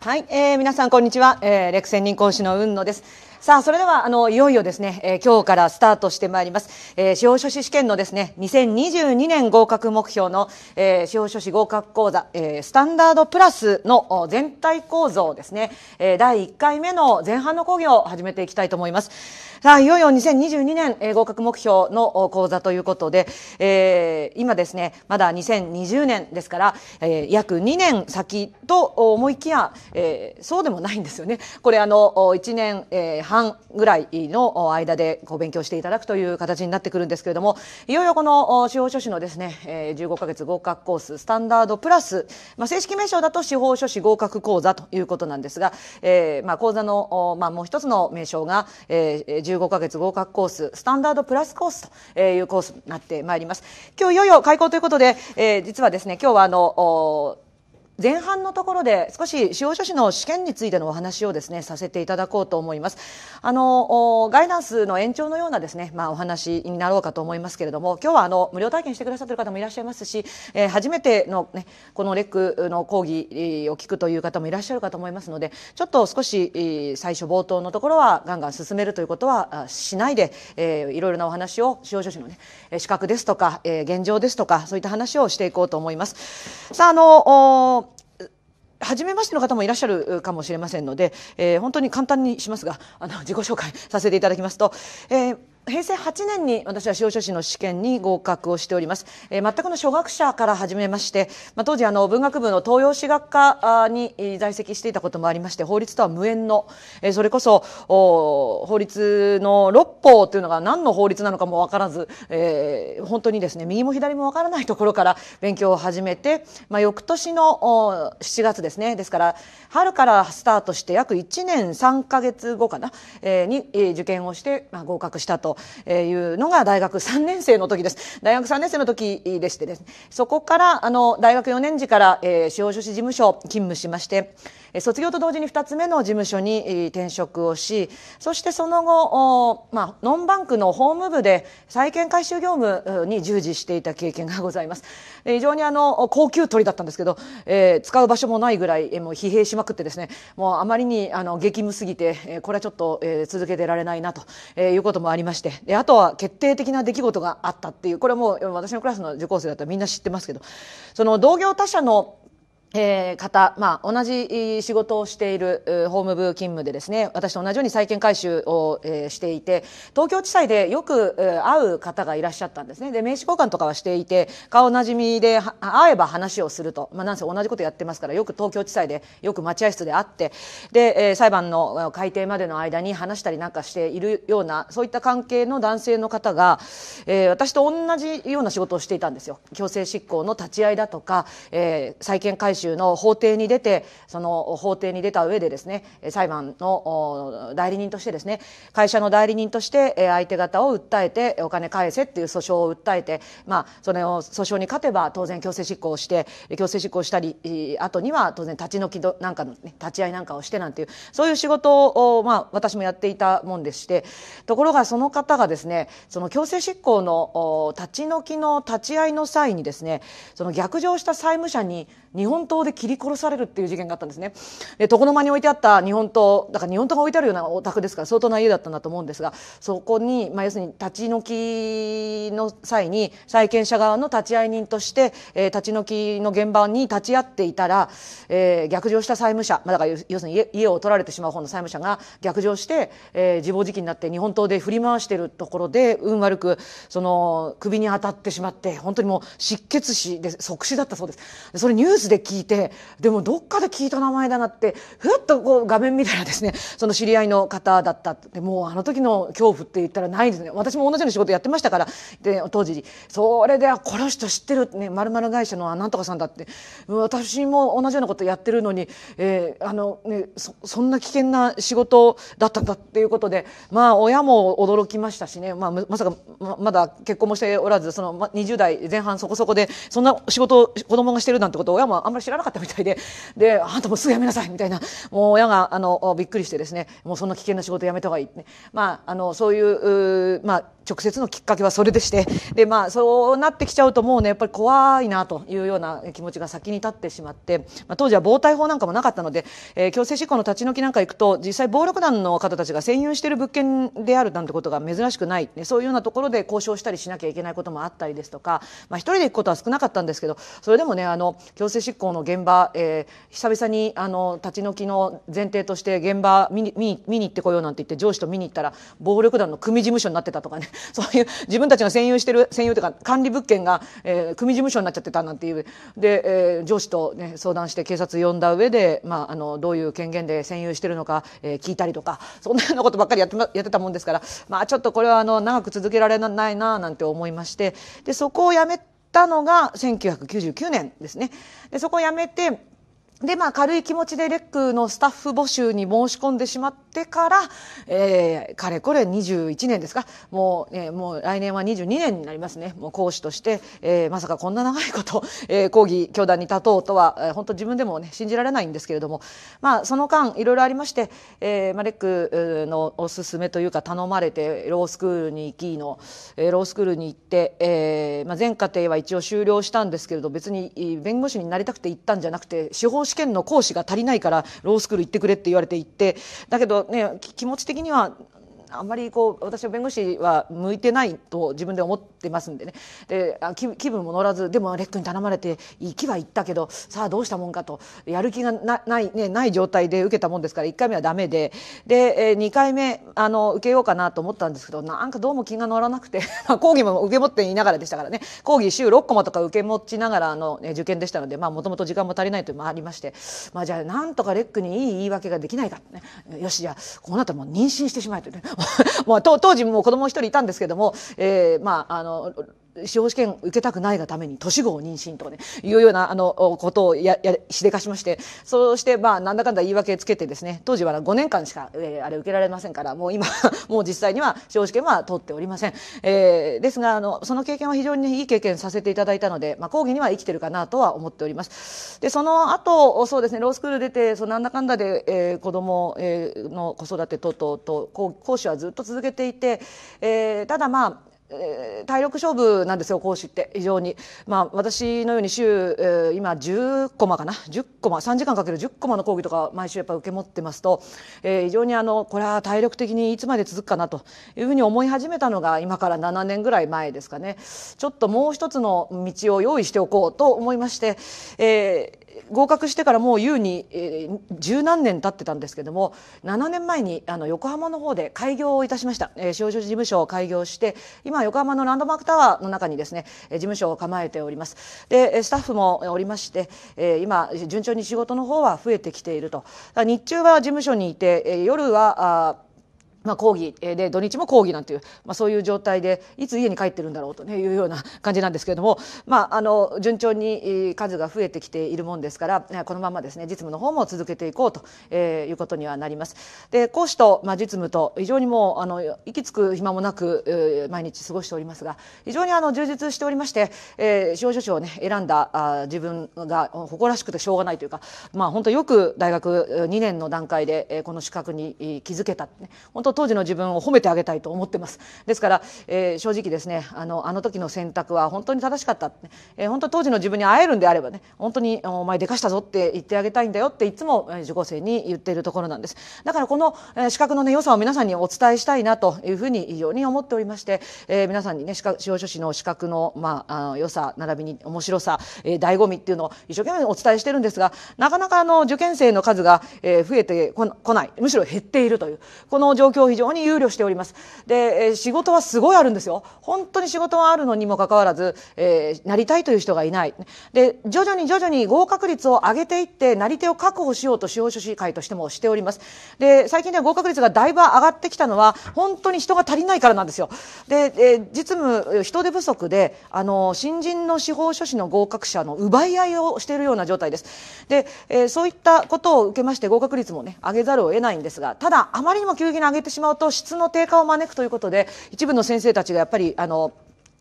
はい、えー、皆さんこんにちは、えー、レクセン人講師の雲野ですさあ、それでは、あの、いよいよですね、えー、今日からスタートしてまいります。えー、司法書士試験のですね、2022年合格目標の、えー、司法書士合格講座、えー、スタンダードプラスの全体構造ですね、えー、第1回目の前半の講義を始めていきたいと思います。さあ、いよいよ2022年、えー、合格目標の講座ということで、えー、今ですね、まだ2020年ですから、えー、約2年先と思いきや、えー、そうでもないんですよね。これ、あの、1年、えー半ぐらいの間でこう勉強していただくという形になってくるんですけれどもいよいよこの司法書士のですね15ヶ月合格コーススタンダードプラス、まあ、正式名称だと司法書士合格講座ということなんですが、えー、まあ講座の、まあ、もう一つの名称が、え15ヶ月合格コーススタンダードプラスコースというコースになってまいります。今日いよいよ開講ということで、えー、実はですね今日はあの前半のところで少し司法書士の試験についてのお話をですねさせていただこうと思いますあのガイダンスの延長のようなですねまあ、お話になろうかと思いますけれども今日はあの無料体験してくださってる方もいらっしゃいますし、えー、初めてのねこのレックの講義を聞くという方もいらっしゃるかと思いますのでちょっと少し最初冒頭のところはガンガン進めるということはしないで、えー、いろいろなお話を司法書士のね資格ですとか、えー、現状ですとかそういった話をしていこうと思いますさああの初めましての方もいらっしゃるかもしれませんので、えー、本当に簡単にしますがあの自己紹介させていただきますと、えー平成8年に私は司書士の試験に合格をしております、えー、全くの初学者から始めまして、まあ、当時あの文学部の東洋史学科に在籍していたこともありまして法律とは無縁の、えー、それこそ法律の六法というのが何の法律なのかも分からず、えー、本当にですね右も左も分からないところから勉強を始めて、まあ、翌年の7月ですねですから春からスタートして約1年3か月後かな、えー、に受験をして、まあ、合格したというのが大学3年生の時です。大学3年生の時でしてですね、そこから、あの、大学4年時から、えー、司法書士事務所勤務しまして、卒業と同時に2つ目の事務所に転職をしそしてその後、まあ、ノンバンクの法務部で債権回収業務に従事していた経験がございます非常にあの高級鳥だったんですけど、えー、使う場所もないぐらいもう疲弊しまくってですねもうあまりにあの激務すぎてこれはちょっと、え続けてられないなと、えいうこともありましてであとは決定的な出来事があったっていうこれはもう私のクラスの受講生だったらみんな知ってますけどその同業他社のえー、方、まあ、同じ仕事をしている法務部勤務でですね、私と同じように債権回収を、えー、していて、東京地裁でよく、えー、会う方がいらっしゃったんですね。で、名刺交換とかはしていて、顔なじみで会えば話をすると。まあ、なんせ同じことやってますから、よく東京地裁で、よく待合室で会って、で、えー、裁判の改定までの間に話したりなんかしているような、そういった関係の男性の方が、えー、私と同じような仕事をしていたんですよ。強制執行の立ち会いだとか、えー、債権回収州の法廷に出てその法廷に出た上でですね裁判の代理人としてですね会社の代理人として相手方を訴えてお金返せっていう訴訟を訴えて、まあ、それを訴訟に勝てば当然強制執行をして強制執行したりあとには当然立ち退きなんかの、ね、立ち会いなんかをしてなんていうそういう仕事を、まあ、私もやっていたもんでしてところがその方がですねその強制執行の立ち退きの立ち会いの際にですねその逆上した債務者に日本刀で切り殺されるっていう事件があったんですねで床の間に置いてあった日本刀だから日本刀が置いてあるようなお宅ですから相当な家だったんだと思うんですがそこに、まあ、要するに立ち退きの際に債権者側の立ち会い人として、えー、立ち退きの現場に立ち会っていたら、えー、逆上した債務者、まあ、だから要するに家を取られてしまう方の債務者が逆上して、えー、自暴自棄になって日本刀で振り回しているところで運悪くその首に当たってしまって本当にもう失血死で即死だったそうです。それニューースで聞いてでもどっかで聞いた名前だなってふっとこう画面見たらですねその知り合いの方だったってもうあの時の恐怖って言ったらないですね私も同じような仕事やってましたからで当時に。それでこの人知ってるってね丸々会社のなんとかさんだって私も同じようなことやってるのに、えー、あのねそ、そんな危険な仕事だったんだっていうことでまあ親も驚きましたしね、まあ、まさかままだ結婚もしておらずその20代前半そこそこでそんな仕事を子供がしてるなんてことを親ももあんまり知らなかったみたいでであんたもすぐやめなさいみたいなもう親があのびっくりしてですねもうそんな危険な仕事やめた方がいいって、ね、まあ、あのそういうまあ、直接のきっかけはそれでしてで、まあ、そうなってきちゃうともうねやっぱり怖いなというような気持ちが先に立ってしまって、まあ、当時は防対法なんかもなかったので、えー、強制執行の立ち退きなんか行くと実際暴力団の方たちが占有している物件であるなんてことが珍しくない、ね、そういうようなところで交渉したりしなきゃいけないこともあったりですとか、まあ、一人で行くことは少なかったんですけどそれでもねあの強制政執行の現場、えー、久々にあの立ち退きの前提として現場見に見見に行ってこようなんて言って上司と見に行ったら暴力団の組事務所になってたとかね そういう自分たちが占有してる占有というか管理物件が、えー、組事務所になっちゃってたなんていうで、えー、上司と、ね、相談して警察呼んだ上で、まあ、あのどういう権限で占有してるのか、えー、聞いたりとかそんなようなことばっかりやってやってたもんですから、まあ、ちょっとこれはあの長く続けられないななんて思いましてでそこをやめてったのが1999年ですね。でそこを辞めてで、まあ、軽い気持ちでレックのスタッフ募集に申し込んでしまってから、えー、かれこれ21年ですか、もう、えー、もう来年は22年になりますね、もう講師として、えー、まさかこんな長いこと、えー、講義、教団に立とうとは、えー、本当自分でもね、信じられないんですけれども、まあ、その間、いろいろありまして、えー、まあ、レックのおすすめというか、頼まれて、ロースクールに行きの、えー、ロースクールに行って、えー、まあ、全課程は一応終了したんですけれど、別に弁護士になりたくて行ったんじゃなくて、司法試験の講師が足りないからロースクール行ってくれって言われて行ってだけどね気持ち的にはあんまりこう私は弁護士は向いてないと自分で思ってますんでねで気分も乗らずでもレックに頼まれて行きは行ったけどさあどうしたもんかとやる気がない,、ね、ない状態で受けたもんですから1回目はダメでで2回目あの受けようかなと思ったんですけどなんかどうも気が乗らなくて 講義も受け持っていながらでしたからね講義週6コマとか受け持ちながらの、ね、受験でしたのでもともと時間も足りないというのもありまして、まあ、じゃあなんとかレックにいい言い訳ができないか、ね、よしじゃあこうなったらもう妊娠してしまえとねまあ、当時も子供一人いたんですけども、えー、まあ、あの、司法試験受けたくないがために年市号妊娠と、かね、いうようなあのことをややしでかしましてそして、まあ、なんだかんだ言い訳つけてですね当時は5年間しか、えー、あれ受けられませんからもう今 もう実際には司法試験は取っておりません、えー、ですがあのその経験は非常にいい経験させていただいたので、まあ、講義には生きてるかなとは思っておりますでその後そうですねロースクール出てそのなんだかんだで、えー、子供、えー、の子育て等々と講師はずっと続けていて、えー、ただまあえ体力勝負なんですよ、講師って、非常に。まあ、私のように週、えー、今、10コマかな、10コマ、3時間かける10コマの講義とか、毎週やっぱ受け持ってますと、えー、非常にあの、これは体力的にいつまで続くかなというふうに思い始めたのが、今から7年ぐらい前ですかね。ちょっともう一つの道を用意しておこうと思いまして、えー、合格してからもう優に、えー、十何年経ってたんですけども7年前にあの横浜の方で開業をいたしました、えー、少女事務所を開業して今横浜のランドマークタワーの中にですね、えー、事務所を構えておりますでスタッフもおりまして、えー、今順調に仕事の方は増えてきていると日中は事務所にいて、えー、夜はあまあ、講義で土日も講義なんていう、まあ、そういう状態でいつ家に帰ってるんだろうというような感じなんですけれども、まあ、あの順調に数が増えてきているもんですからこのままですね実務の方も続けていこうということにはなります。で講師と、まあ、実務と非常にもうあの息つく暇もなく毎日過ごしておりますが非常にあの充実しておりまして、え司法書士を、ね、選んだあ自分が誇らしくてしょうがないというか、まあ、本当よく大学2年の段階でこの資格に気づけた、ね、本当当時の自分を褒めてあげたいと思ってますですから、えー、正直ですねあのあの時の選択は本当に正しかった、えー、本当当時の自分に会えるんであればね本当にお前でかしたぞって言ってあげたいんだよっていつも受講生に言っているところなんですだからこの、え資格のね良さを皆さんにお伝えしたいなというふうに非常に思っておりまして、えー、皆さんにね司法書士の資格のまああ良さ並びに面白さ、えー、醍醐味っていうのを一生懸命お伝えしてるんですがなかなかあの受験生の数が、え増えてこないむしろ減っているというこの状況況非常に憂慮しておりますでえ仕事はすごいあるんですよ本当に仕事はあるのにもかかわらず、えー、なりたいという人がいないで徐々に徐々に合格率を上げていってなり手を確保しようと司法書士会としてもしておりますで最近では合格率がだいぶ上がってきたのは本当に人が足りないからなんですよで、えー、実務人手不足であの新人の司法書士の合格者の奪い合いをしているような状態ですで、えー、そういったことを受けまして合格率もね上げざるを得ないんですがただあまりにも急激に上げててしまうと質の低下を招くということで一部の先生たちがやっぱりあの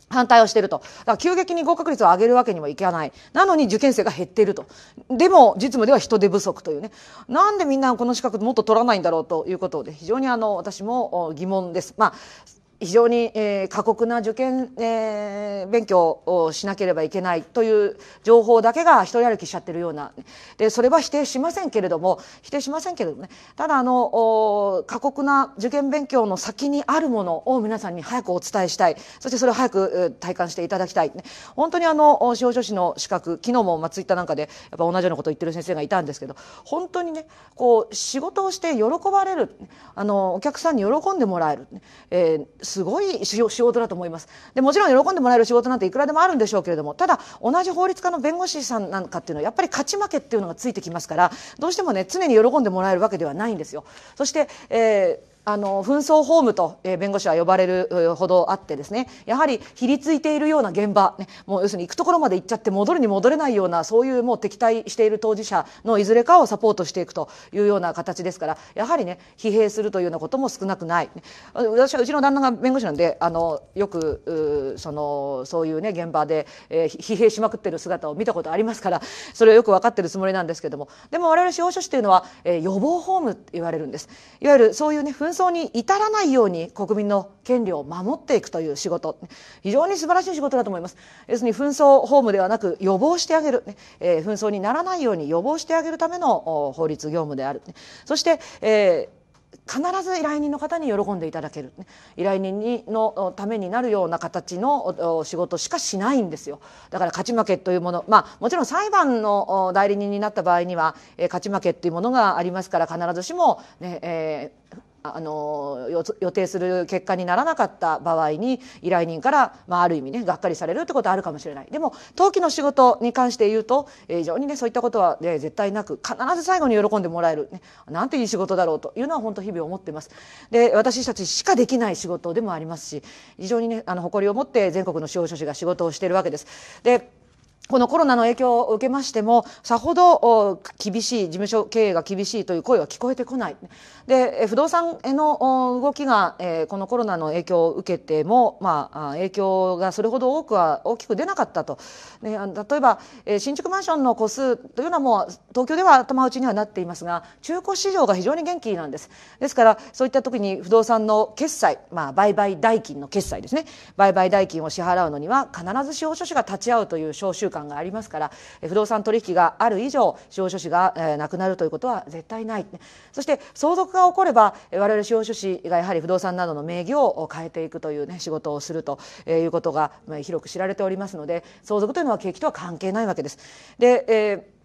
反対をしていると。だから急激に合格率を上げるわけにもいかない。なのに受験生が減っていると。でも実務では人手不足というね。なんでみんなこの資格もっと取らないんだろうということで非常にあの私も疑問です。まあ非常に、えー、過酷な受験、えー、勉強をしなければいけないという情報だけが一人歩きしちゃってるようなでそれは否定しませんけれども否定しませんけれどもねただあの過酷な受験勉強の先にあるものを皆さんに早くお伝えしたいそしてそれを早く体感していただきたい、ね、本当にあの司法書士の資格昨日も、まあ、ツイッターなんかでやっぱ同じようなことを言ってる先生がいたんですけど本当にねこう仕事をして喜ばれるあのお客さんに喜んでもらえる、えーすごい仕事だと思いますでもちろん喜んでもらえる仕事なんていくらでもあるんでしょうけれどもただ同じ法律家の弁護士さんなんかっていうのはやっぱり勝ち負けっていうのがついてきますからどうしてもね常に喜んでもらえるわけではないんですよ。そして、えーあの紛争ホームと、え弁護士は呼ばれるほどあってですねやはりひりついているような現場、ね、もう要するに行くところまで行っちゃって戻るに戻れないようなそういうもう敵対している当事者のいずれかをサポートしていくというような形ですからやはりね疲弊するというようなことも少なくない。私はうちの旦那が弁護士なんであのよくそのそういうね現場で、えー、疲弊しまくってる姿を見たことありますからそれをよく分かってるつもりなんですけどもでも我々司法書士というのは、えー、予防ホームって言われるんです。いわゆるそういうね紛争に至らないように国民の権利を守っていくという仕事非常に素晴らしい仕事だと思います要するに紛争法務ではなく予防してあげる、えー、紛争にならないように予防してあげるための法律業務であるそして、えー必ず依頼人の方に喜んでいただける依頼人のためになるような形の仕事しかしないんですよだから勝ち負けというものまあもちろん裁判の代理人になった場合には勝ち負けというものがありますから必ずしもね、ねえーあの予定する結果にならなかった場合に依頼人から、まあ、ある意味ねがっかりされるってことはあるかもしれないでも登記の仕事に関して言うと、え非常にねそういったことは、ね、絶対なく必ず最後に喜んでもらえる、ね、なんていい仕事だろうというのは本当日々思ってますで私たちしかできない仕事でもありますし非常にねあの誇りを持って全国の司法書士が仕事をしているわけです。でこのコロナの影響を受けましても、さほど厳しい、事務所経営が厳しいという声は聞こえてこない。で、不動産への動きが、このコロナの影響を受けても、まあ、影響がそれほど多くは、大きく出なかったと。で例えば、新築マンションの個数というのはもう、東京では頭打ちにはなっていますが、中古市場が非常に元気なんです。ですから、そういった時に不動産の決済、まあ、売買代金の決済ですね。売買代金を支払うのには、必ず司法書士が立ち会うという招集感がありますから不動産取引がある以上司法書士が、えなくなるということは絶対ないそして相続が起これば我々司法書士がやはり不動産などの名義を変えていくという、ね、仕事をするということが広く知られておりますので相続というのは景気とは関係ないわけです。で、えー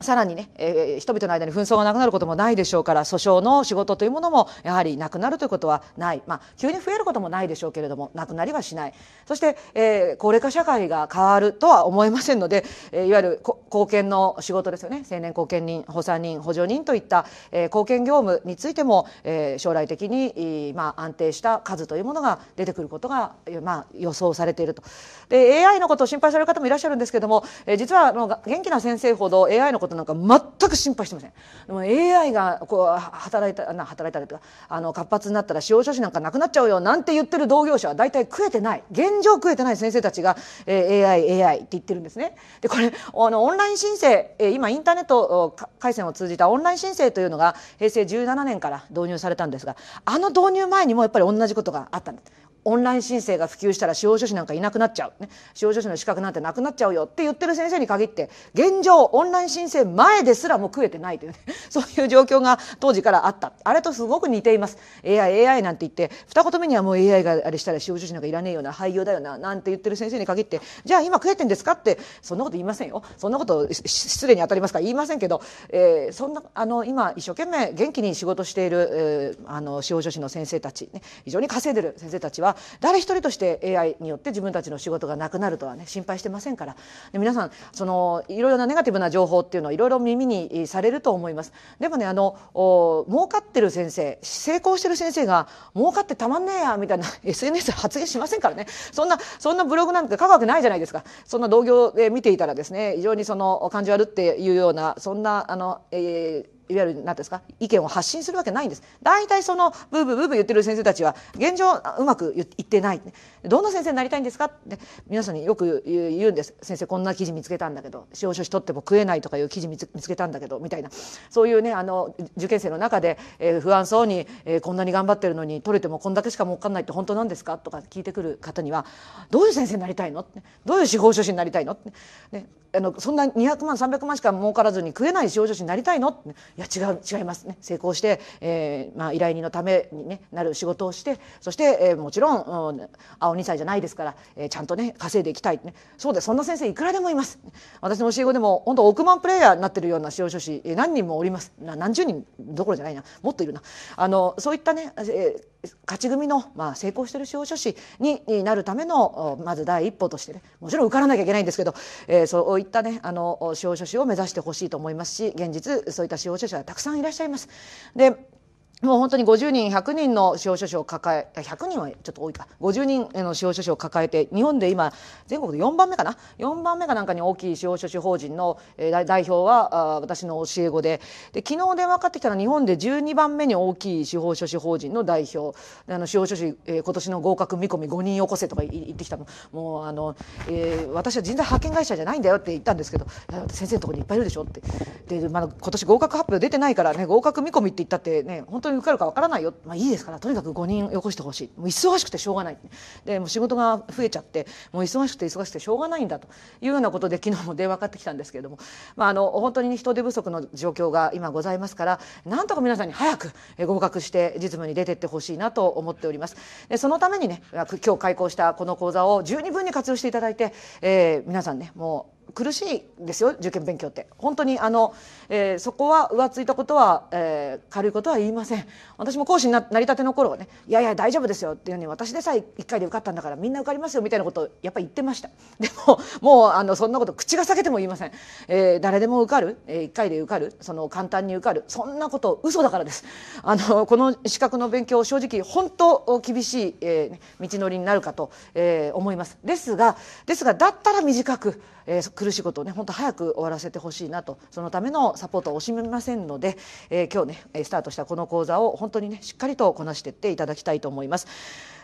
さらにね、えー、人々の間に紛争がなくなることもないでしょうから訴訟の仕事というものもやはりなくなるということはない、まあ、急に増えることもないでしょうけれどもなくなりはしないそして、えー、高齢化社会が変わるとは思えませんので、えー、いわゆる貢献の仕事ですよね青年貢献人補佐人補助人といった、えー、貢献業務についても、えー、将来的に、まあ、安定した数というものが出てくることが、まあ、予想されているとで AI のことを心配される方もいらっしゃるんですけども、えー、実はあの元気な先生ほど AI のことことなんか全く心配してませんでも AI がこう働いたな働いたりとかあの活発になったら司法書士なんかなくなっちゃうよなんて言ってる同業者は大体食えてない現状食えてない先生たちが、え AI AI って言ってるんですねでこれあのオンライン申請、え今インターネット回線を通じたオンライン申請というのが平成17年から導入されたんですがあの導入前にもやっぱり同じことがあったんですオンライン申請が普及したら司法書士なんかいなくなっちゃう、ね、司法書士の資格なんてなくなっちゃうよって言ってる先生に限って現状オンライン申請前ですらも食えてないというね そういう状況が当時からあったあれとすごく似ています AI, AI なんて言って二言目にはもう AI があれしたら司法書士なんかいらねえような廃業だよななんて言ってる先生に限ってじゃあ今食えてんですかってそんなこと言いませんよそんなこと失礼に当たりますから言いませんけど、えー、そんなあの今一生懸命元気に仕事している、えー、あの司法書士の先生たち、ね、非常に稼いでる先生たちは誰一人として AI によって自分たちの仕事がなくなるとはね心配してませんからで皆さんそのいろいろなネガティブな情報っていうのはいろいろ耳にされると思います。でもねあの儲かってる先生成功してる先生が儲かってたまんねえやみたいな SNS 発言しませんからねそんなそんなブログなんて書くわけないじゃないですかそんな同業で見ていたらですね非常にその感じ悪っていうようなそんなあの、えーいわゆる何ですか意見を発信するわけないんです大体そのブーブーブーブー言ってる先生たちは現状うまくいってないどんな先生になりたいんですかって皆さんによく言うんです先生こんな記事見つけたんだけど司法書士取っても食えないとかいう記事見つけたんだけどみたいなそういうねあの受験生の中で、えー、不安そうに、えー、こんなに頑張ってるのに取れてもこんだけしか儲かんないって本当なんですかとか聞いてくる方にはどういう先生になりたいのってどういう司法書士になりたいのって、ね、あのそんな200万300万しか儲からずに食えない司法書士になりたいのっていや違う違いますね成功して、えーまあ、依頼人のために、ね、なる仕事をしてそして、えー、もちろん、うん、青2歳じゃないですから、えー、ちゃんとね稼いでいきたい、ね、そうでそんな先生いくらでもいます私の教え子でも本当億万プレイヤーになってるような司法書士何人もおります何十人どころじゃないなもっといるなあのそういったね、えー勝ち組の、まあ、成功している司法書士になるためのまず第一歩としてねもちろん受からなきゃいけないんですけど、えー、そういったねあの司法書士を目指してほしいと思いますし現実そういった司法書士はたくさんいらっしゃいます。でもう本当に50人、100人の司法書士を抱え、100人はちょっと多いか、50人の司法書士を抱えて、日本で今、全国で4番目かな、4番目かなんかに大きい司法書士法人の代表は、私の教え子で、で昨日電話かかってきたら、日本で12番目に大きい司法書士法人の代表、あの司法書士、えー、今年の合格見込み5人よこせとか言ってきたの、もうあの、えー、私は人材派遣会社じゃないんだよって言ったんですけど、先生のところにいっぱいいるでしょって、でまだ今年合格発表出てないからね、合格見込みって言ったってね、本当に受かるかわからないよ、まあ、いいですからとにかく5人よこしてほしいもう忙しくてしょうがないでも仕事が増えちゃってもう忙しくて忙しくてしょうがないんだというようなことで昨日も電話かかってきたんですけれども、まあ、あの本当に人手不足の状況が今ございますからなんとか皆さんに早く合格して実務に出てってほしいなと思っております。でそのためにね今日開講したこの講座を十二分に活用していただいて、えー、皆さんねもう苦しいですよ受験勉強って本当にあの、えー、そこは浮ついたことは、えー、軽いことは言いません私も講師になりたての頃はね「いやいや大丈夫ですよ」っていうふうに私でさえ1回で受かったんだからみんな受かりますよみたいなことをやっぱり言ってましたでももうあのそんなこと口が裂けても言いません、えー、誰でも受かる、え1回で受かるその簡単に受かるそんなこと嘘だからですあのこの資格の勉強正直本当厳しい、え道のりになるかと、え思いますですがですがだったら短くえー、苦しいことをね本当早く終わらせてほしいなとそのためのサポートを惜しみませんので、えー、今日ねスタートしたこの講座を本当にねしっかりとこなしていっていただきたいと思います。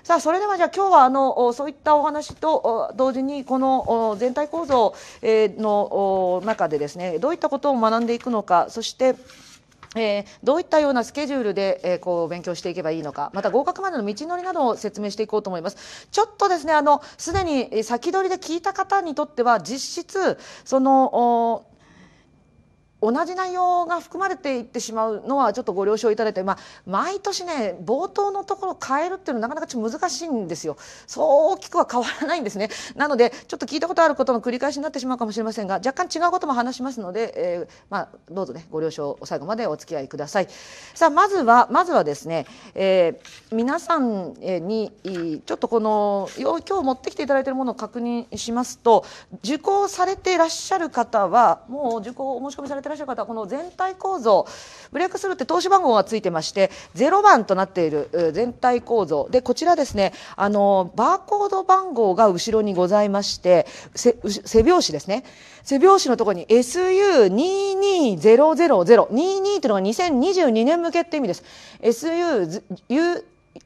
さあそれではじゃあ今日はあのそういったお話と同時にこの全体構造の中でですねどういったことを学んでいくのかそしてえー、どういったようなスケジュールで、えー、こう勉強していけばいいのかまた合格までの道のりなどを説明していこうと思いますちょっとですねあのすでに先取りで聞いた方にとっては実質そのお同じ内容が含まれていってしまうのはちょっとご了承いただいて、まあ、毎年ね冒頭のところ変えるっていうのはなかなかちょっと難しいんですよそう大きくは変わらないんですねなのでちょっと聞いたことあることの繰り返しになってしまうかもしれませんが若干違うことも話しますので、えー、まあ、どうぞねご了承最後までお付き合いくださいさあまずはまずはですね、えー、皆さんにちょっとこの今日持ってきていただいているものを確認しますと受講されていらっしゃる方はもう受講お申し込みされてらっしゃるらっしゃる方この全体構造ブレイクスルーって投資番号がついてまして0番となっている全体構造でこちらですねあのバーコード番号が後ろにございまして背拍子ですね背拍子のところに SU2200022 っいうのが2022年向けって意味です SU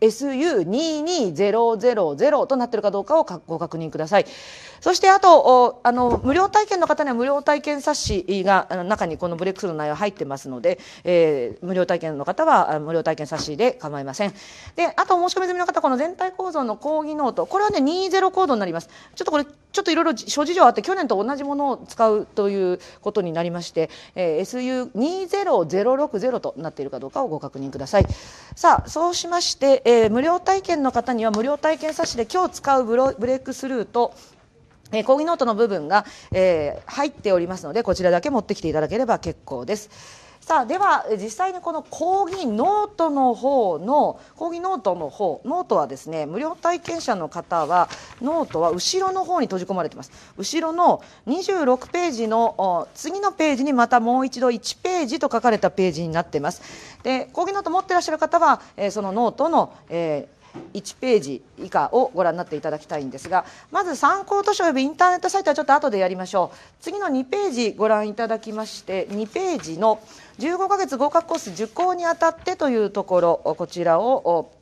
SU22000 となっているかどうかをご確認ください。そしてあと、あの、無料体験の方には無料体験冊子が、中にこのブレックスルーの内容入ってますので、えー、無料体験の方は無料体験冊子で構いません。で、あと申し込み済みの方、この全体構造の講義ノート。これはね、20コードになります。ちょっとこれ、ちょっといろいろ諸事情あって、去年と同じものを使うということになりまして、えー、SU20060 となっているかどうかをご確認ください。さあ、そうしまして、えー、無料体験の方には無料体験冊子で今日使うブレイクスルーと、えー、講義ノートの部分が、えー、入っておりますのでこちらだけ持ってきていただければ結構です。さあでは実際にこの講義ノートの方の講義ノートの方ノートはですね無料体験者の方はノートは後ろの方に閉じ込まれてます後ろの26ページの次のページにまたもう一度1ページと書かれたページになってますで講義ノート持ってらっしゃる方は、えー、そのノートの、えー1ページ以下をご覧になっていただきたいんですがまず参考図書およびインターネットサイトはちょっと後でやりましょう次の2ページご覧いただきまして2ページの15ヶ月合格コース受講にあたってというところこちらを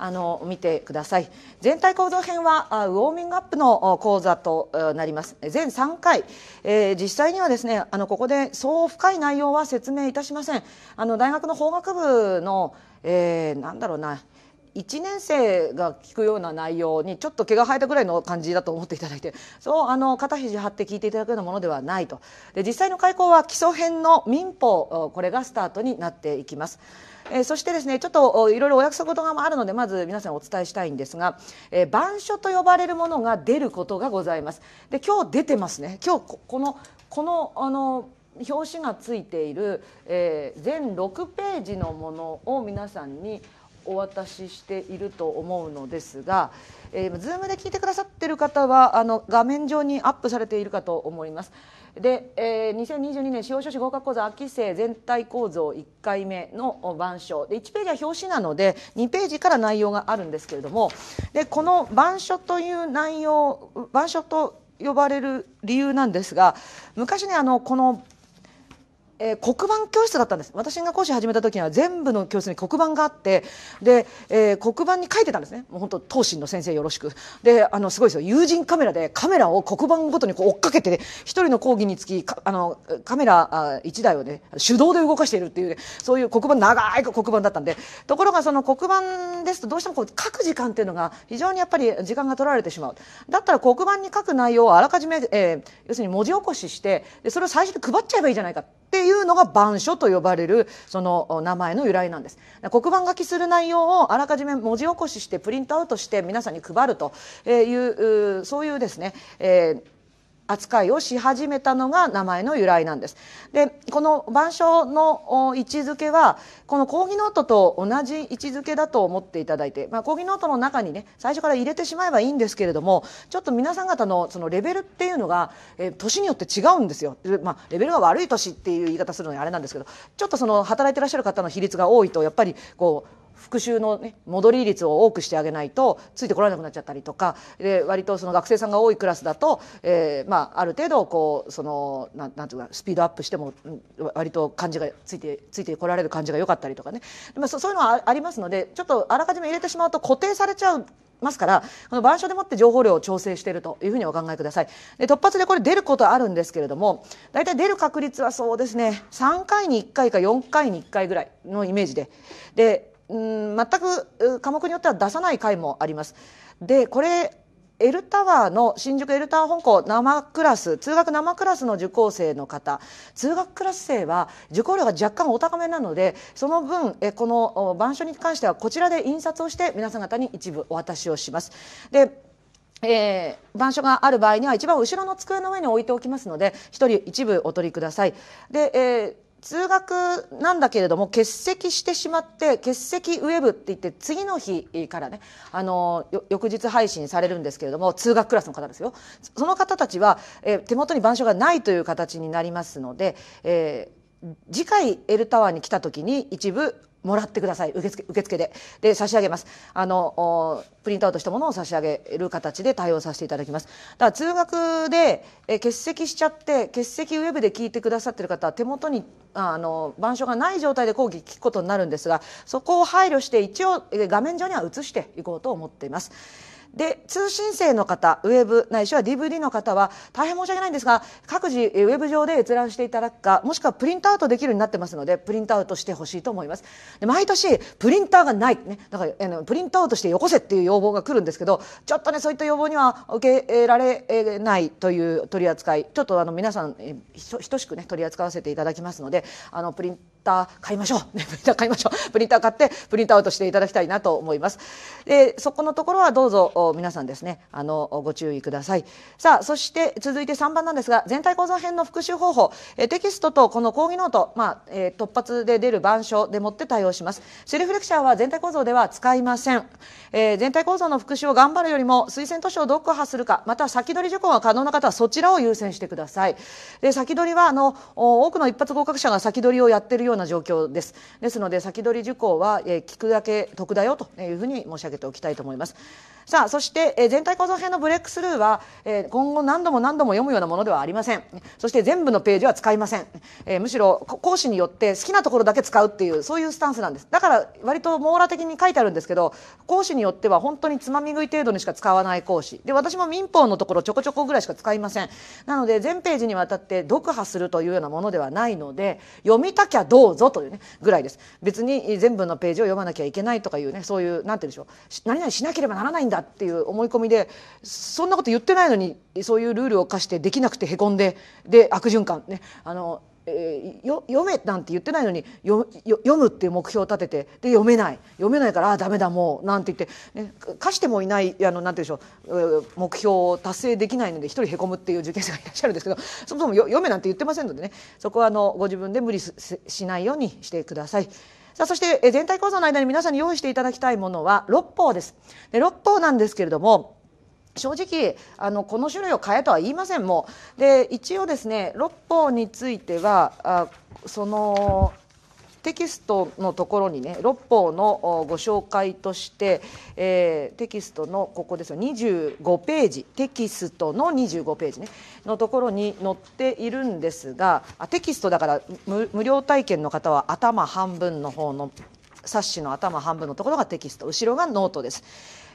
あの見てください全体行動編はウォーミングアップの講座となります全3回、えー、実際にはですねあのここでそう深い内容は説明いたしませんあの大学の法学部の、えー、なんだろうな1年生が聞くような内容にちょっと毛が生えたぐらいの感じだと思っていただいてそうあの肩肘張って聞いていただくようなものではないとで実際の開講は基礎編の民法これがスタートになっていきます。えー、そしてですねちょっといろいろお約束事もあるのでまず皆さんお伝えしたいんですが、えー、板書と呼ばれるものが出ることがございますで今日出てますね今日このこのあの表紙がついている、えー、全6ページのものを皆さんにお渡ししていると思うのですが、えー、ズームで聞いてくださっている方はあの画面上にアップされているかと思います。で、えー、2022年司法書士合格講座秋生全体構造1回目の版書で1ページは表紙なので2ページから内容があるんですけれどもでこの版書という内容版書と呼ばれる理由なんですが昔ねあのこのえー、黒板教室だったんです私が講師始めた時には全部の教室に黒板があってで、えー、黒板に書いてたんですねもう本当当心の先生よろしくであのすごいですよ友人カメラでカメラを黒板ごとにこう追っかけて一、人の講義につきあのカメラ1台をね手動で動かしているっていう、ね、そういう黒板長い黒板だったんでところがその黒板ですとどうしてもこう書く時間っていうのが非常にやっぱり時間が取られてしまうだったら黒板に書く内容をあらかじめ、えー、要するに文字起こししてでそれを最初に配っちゃえばいいじゃないかっていうのが板書と呼ばれるその名前の由来なんです黒板書きする内容をあらかじめ文字起こししてプリントアウトして皆さんに配るというそういうですね、えー扱いをし始めたのが名前の由来なんです。でこの板書の位置づけはこの講義ノートと同じ位置づけだと思っていただいて、まあ、講義ノートの中にね最初から入れてしまえばいいんですけれどもちょっと皆さん方のそのレベルっていうのが、えー、年によって違うんですよ、まあ、レベルが悪い年っていう言い方するのにあれなんですけどちょっとその働いてらっしゃる方の比率が多いとやっぱりこう復習の、ね、戻り率を多くしてあげないとついてこられなくなっちゃったりとかで割とその学生さんが多いクラスだと、えーまあ、ある程度こうそのなんなんていうかスピードアップしても割と感じがついてついてこられる感じが良かったりとかね、まあ、そういうのはありますのでちょっとあらかじめ入れてしまうと固定されちゃうますから、この板書でもって情報量を調整しているというふうにお考えください。で突発でこれ出ることはあるんですけれども、大体出る確率はそうですね、3回に1回か4回に1回ぐらいのイメージで。で、うん全く科目によっては出さない回もあります。でこれエルタワーの新宿エルタワー本校生クラス通学生クラスの受講生の方通学クラス生は受講料が若干お高めなのでその分えこの板書に関してはこちらで印刷をして皆さん方に一部お渡しをします。でえー、板書がある場合には一番後ろの机の上に置いておきますので1人一部お取りください。で、えー通学なんだけれども欠席してしまって欠席ウェブって言って次の日からねあの翌日配信されるんですけれども通学クラスの方ですよその方たちは、え手元に板書がないという形になりますので、えー次回 L タワーに来た時に一部もらってください受付受付でで差し上げますあのプリントアウトしたものを差し上げる形で対応させていただきますだから通学でえ欠席しちゃって欠席ウェブで聞いてくださってる方は手元にあの板書がない状態で講義聞くことになるんですがそこを配慮して一応画面上には映していこうと思っています。で通信制の方ウェブないしは DVD の方は大変申し訳ないんですが各自ウェブ上で閲覧していただくかもしくはプリントアウトできるようになってますのでプリントアウトしてほしいと思いますで毎年プリンターがない、ね、だからあのプリントアウトしてよこせっていう要望が来るんですけどちょっとねそういった要望には受けられないという取り扱いちょっとあの皆さん等しくね取り扱わせていただきますのであのプリントター買いましょう、ね、プリンター買いましょう プリンター買ってプリントアウトしていただきたいなと思います、でそこのところはどうぞ皆さんですねあのご注意くださいさあそして続いて3番なんですが全体講座編の復習方法、えテキストとこの講義ノート、まあえー、突発で出る板書でもって対応しますセルフレクチャーは全体構造では使いません、えー、全体構造の復習を頑張るよりも推薦図書をど読破するかまた先取り受講が可能な方はそちらを優先してくださいで先取りはあの多くの一発合格者が先取りをやっているようなな状況ですですので先取り受講は、聞くだけ得だよというふうに申し上げておきたいと思います。さあそして、えー、全体構造編のブレックスルーは、えー、今後何度も何度も読むようなものではありませんそして全部のページは使いません、えー、むしろ講師によって好きなところだけ使うっていうそういうスタンスなんですだから割と網羅的に書いてあるんですけど講師によっては本当につまみ食い程度にしか使わない講師で私も民法のところちょこちょこぐらいしか使いませんなので全ページにわたって読破するというようなものではないので読みたきゃどうぞというねぐらいです別に全部のページを読まなきゃいけないとかいうねそういうなんて言うんでしょう何々しなければならないんだだっていう思い込みでそんなこと言ってないのにそういうルールを課してできなくてへこんでで悪循環ねあの、えー、読めなんて言ってないのに読むっていう目標を立ててで読めない読めないからああ駄だもうなんて言って、ね、課してもいないあのなんて言うんでしょう目標を達成できないので一人へこむっていう受験生がいらっしゃるんですけどそもそも読めなんて言ってませんのでねそこはあのご自分で無理しないようにしてください。さあそして全体講座の間に皆さんに用意していただきたいものは6法です。で6法なんですけれども正直あのこの種類を変えとは言いませんもで一応ですね六法についてはあそのテキストのところにね六法のご紹介として、えー、テキストのここですよ25ページテキストの25ページねのところに載っているんですがあテキストだから無料体験の方は頭半分の方の冊子の頭半分のところがテキスト後ろがノートです。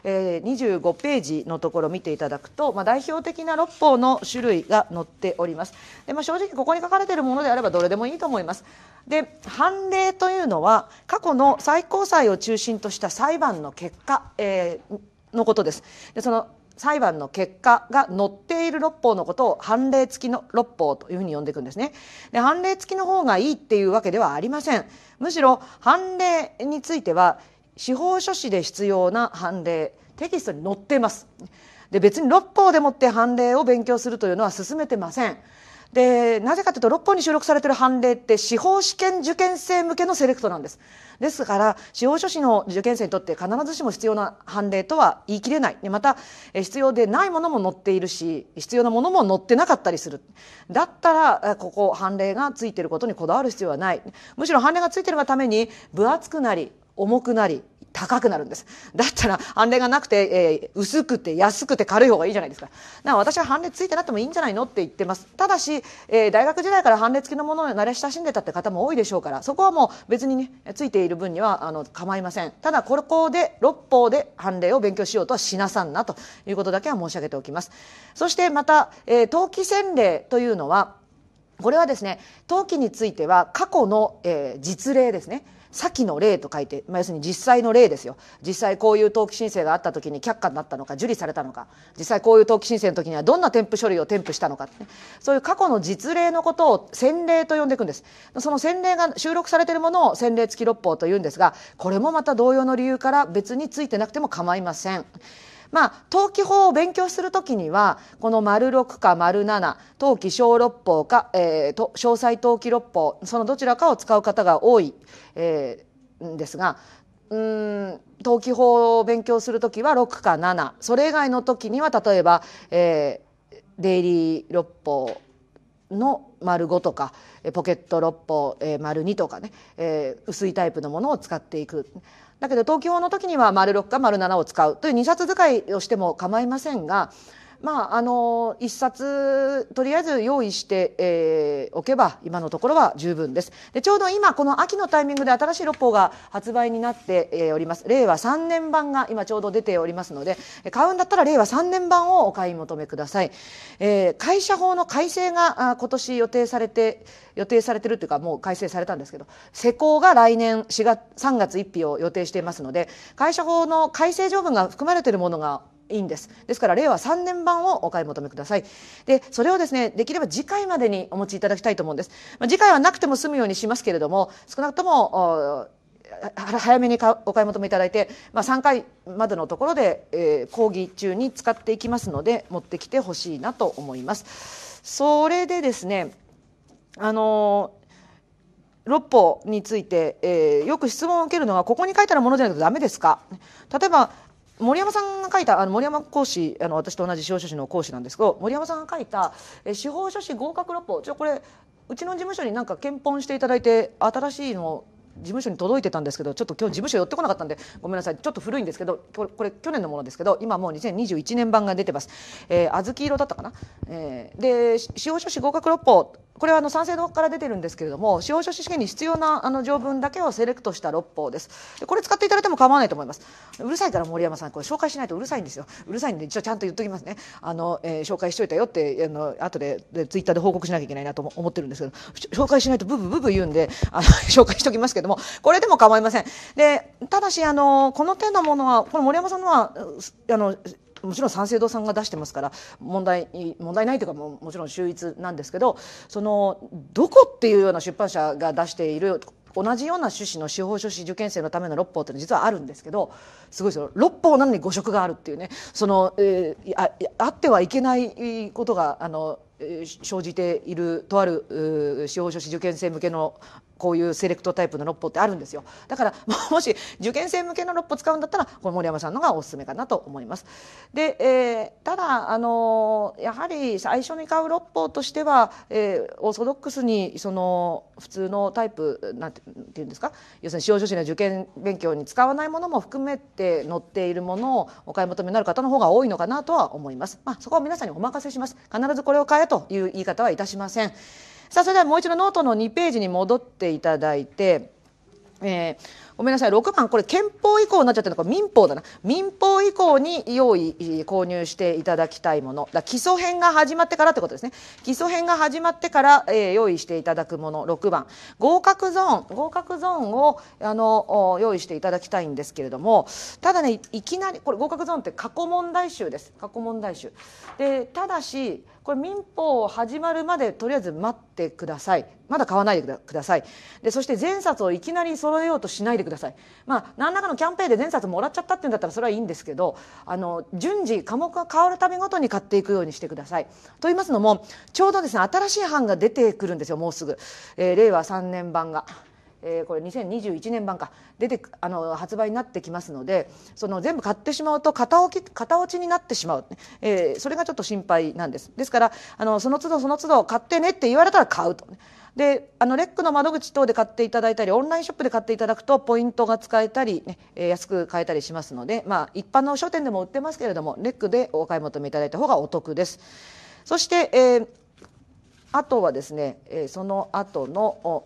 え25ページのところを見ていただくと、まあ、代表的な六法の種類が載っておりますで、まあ、正直ここに書かれているものであればどれでもいいと思いますで判例というのは過去の最高裁を中心とした裁判の結果、えー、のことです。でその裁判の結果が載っている六法のことを判例付きの六法というふうに呼んでいくんですね。で判例付きの方がいいっていうわけではありません。むしろ判例については司法書士で必要な判例テキストに載っています。で別に六法でもって判例を勉強するというのは進めてません。でなぜかというと6本に収録されている判例って司法試験受験生向けのセレクトなんですですから司法書士の受験生にとって必ずしも必要な判例とは言い切れないまた必要でないものも載っているし必要なものも載ってなかったりするだったらここ判例がついていることにこだわる必要はないむしろ判例がついているがために分厚くなり重くなり高くなるんです。だったら、判例がなくて、えー、薄くて安くて軽い方がいいじゃないですか。なか私は判例ついてなってもいいんじゃないのって言ってます。ただし、えー、大学時代から判例付きのものを慣れ親しんでたって方も多いでしょうから、そこはもう別にね、ついている分にはあの構いません。ただ、ここで、六法で判例を勉強しようとはしなさんなということだけは申し上げておきます。そしてまた、えー、登記洗礼というのは、これはですね、登記については過去の、えー、実例ですね。先の例と書いて、まあ、要するに実際の例ですよ実際こういう登記申請があった時に却下になったのか受理されたのか実際こういう登記申請の時にはどんな添付書類を添付したのか、ね、そういう過去の実例のことを先例と呼んでいくんですその先例が収録されているものを先例付き六法というんですがこれもまた同様の理由から別についてなくても構いません。まあ登記法を勉強する時にはこの丸6か丸7登記小六法か、えー、と詳細登記六法そのどちらかを使う方が多い、えー、んですがうん登記法を勉強する時は6か7それ以外の時には例えば、えー、デイリー六法の丸5とかポケット六法、えー、丸2とかね、えー、薄いタイプのものを使っていくだけど登記法の時には丸6か丸7を使うという2冊使いをしても構いませんがまあ、あの、一冊、とりあえず用意して、えー、おけば、今のところは十分です。で、ちょうど今、この秋のタイミングで新しい六法が発売になって、えおります。令和3年版が今ちょうど出ておりますので、買うんだったら令和3年版をお買い求めください。えー、会社法の改正が今年予定されて、予定されてるというか、もう改正されたんですけど、施行が来年4月、3月1日を予定していますので、会社法の改正条文が含まれているものがいいんですですから令和3年版をお買い求めくださいでそれをですねできれば次回までにお持ちいただきたいと思うんです、まあ、次回はなくても済むようにしますけれども少なくとも早めにお買い求めいただいて、まあ、3回までのところで、えー、講義中に使っていきますので持ってきてほしいなと思います。それでですねあの六法について、えー、よく質問を受けるのはここに書いてあるものじゃないとダメですか例えば森山さんが書いたあの森山講師あの私と同じ司法書士の講師なんですけど森山さんが書いた「え司法書士合格六法」ちょこれうちの事務所になんか検本していただいて新しいの事務所に届いてたんですけどちょっと今日事務所寄ってこなかったんでごめんなさいちょっと古いんですけどこれこれ去年のものですけど今もう2021年版が出てます、えー、小豆色だったかな、えー、で司法書士合格六法これはあの賛成のから出てるんですけれども司法書士試験に必要なあの条文だけをセレクトした6法ですこれ使っていただいても構わないと思いますうるさいから森山さんこれ紹介しないとうるさいんですようるさいんで一応ちゃんと言っときますねあの、えー、紹介しといたよってあの後ででツイッターで報告しなきゃいけないなと思ってるんですけど紹介しないとブブブブ言うんであの 紹介しときますけどもこれでも構いませんでただしあのこの手のものはこの森山さんのはあのもちろん三省堂さんが出してますから問題問題ないというかももちろん秀逸なんですけどそのどこっていうような出版社が出している同じような趣旨の司法書士受験生のための六法っていうのは実はあるんですけどすごいですよ六法なのに五色があるっていうねその、えー、ああってはいけないことがあの生じているとある司法書士受験生向けのこういうセレクトタイプの六歩ってあるんですよだから もし受験生向けの六歩使うんだったらこの森山さんのがおすすめかなと思います。で、えー、ただあのやはり最初に買う六歩としては、えー、オーソドックスにその普通のタイプなんていうんですか要するに使用書士の受験勉強に使わないものも含めて載っているものをお買い求めになる方の方が多いのかなとは思います。まあ、そこは皆さんにお任せします。必ずこれを買えという言い方はいたしません。さあそれではもう一度ノートの2ページに戻っていただいて、えーごめんなさい6番これ憲法以降になっちゃってるのか民法だな民法以降に用意購入していただきたいものだ基礎編が始まってからってことですね基礎編が始まってから、えー、用意していただくもの6番合格ゾーン合格ゾーンをあの用意していただきたいんですけれどもただねいきなりこれ合格ゾーンって過去問題集です過去問題集でただしこれ民法始まるまでとりあえず待ってくださいまだ買わないでくださいでそして前冊をいきなり揃えようとしないでくださいまあ何らかのキャンペーンで前冊もらっちゃったっていうんだったらそれはいいんですけどあの順次科目が変わるたびごとに買っていくようにしてください。と言いますのもちょうどですね新しい版が出てくるんですよもうすぐ、えー、令和3年版が。えー、これ2021年版か出てあの発売になってきますのでその全部買ってしまうと型落ち型落ちになってしまう、えー、それがちょっと心配なんですですからあのその都度その都度買ってねって言われたら買うと。であのレックの窓口等で買っていただいたりオンラインショップで買っていただくとポイントが使えたりね、え安く買えたりしますので、まあ、一般の書店でも売ってますけれどもレックでお買い求めいただいた方がお得です。そして、えー、あとはですね、えー、その後の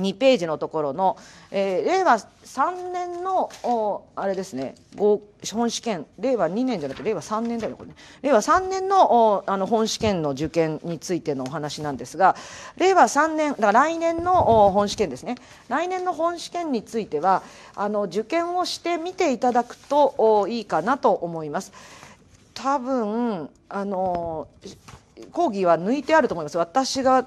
2ページのところの、えー、令和3年のおあれですね本試験令和2年じゃなくて令和3年だよこれね令和3年のおあの本試験の受験についてのお話なんですが令和3年だから来年のお本試験ですね来年の本試験についてはあの受験をしてみていただくとおいいかなと思います。多分あのー講義は抜いてあると思います私が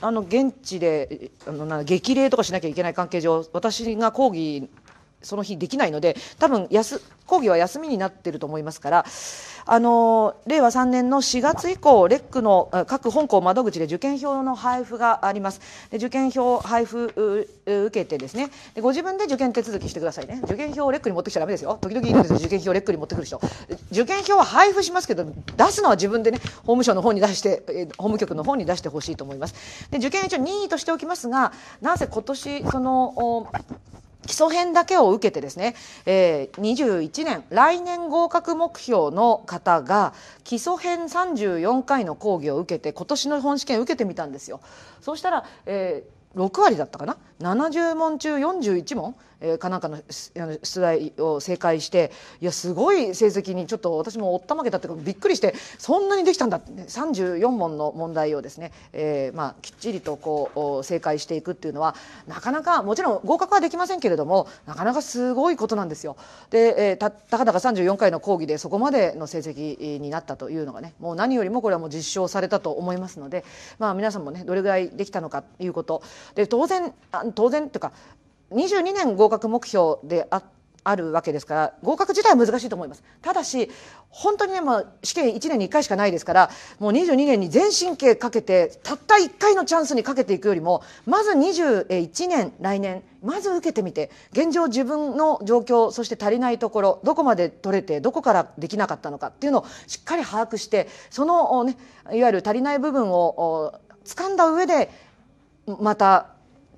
あの現地であのな激励とかしなきゃいけない関係上私が講義その日できないので多分休講義は休みになっていると思いますからあの令和3年の4月以降レックの各本校窓口で受験票の配布がありますで受験票配布受けてですねでご自分で受験手続きしてくださいね受験票をレックに持ってきちゃだめですよ時々いるんですよ受験票をレックに持ってくる人受験票は配布しますけど出すのは自分でね法務省の方に出して法務局の方に出してほしいと思いますで受験一応任意としておきますがなぜ今年その基礎編だけを受けてですね、えー、21年来年合格目標の方が基礎編34回の講義を受けて今年の本試験受けてみたんですよ。そうしたら、えー6割だったかな70問中41問えー、かなんかの出題を正解していやすごい成績にちょっと私もおったまげたっていうかびっくりしてそんなにできたんだって、ね、34問の問題をですね、えーまあ、きっちりとこう正解していくっていうのはなかなかもちろん合格はできませんけれどもなかなかすごいことなんですよ。で、えー、たたかだか34回の講義でそこまでの成績になったというのがねもう何よりもこれはもう実証されたと思いますので、まあ、皆さんもねどれぐらいできたのかということで当然当然というか22年合格目標でああるわけですから合格自体は難しいと思いますただし本当にね試験1年に1回しかないですからもう22年に全神経かけてたった1回のチャンスにかけていくよりもまず21年来年まず受けてみて現状自分の状況そして足りないところどこまで取れてどこからできなかったのかっていうのをしっかり把握してその、ね、いわゆる足りない部分を掴んだ上でまた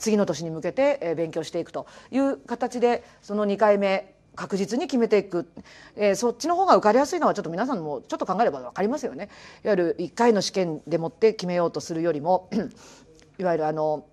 次の年に向けて勉強していくという形でその2回目確実に決めていく、えー、そっちの方が受かりやすいのはちょっと皆さんもちょっと考えれば分かりますよね。いわゆる1回の試験でもって決めようとするよりも いわゆるあの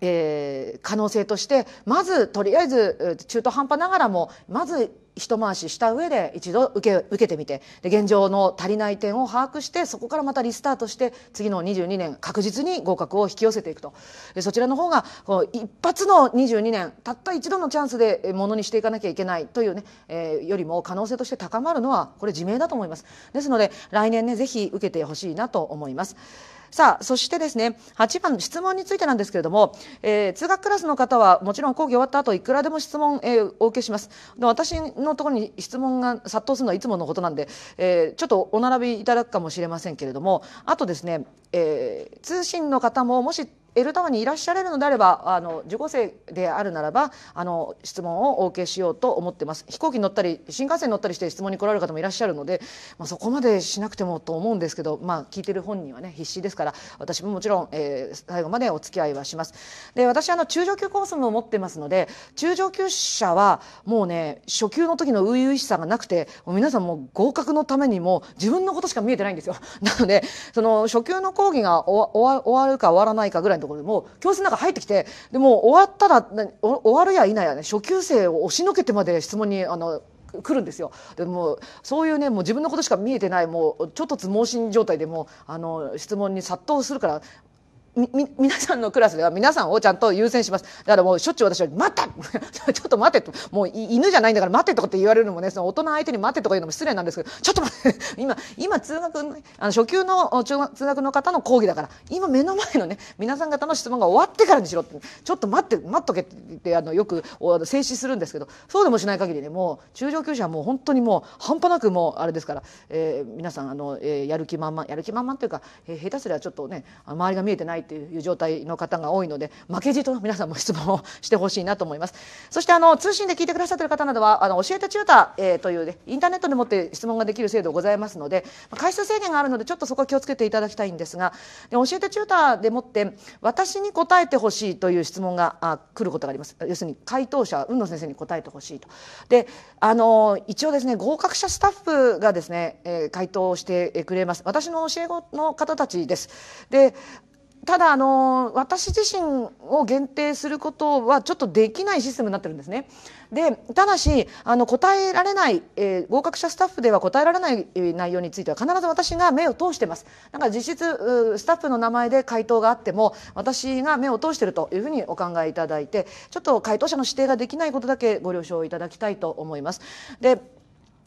えー、可能性としてまずとりあえず中途半端ながらもまず一回しした上で一度受け受けてみてで現状の足りない点を把握してそこからまたリスタートして次の22年確実に合格を引き寄せていくとそちらの方がこう一発の22年たった一度のチャンスでものにしていかなきゃいけないというね、えー、よりも可能性として高まるのはこれ自明だと思います。ですので来年ねぜひ受けてほしいなと思います。さあ、そしてですね、8番の質問についてなんですけれども、えー、通学クラスの方はもちろん講義終わった後いくらでも質問、えー、お受けします。で私のところに質問が殺到するのはいつものことなんで、えー、ちょっとお並びいただくかもしれませんけれども、あとですね、えー、通信の方ももしエルタワーにいらっしゃれるのであればあの受講生であるならばあの質問をお受けしようと思ってます飛行機乗ったり新幹線乗ったりして質問に来られる方もいらっしゃるので、まあ、そこまでしなくてもと思うんですけど、まあ、聞いてる本人はね必死ですから私ももちろん、えー、最後までお付き合いはします。で私あの中上級コースも持ってますので中上級者はもうね初級の時の初々しさがなくてもう皆さんも合格のためにも自分のことしか見えてないんですよ。なのでその初級の講義が終わるか終わらないかぐらいのところでも教室の中入ってきてでも終わったら終わるや否やね初級生を押しのけてまで質問にあの来るんですよでもそういうねもう自分のことしか見えてないもうちょっと盲信状態でもあの質問に殺到するから皆さんのクラスでは皆さんをちゃんと優先しますだからもうしょっちゅう私は「待った ちょっと待て」ともう犬じゃないんだから「待て」とかって言われるのもねその大人相手に「待て」とか言うのも失礼なんですけど「ちょっと待って 今今通学あの初級の中通学の方の講義だから今目の前のね皆さん方の質問が終わってからにしろ」って「ちょっと待って待っとけ」ってあのよく静止するんですけどそうでもしない限りねもう中上級者はもう本当にもう半端なくもうあれですから、えー、皆さんあの、えー、やる気満々やる気満々っていうか、えー、下手すりゃちょっとね周りが見えてないっていう状態の方が多いので負けじと皆さんも質問をしてほしいなと思いますそしてあの通信で聞いてくださってる方などはあの教えてチューター、えー、という、ね、インターネットでもって質問ができる制度ございますので回数制限があるのでちょっとそこは気をつけていただきたいんですがで教えてチューターでもって私に答えてほしいという質問があ来ることがあります要するに回答者海野先生に答えてほしいとであの一応ですね合格者スタッフがですね、えー、回答してくれます私の教え子の方たちですでただあの私自身を限定することはちょっとできないシステムになってるんですね。でただしあの答えられない、えー、合格者スタッフでは答えられない内容については必ず私が目を通してますだから実質スタッフの名前で回答があっても私が目を通してるというふうにお考えいただいてちょっと回答者の指定ができないことだけご了承いただきたいと思います。で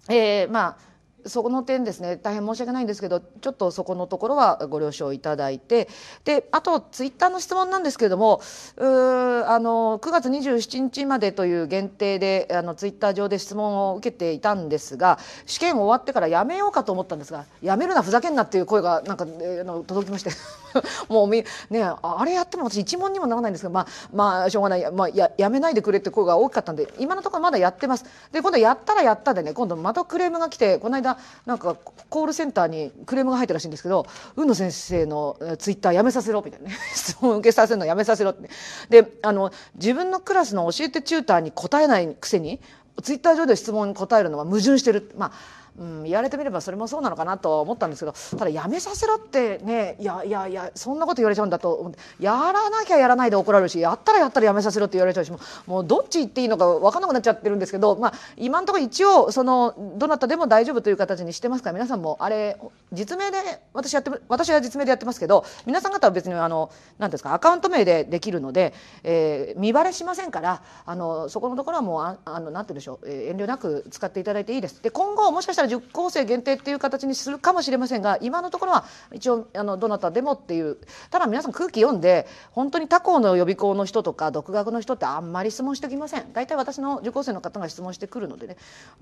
えー、まあそこの点ですね大変申し訳ないんですけどちょっとそこのところはご了承いただいてであとツイッターの質問なんですけれどもうあの9月27日までという限定であのツイッター上で質問を受けていたんですが試験終わってからやめようかと思ったんですがやめるなふざけんなっていう声がなんか、えー、の届きまして もうみねあれやっても私一問にもならないんですけどまあまあしょうがない、まあ、ややめないでくれって声が大きかったんで今のところまだやってます。で今度やったらやったでね今度またクレームが来てこの間間なんかコールセンターにクレームが入ったらしいんですけど「海野先生のツイッターやめさせろ」みたいなね 質問を受けさせるのやめさせろって、であの自分のクラスの教えてチューターに答えないくせにツイッター上で質問に答えるのは矛盾してるまあうん、言われてみればそれもそうなのかなと思ったんですけどただやめさせろってねいやいやいやそんなこと言われちゃうんだと思ってやらなきゃやらないで怒られるしやったらやったらやめさせろって言われちゃうしもうどっち行っていいのか分かんなくなっちゃってるんですけど、まあ、今のところ一応そのどなたでも大丈夫という形にしてますから皆さんもあれ実名で私やって私は実名でやってますけど皆さん方は別にあのんですかアカウント名でできるので、えー、見バレしませんからあのそこのところはもうああのなんて言うんでしょう、え遠慮なく使っていただいていいです。で今後もしかしたら受講生限定っていう形にするかもしれませんが今のところは一応あのどなたでもっていうただ皆さん空気読んで本当に他校の予備校の人とか独学の人ってあんまり質問してきません大体私の受講生の方が質問してくるのでね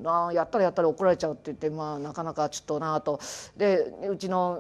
あやったらやったら怒られちゃうって言って、まあ、なかなかちょっとなとでうちの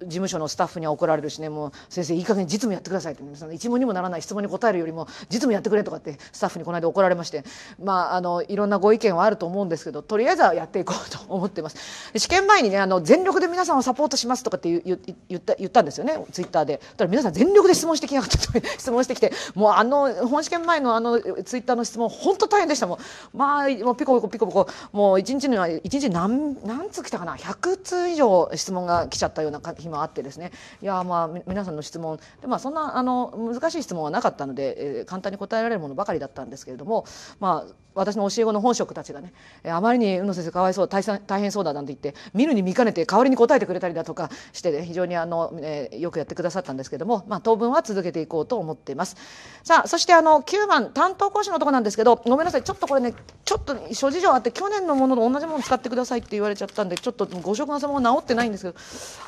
事務所のスタッフには怒られるしねもう先生いい加減実務やってくださいって、ね、その一問にもならない質問に答えるよりも実務やってくれとかってスタッフにこの間怒られましてまああのいろんなご意見はあると思うんですけどとりあえずはやっていこうと思ってます。試験前にねあの全力で皆さんをサポートしますとかって言った言ったんですよねツイッターで。たら皆さん全力で質問してきなかった 質問してきてもうあの本試験前のあのツイッターの質問本当大変でしたもうまあもうピコピコピコピコもう一日には一日何何つ来たかな100通以上質問が来ちゃったような日もあってですねいやまあ皆さんの質問でまあそんなあの難しい質問はなかったので、えー、簡単に答えられるものばかりだったんですけれどもまあ私の教え子の本職たちがね、えあまりに宇野先生かわいそう退散大変そうだなんて言って見るに見かねて代わりに答えてくれたりだとかして非常にあの、えー、よくやってくださったんですけども、まあ、当分は続けていこうと思っています。さあそしてあの9番担当講師のとこなんですけどごめんなさいちょっとこれねちょっと諸事情あって去年のものと同じもの使ってくださいって言われちゃったんでちょっとご職場様も治ってないんですけど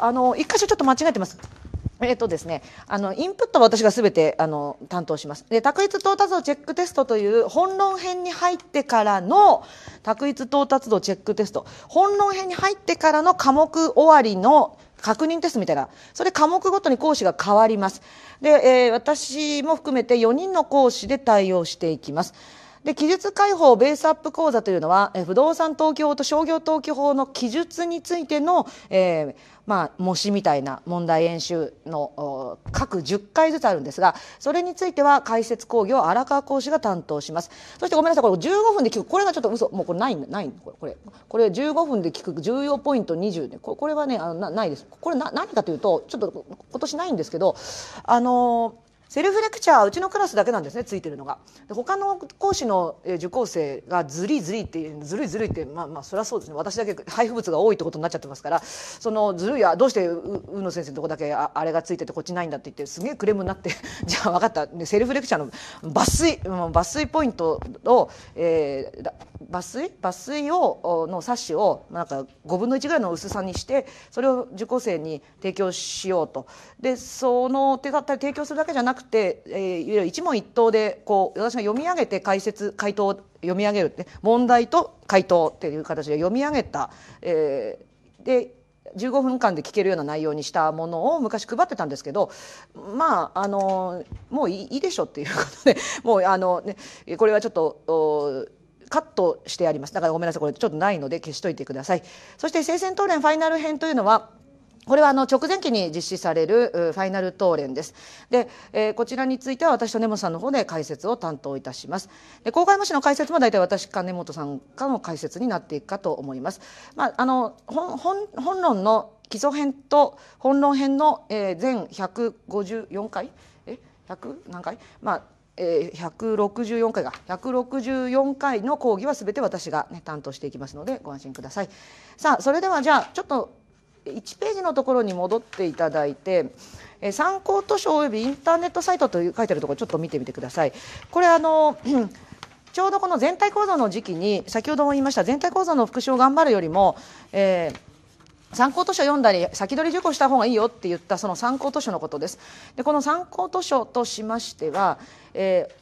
あの一箇所ちょっと間違えてます。えっとですね、あの、インプットは私がすべて、あの、担当します。で、択一到達度チェックテストという本論編に入ってからの、択一到達度チェックテスト。本論編に入ってからの科目終わりの確認テストみたいな。それ科目ごとに講師が変わります。で、えー、私も含めて4人の講師で対応していきます。で、記述解放ベースアップ講座というのは、不動産登記法と商業登記法の記述についての、えー、まあ、模試みたいな問題演習の各10回ずつあるんですがそれについては解説講義を荒川講師が担当しますそしてごめんなさいこれ15分で聞くこれがちょっと嘘もうこれないないこれこれ15分で聞く重要ポイント20これこれはねあのなないですこれな何かというとちょっと今年ないんですけどあのーセルフレクチャーはうちのクラスだけなんですねついてるのがで他の講師の受講生がずりずりってずるいずるいってまあまあそりゃそうですね私だけ配布物が多いってことになっちゃってますからそのずるいやどうしてう宇野先生のとこだけああれがついててこっちないんだって言ってすげえクレームになって じゃあ分かった、ね、セルフレクチャーの抜粋抜粋ポイントを、えー、抜粋抜粋をの冊子をなんか5分の1ぐらいの薄さにしてそれを受講生に提供しようとでその手提供するだけじゃなくくて、えー、いわゆる一問一答でこう私が読み上げて解説回答を読み上げるって問題と回答っていう形で読み上げた、えー、で15分間で聞けるような内容にしたものを昔配ってたんですけどまああのもういいでしょっていうことで もうあの、ね、これはちょっと。カットしてありますだからごめんなさいこれちょっとないので消しといてくださいそして聖戦討論ファイナル編というのはこれはあの直前期に実施されるファイナル答練です。で、えー、こちらについては私と根本さんの方で解説を担当いたします。で、公開模試の解説も大体私か根本さんかの解説になっていくかと思います。まあ、あの本本本論の基礎編と本論編の、えー、全154回え100何回まあえー、164回が164回の講義は全て私が、ね、担当していきますのでご安心ください。さあそれではじゃあちょっと1ページのところに戻っていただいて参考図書およびインターネットサイトという書いてあるところちょっと見てみてください。これあの ちょうどこの全体構造の時期に先ほども言いました全体構造の復習を頑張るよりも、えー参考図書読んだり先取り受講した方がいいよって言ったその参考図書のことです。でこの参考図書としましては、え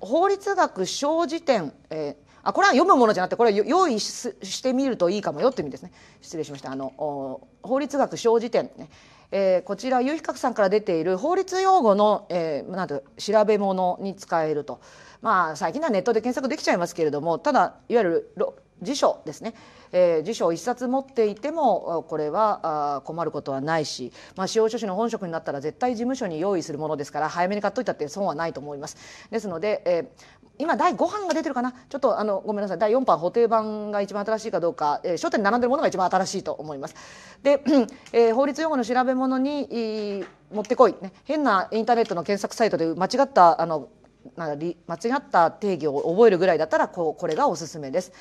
ー、法律学小辞典、えあこれは読むものじゃなくてこれは用意してみるといいかもよという意味ですね失礼しましたあの法律学小辞典ね、えー、こちら有比較さんから出ている法律用語の、えー、なんて調べ物に使えるとまあ最近はネットで検索できちゃいますけれどもただいわゆる辞書ですね、えー、辞書を1冊持っていてもこれはあ困ることはないし、まあ、司法書士の本職になったら絶対事務所に用意するものですから早めに買っといたって損はないと思います。ですので、えー今第5版が出てるかなちょっとあのごめんなさい第4版補定版が一番新しいかどうか、えー、書店に並んでるものが一番新しいと思います。で、えー、法律用語の調べ物に持ってこい、ね、変なインターネットの検索サイトで間違ったあのな間違った定義を覚えるぐらいだったらこうこれがおすすめです。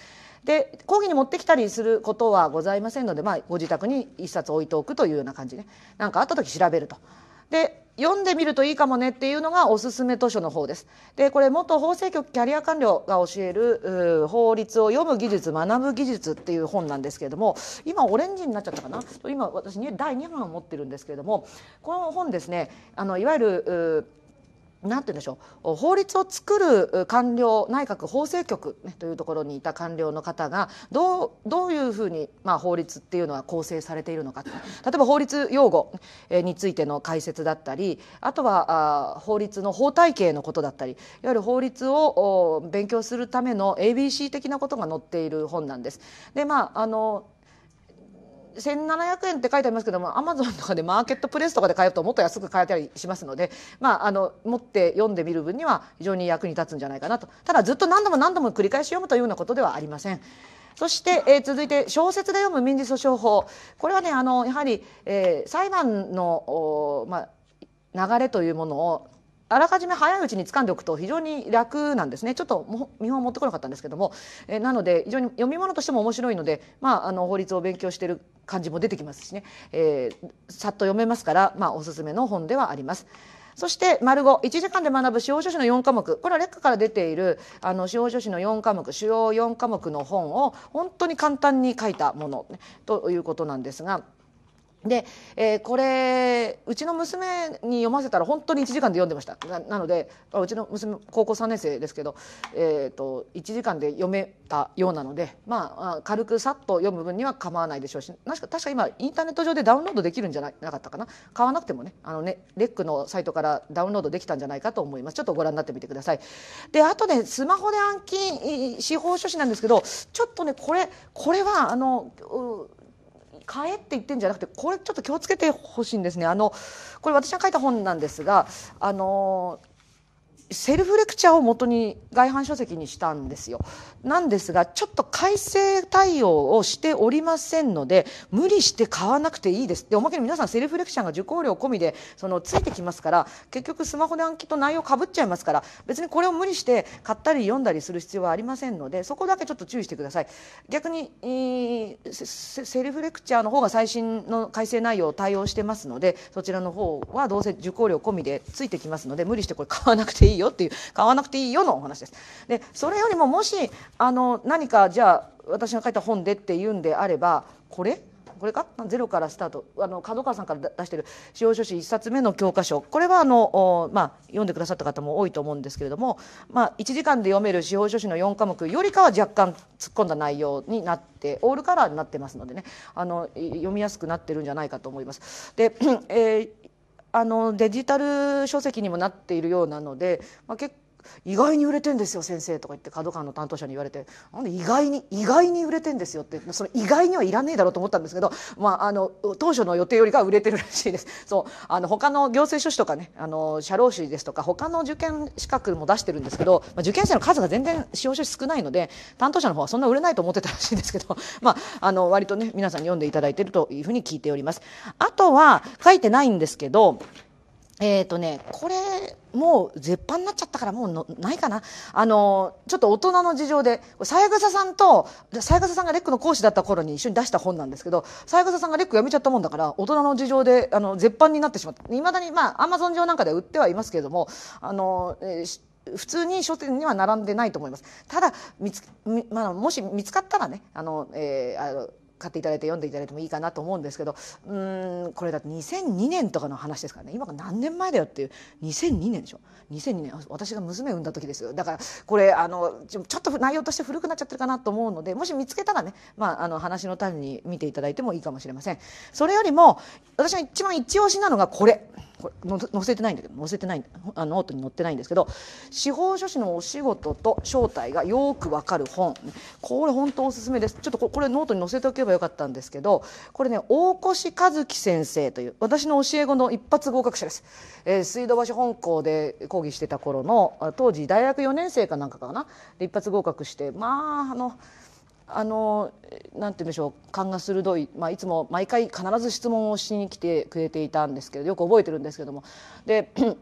で講義に持ってきたりすることはございませんので、まあ、ご自宅に1冊置いておくというような感じね何かあった時調べると。で読んでみるといいかもねっていうのがおすすめ図書の方です。でこれ元法制局キャリア官僚が教える法律を読む技術学ぶ技術っていう本なんですけれども今オレンジになっちゃったかな今私に第2版を持ってるんですけれどもこの本ですねあのいわゆるなんて言うんでしょう法律を作る官僚内閣法制局、ね、というところにいた官僚の方がどうどういうふうに、まあ、法律っていうのは構成されているのか例えば法律用語についての解説だったりあとはあ法律の法体系のことだったりいわゆる法律を勉強するための ABC 的なことが載っている本なんです。でまああの1700円って書いてありますけどもアマゾンとかでマーケットプレスとかで買えるともっと安く買えたりしますので、まあ、あの持って読んでみる分には非常に役に立つんじゃないかなとただずっと何度も何度も繰り返し読むというようなことではありません。そして、えー、続いて小説で読む民事訴訟法これはねあのやはり、えー、裁判のお、まあ、流れというものをあらかじめ早いうちに掴んでおくと非常に楽なんですねちょっと見本を持ってこなかったんですけども、えなので非常に読み物としても面白いので、まあ、あの法律を勉強してる感じも出てきますしね、えー、さっと読めますから、まあ、おすすめの本ではあります。そして丸五1時間で学ぶ司法書士の4科目。これは劣化から出ている、あの、司法書士の4科目、主要4科目の本を本当に簡単に書いたもの、ということなんですが、で、えー、これうちの娘に読ませたら本当に1時間で読んでましたなのでうちの娘高校3年生ですけど、えーと、1時間で読めたようなので、まあ、軽くさっと読む分には構わないでしょうし確か今インターネット上でダウンロードできるんじゃなかったかな買わなくてもねあのねレックのサイトからダウンロードできたんじゃないかと思いますちょっとご覧になってみてください。であとねスマホで暗記司法書士なんですけどちょっとねこれこれはあの買えって言ってんじゃなくてこれちょっと気をつけてほしいんですねあのこれ私が書いた本なんですがあのセルフレクチャーを元に外販書籍にしたんですよ。なんですが、ちょっと改正対応をしておりませんので、無理して買わなくていいです。で、おまけに皆さんセルフレクチャーが受講料込みで、その、ついてきますから、結局スマホで暗記と内容かぶっちゃいますから、別にこれを無理して買ったり読んだりする必要はありませんので、そこだけちょっと注意してください。逆に、えー、セルフレクチャーの方が最新の改正内容を対応してますので、そちらの方はどうせ受講料込みでついてきますので、無理してこれ買わなくていいいよっていう買わなくていいよのお話です。でそれよりももしあの何かじゃあ私が書いた本でっていうんであればこれこれかゼロからスタートあの角川さんから出してる司法書士1冊目の教科書これはあの、まあ、読んでくださった方も多いと思うんですけれども、まあ、1時間で読める司法書士の4科目よりかは若干突っ込んだ内容になってオールカラーになってますのでねあの読みやすくなってるんじゃないかと思います。で、えーあのデジタル書籍にもなっているようなので、まあ、結意外に売れてんですよ先生」とか言って角川の担当者に言われて「なんで意外に意外に売れてんですよ」ってその意外にはいらねえだろうと思ったんですけど、まあ、あの当初の予定よりかは売れてるらしいです。そうあの他の行政書士とかねあの社労士ですとか他の受験資格も出してるんですけど、まあ、受験生の数が全然司法書士少ないので担当者の方はそんな売れないと思ってたらしいんですけど、まあ、あの割とね皆さんに読んでいただいてるというふうに聞いております。あとは書いてないんですけどえっ、ー、とね、これ、もう絶版になっちゃったからもうのないかな。あの、ちょっと大人の事情で、さやぐささんと、さやぐささんがレックの講師だった頃に一緒に出した本なんですけど、さやぐささんがレックやめちゃったもんだから、大人の事情で、あの、絶版になってしまった。いまだに、まあ、アマゾン上なんかで売ってはいますけれども、あの、えー普通に書店には並んでないと思います。ただ見つ、まあ、もし見つかったらね、あの、えー、あの買っていただいて読んでいただいてもいいかなと思うんですけどうんこれだって2002年とかの話ですからね今が何年前だよっていう2002年でしょ2002年私が娘を産んだ時ですよだからこれあのちょっと内容として古くなっちゃってるかなと思うのでもし見つけたらね、まあ、あの話のために見ていただいてもいいかもしれません。それよりも私が一番一押しなのがこれ。載せてないんだけど載せてないあノートに載ってないんですけど司法書士のお仕事と正体がよくわかる本これ本当おすすめですちょっとこれノートに載せておけばよかったんですけどこれね大越和樹先生という私の教え子の一発合格者です、えー、水道橋本校で講義してた頃の当時大学4年生かなんかかな一発合格してまああのあのなて言うんでしょう勘が鋭い、まあ、いつも毎回必ず質問をしに来てくれていたんですけどよく覚えてるんですけども。で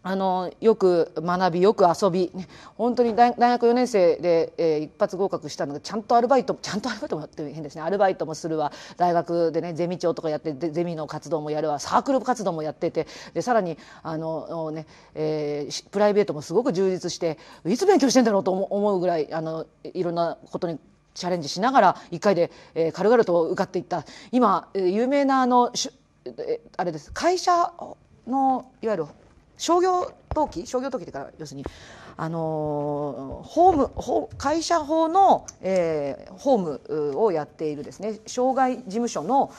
あのよく学びよく遊び、ね、本当に大学4年生で、えー、一発合格したのがちゃんとアルバイトちゃんとアルバイトもって変ですねアルバイトもするわ大学でねゼミ長とかやってゼミの活動もやるわサークル活動もやっててでさらにあの、ねえー、プライベートもすごく充実していつ勉強してんだろうと思うぐらいあのいろんなことにチャレンジしながら1回で、えー、軽々と受かっていった今、えー、有名なあのしゅ、えあれです会社のいわゆる商業登記商業登記ってから要するに、あのー、ホームホ会社法の、えー、ホームをやっているですね障害事務所の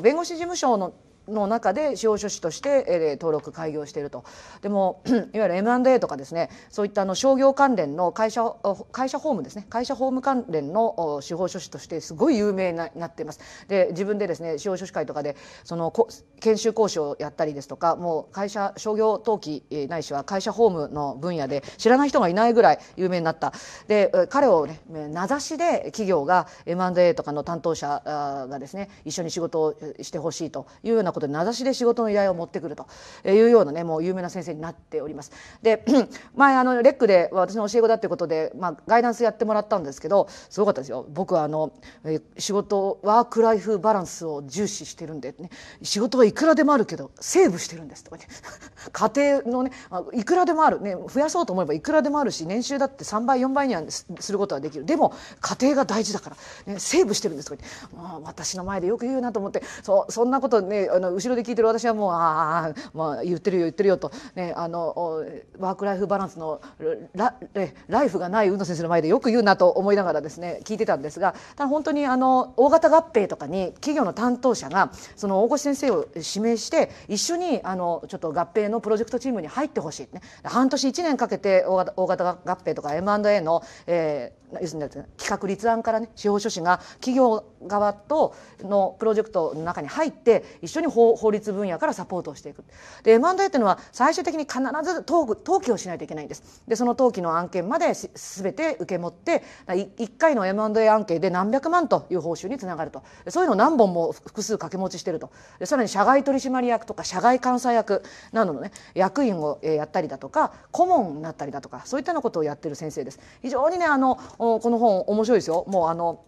弁護士事務所のの中で司法書士として、え登録開業しているとでも いわゆる M&A とかですねそういったあの商業関連の会社会社ームですね会社ホーム関連の司法書士としてすごい有名になっていますで自分でですね司法書士会とかでその研修講師をやったりですとかもう会社商業登記ないしは会社ホームの分野で知らない人がいないぐらい有名になったで彼をね名指しで企業が M&A とかの担当者がですね一緒に仕事をしてほしいというようなことで名指しで仕事の依頼を持ってくるというようなねもう有名な先生になっております。で 前あのレックで私の教え子だっていうことで、まあ、ガイダンスやってもらったんですけどすごかったですよ。僕はあの仕事ワークライフバランスを重視してるんで、ね、仕事はいくらでもあるけどセーブしてるんですとかね 家庭のねいくらでもある、ね、増やそうと思えばいくらでもあるし年収だって3倍4倍にはすることはできるでも家庭が大事だから、ね、セーブしてるんですとか、ね、あ、私の前でよく言うなと思ってそそんなことねの後ろで聞いてる私はもうああ、まあ、言ってるよ言ってるよと、ね、あのワーク・ライフ・バランスのラライフがない海野先生の前でよく言うなと思いながらですね聞いてたんですがただ本当にあの大型合併とかに企業の担当者がその大越先生を指名して一緒にあのちょっと合併のプロジェクトチームに入ってほしい、ね、半年1年かけて大型合併とか M&A の、えー、要するに企画立案からね司法書士が企業側とのプロジェクトの中に入って一緒に法律分野からサポートをしていく。で M&A というのは最終的に必ず登記をしないといけないんです。でその登記の案件まですべて受け持って1回の M&A 案件で何百万という報酬につながるとそういうのを何本も複数掛け持ちしてるとでさらに社外取締役とか社外監査役などのね役員をやったりだとか顧問になったりだとかそういったようなことをやっている先生です。非常にねあのこの本面白いですよもうあの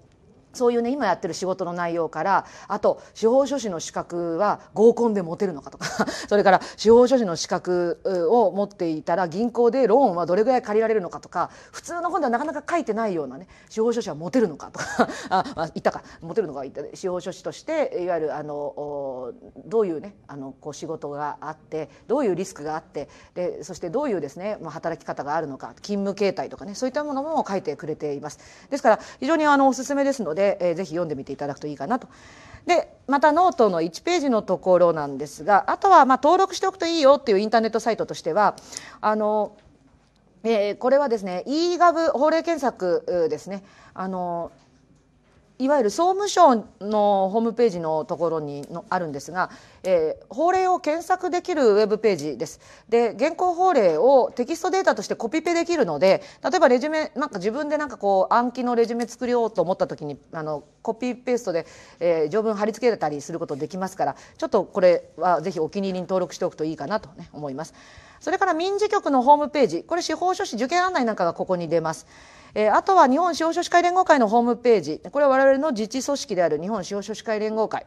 そういうね今やってる仕事の内容からあと司法書士の資格は合コンで持てるのかとか それから司法書士の資格を持っていたら銀行でローンはどれぐらい借りられるのかとか普通の本ではなかなか書いてないようなね司法書士は持てるのかとか あ、まあ、言ったか持てるのか言った司法書士としていわゆるあのどういうねあのこう仕事があってどういうリスクがあってでそしてどういうですね、まあ、働き方があるのか勤務形態とかねそういったものも書いてくれています。ですから非常にあのおすすめですのでで、えー、ぜひ読んでみていただくといいかなと。でまたノートの1ページのところなんですがあとはまあ登録しておくといいよっていうインターネットサイトとしてはあの、えー、これはですね e ガブ法令検索ですねあのいわゆる総務省のホームページのところにのあるんですが、えー、法令を検索できるウェブページです。で、現行法令をテキストデータとしてコピペできるので、例えばレジュメ、なんか自分でなんかこう暗記のレジュメ作りようと思った時に、あの、コピーペーストで、えー、条文貼り付けたりすることできますから、ちょっとこれはぜひお気に入りに登録しておくといいかなと、ね、思います。それから民事局のホームページ、これ司法書士受験案内なんかがここに出ます。えー、あとは日本司法書士会連合会のホームページこれは我々の自治組織である日本司法書士会連合会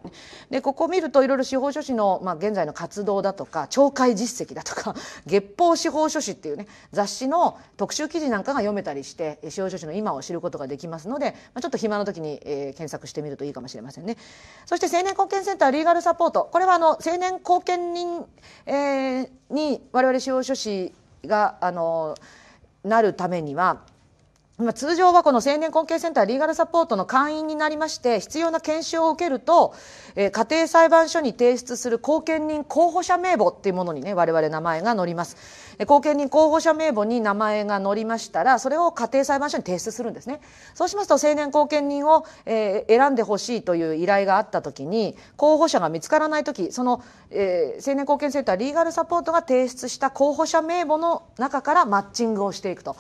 でここを見るといろいろ司法書士の、まあ、現在の活動だとか懲戒実績だとか 月報司法書士っていうね雑誌の特集記事なんかが読めたりして司法書士の今を知ることができますので、まあ、ちょっと暇な時に、えー、検索してみるといいかもしれませんね。そして青年貢献センターリーガルサポートこれはあの青年貢献人、えー、に我々司法書士があのなるためにはま通常はこの青年後見センターリーガルサポートの会員になりまして必要な研修を受けると、え家庭裁判所に提出する後見人候補者名簿っていうものにね我々名前が載ります、え後見人候補者名簿に名前が載りましたらそれを家庭裁判所に提出するんですねそうしますと青年後見人を、え選んでほしいという依頼があった時に候補者が見つからない時その、え青年後見センターリーガルサポートが提出した候補者名簿の中からマッチングをしていくと。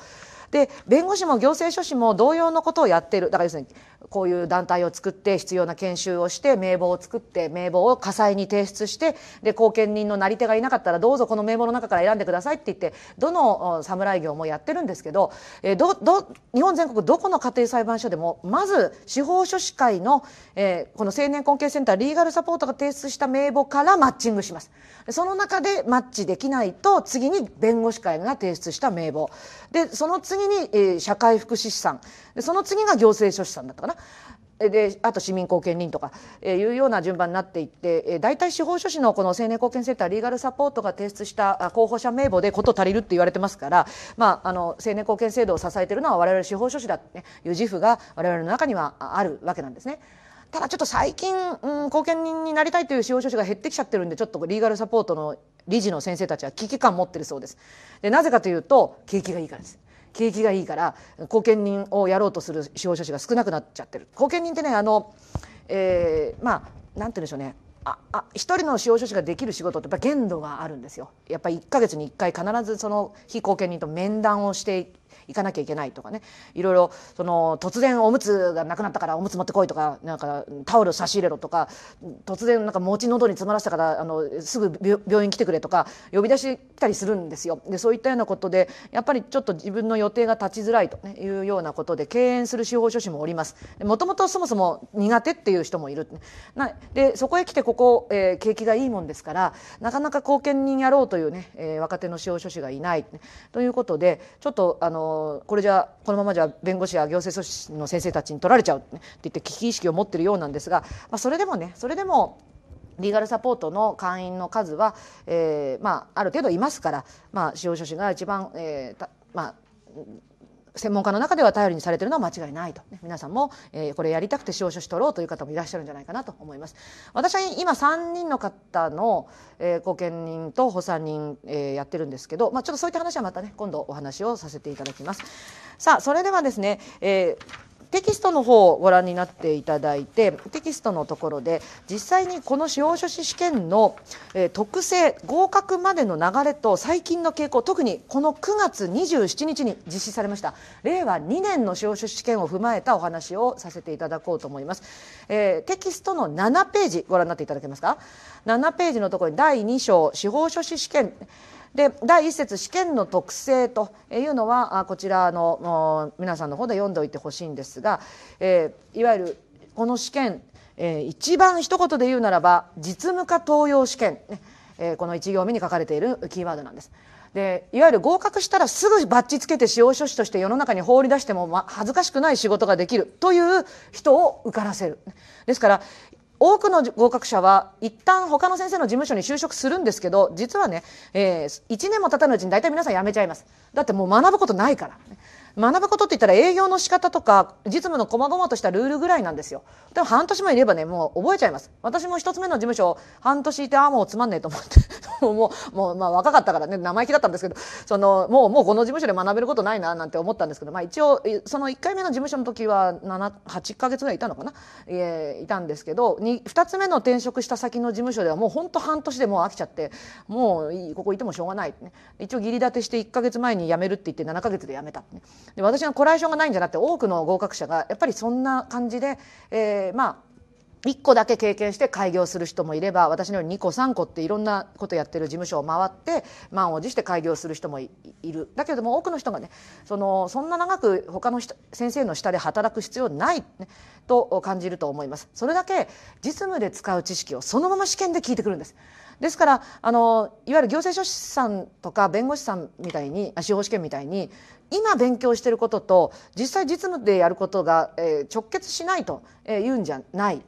で弁護士も行政書士も同様のことをやっているだから要するにこういう団体を作って必要な研修をして名簿を作って名簿を火災に提出してで後見人のなり手がいなかったらどうぞこの名簿の中から選んでくださいって言ってどの侍業もやってるんですけどどど日本全国どこの家庭裁判所でもまず司法書士会の、えー、この青年後慶センターリーガルサポートが提出した名簿からマッチングします。その中でマッチできないと次に弁護士会が提出した名簿でその次に、えー、社会福祉士さんでその次が行政書士さんだったかななであと市民貢献人とか、えいうような順番になっていって、え大体司法書士のこの青年貢献センターリーガルサポートが提出した候補者名簿で事足りるって言われてますから、まあ、あの青年貢献制度を支えているのは我々司法書士だっていう自負が我々の中にはあるわけなんですね。ただちょっと最近、うん、貢献人になりたいという司法書士が減ってきちゃってるんでちょっとリーガルサポートの理事の先生たちは危機感持ってるそうです。でなぜかというと景気がいいからです。景気がいいから後見人をやろうとする司法書士が少なくなっちゃってる後見人ってねあの、えー、まあなんて言うんでしょうねああ一人の司法書士ができる仕事ってやっぱ限度があるんですよやっぱり1か月に1回必ずその非後見人と面談をして行かなきゃいけないとかねいろいろその突然おむつがなくなったからおむつ持ってこいとかなんかタオル差し入れろとか突然なんか餅喉に詰まらせたからあのすぐ病院来てくれとか呼び出し来たりするんですよ。でそういったようなことでやっぱりちょっと自分の予定が立ちづらいというようなことで敬遠する司法書士もおります。もともとそもそも苦手っていう人もいる。なでそこへ来てここ、えー、景気がいいもんですからなかなか後見人やろうというね、えー、若手の司法書士がいないということでちょっとあのこれじゃこのままじゃ弁護士や行政書士の先生たちに取られちゃうって言って危機意識を持ってるようなんですが、まあ、それでもねそれでもリーガルサポートの会員の数は、えーまあ、ある程度いますから、まあ、司法書士が一番、えーまあ、専門家の中では頼りにされてるのは間違いないと、ね、皆さんも、えー、これやりたくて司法書士取ろうという方もいらっしゃるんじゃないかなと思います私は今3人の方の、えー、後見人と補佐人、えー、やってるんですけど、まあ、ちょっとそういった話はまたね今度お話をさせていただきますさあそれではですね、えーテキストの方をご覧になっていただいてテキストのところで実際にこの司法書士試験の、えー、特性合格までの流れと最近の傾向特にこの9月27日に実施されました令和2年の司法書士試験を踏まえたお話をさせていただこうと思います、えー、テキストの7ページご覧になっていただけますか7ページのところに第2章司法書士試験で第1節試験の特性というのはこちらの皆さんの方で読んでおいてほしいんですが、えー、いわゆるこの試験、えー、一番一言で言うならば実務家登用試験、えー、この1行目に書かれているキーワードなんです。でいわゆる合格したらすぐバッチつけて使用書士として世の中に放り出しても、ま、恥ずかしくない仕事ができるという人を受からせるですから多くの合格者は一旦他の先生の事務所に就職するんですけど実はね、えー、1年も経たなうちに大体皆さん辞めちゃいますだってもう学ぶことないから、ね、学ぶことって言ったら営業の仕方とか実務の細々としたルールぐらいなんですよでも半年もいればねもう覚えちゃいます私も一つ目の事務所半年いてああもうつまんねえと思って もうもう、まあ、若かったからね生意気だったんですけどそのもうもうこの事務所で学べることないななんて思ったんですけど、まあ、一応その1回目の事務所の時は8か月ぐらいいたのかな、えー、いたんですけど 2, 2つ目の転職した先の事務所ではもうほんと半年でもう飽きちゃってもういいここいてもしょうがない、ね、一応義理立てして1か月前に辞めるって言って7か月で辞めたってね。で私のコラーションがないんじゃなくて多くの合格者がやっぱりそんな感じで、えー、まあ1個だけ経験して開業する人もいれば私のように2個3個っていろんなことやってる事務所を回って満を持して開業する人もいるだけれども多くの人がねそのそんな長く他の先生の下で働く必要ない、ね、と感じると思いますそれだけ実務で使う知識をそのまま試験で聞いてくるんですですからあのいわゆる行政書士さんとか弁護士さんみたいに司法試験みたいに今勉強していることと実際実務でやることが、えー、直結しないというんじゃない。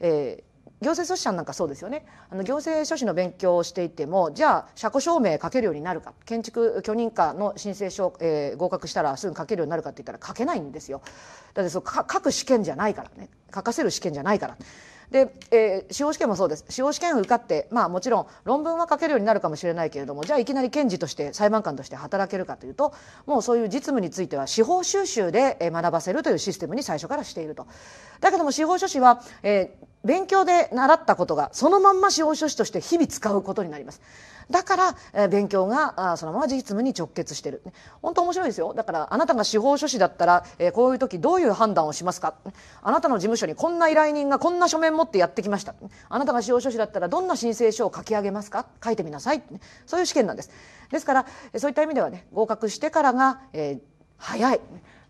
えー行政書士さんなんかそうですよねあの行政書士の勉強をしていてもじゃあ車庫証明書けるようになるか建築許認可の申請書、えー、合格したらすぐ書けるようになるかって言ったら書けないんですよだってそう書く試験じゃないからね書かせる試験じゃないからで、えー、司法試験もそうです司法試験を受かって、まあ、もちろん論文は書けるようになるかもしれないけれどもじゃあいきなり検事として裁判官として働けるかというともうそういう実務については司法修習で学ばせるというシステムに最初からしていると。だけども司法書士は、えー、勉強で習ったことがそのまんま司法書士として日々使うことになります。だから勉強がそのまま実務に直結してる本当面白いですよだからあなたが司法書士だったらこういう時どういう判断をしますかあなたの事務所にこんな依頼人がこんな書面持ってやってきましたあなたが司法書士だったらどんな申請書を書き上げますか書いてみなさいそういう試験なんですですからそういった意味ではね合格してからが、えー、早い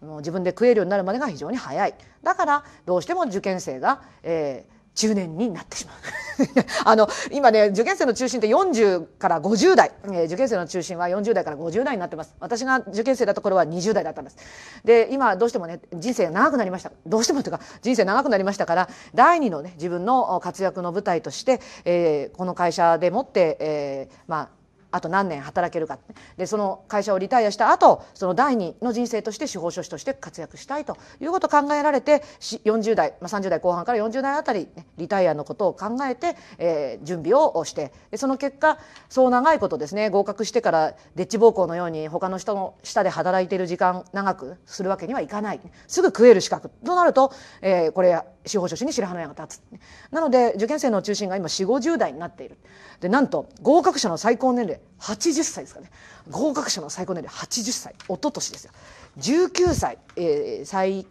もう自分で食えるようになるまでが非常に早いだからどうしても受験生が、えー、10年になってしまう。あの、今ね、受験生の中心って40から50代、えー、受験生の中心は40代から50代になってます。私が受験生だった頃は20代だったんです。で、今どうしてもね、人生が長くなりました。どうしてもというか、人生長くなりましたから、第二のね、自分の活躍の舞台として、えー、この会社でもって、えー、まあ、あと何年働けるかでその会社をリタイアした後その第二の人生として司法書士として活躍したいということを考えられて40代、まあ、30代後半から40代あたり、ね、リタイアのことを考えて、えー、準備をしてでその結果そう長いことですね合格してからでっち奉公のように他の人の下で働いている時間長くするわけにはいかないすぐ食える資格となると、えー、これ司法書士に白羽の矢が立つなので受験生の中心が今4 5 0代になっているでなんと合格者の最高年齢80歳ですかね合格者の最高年齢80歳一昨年ですよ19歳、えー、最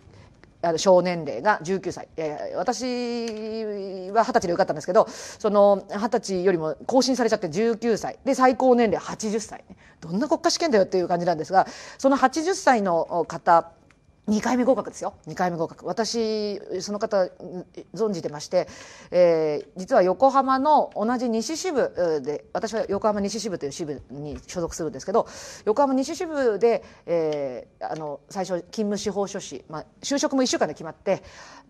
あの少年齢が19歳、えー、私は二十歳で受かったんですけどその二十歳よりも更新されちゃって19歳で最高年齢80歳どんな国家試験だよっていう感じなんですがその80歳の方2回目合格ですよ2回目合格私その方存じてまして、えー、実は横浜の同じ西支部で私は横浜西支部という支部に所属するんですけど横浜西支部で、えー、あの最初勤務司法書士、まあ、就職も1週間で決まって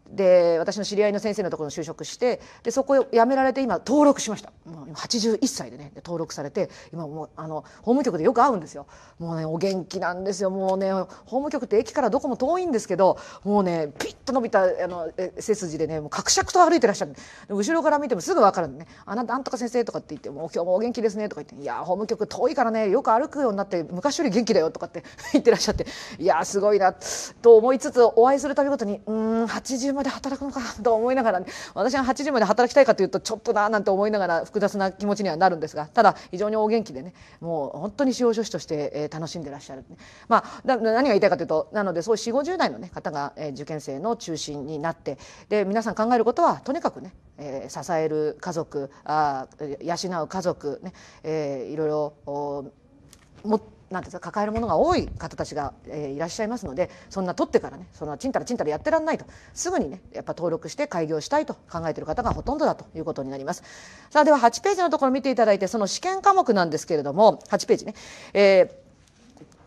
で私の知り合いの先生のところに就職してでそこを辞められて今登録しましたもう今81歳でね登録されて今もうあの法務局でよく会うんですよもうねお元気なんですよもうね法務局って駅からどこも遠いんですけどもうねピッと伸びたあの背筋でねもうかくしゃくと歩いてらっしゃる後ろから見てもすぐ分かるんでね「あなたなんとか先生」とかって言って「もう今日もお元気ですね」とか言って「いや法務局遠いからねよく歩くようになって昔より元気だよ」とかって 言ってらっしゃっていやすごいなと思いつつお会いするたびごとに「うん80まで働くのかと思いながら、ね、私が8時まで働きたいかというとちょっとななんて思いながら複雑な気持ちにはなるんですがただ非常にお元気でねもう本当に司法書士として、楽しんでらっしゃる、ね、まあ、何が言いたいかというとなのでそういう4 5 0代の、ね、方が、受験生の中心になってで皆さん考えることはとにかくね、支える家族あ養う家族ね、えー、いろいろもっとなんですか抱えるものが多い方たちが、えー、いらっしゃいますのでそんな取ってからねそんなちんたらちんたらやってらんないとすぐにねやっぱ登録して開業したいと考えている方がほとんどだということになりますさあでは8ページのところ見ていただいてその試験科目なんですけれども8ページね、えー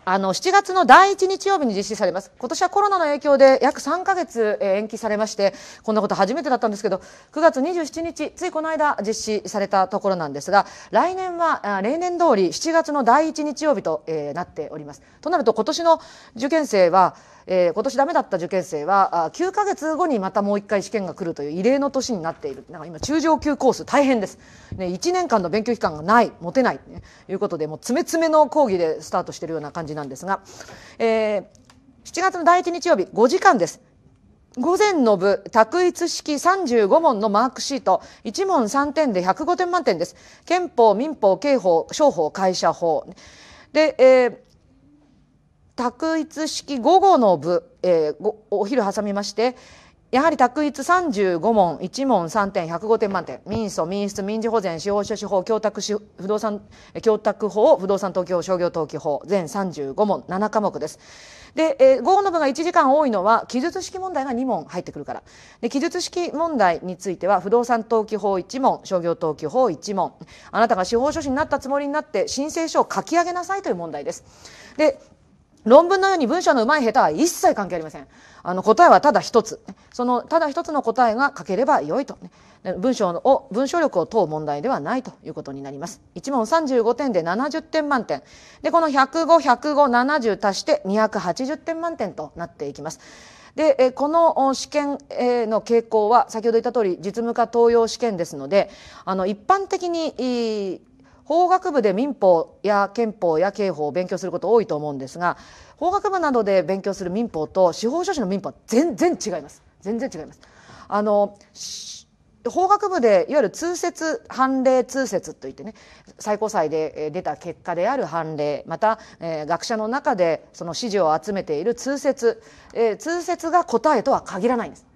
あの、7月の第1日曜日に実施されます。今年はコロナの影響で約3ヶ月延期されまして、こんなこと初めてだったんですけど、9月27日、ついこの間実施されたところなんですが、来年は例年通り7月の第1日曜日と、なっております。となると今年の受験生は、えー、今年ダメだった受験生は9か月後にまたもう一回試験が来るという異例の年になっているなんか今中上級コース大変です、ね、1年間の勉強期間がない持てないと、いうことでもう詰め詰めの講義でスタートしているような感じなんですが、えー、7月の第1日曜日5時間です。午前の部、択一式35問のマークシート、1問3点で105点満点です。憲法、民法、刑法、商法、会社法。で、えー択一式午後の部、えー、お昼挟みましてやはり択一35問1問3点105点満点民訴民出民事保全司法書士法供託不動産供託法不動産登記法商業登記法全35問7科目ですで、えー、午後の部が1時間多いのは記述式問題が2問入ってくるからで記述式問題については不動産登記法1問商業登記法1問あなたが司法書士になったつもりになって申請書を書き上げなさいという問題ですで論文のように文章の上手い下手は一切関係ありません。あの答えはただ一つ。そのただ一つの答えが書ければよいと。文章を、文章力を問う問題ではないということになります。1問35点で70点満点。で、この105、105、70足して280点満点となっていきます。でこの試験の傾向は先ほど言った通り実務家登用試験ですのであの一般的に法学部で民法や憲法や刑法を勉強すること多いと思うんですが法学部などで勉強する民法と司法書士の民法は全然違います全然違います。あの法学部でいわゆる通説判例通説といってね最高裁で出た結果である判例また、えー、学者の中でその指示を集めている通説、えー、通説が答えとは限らないんです。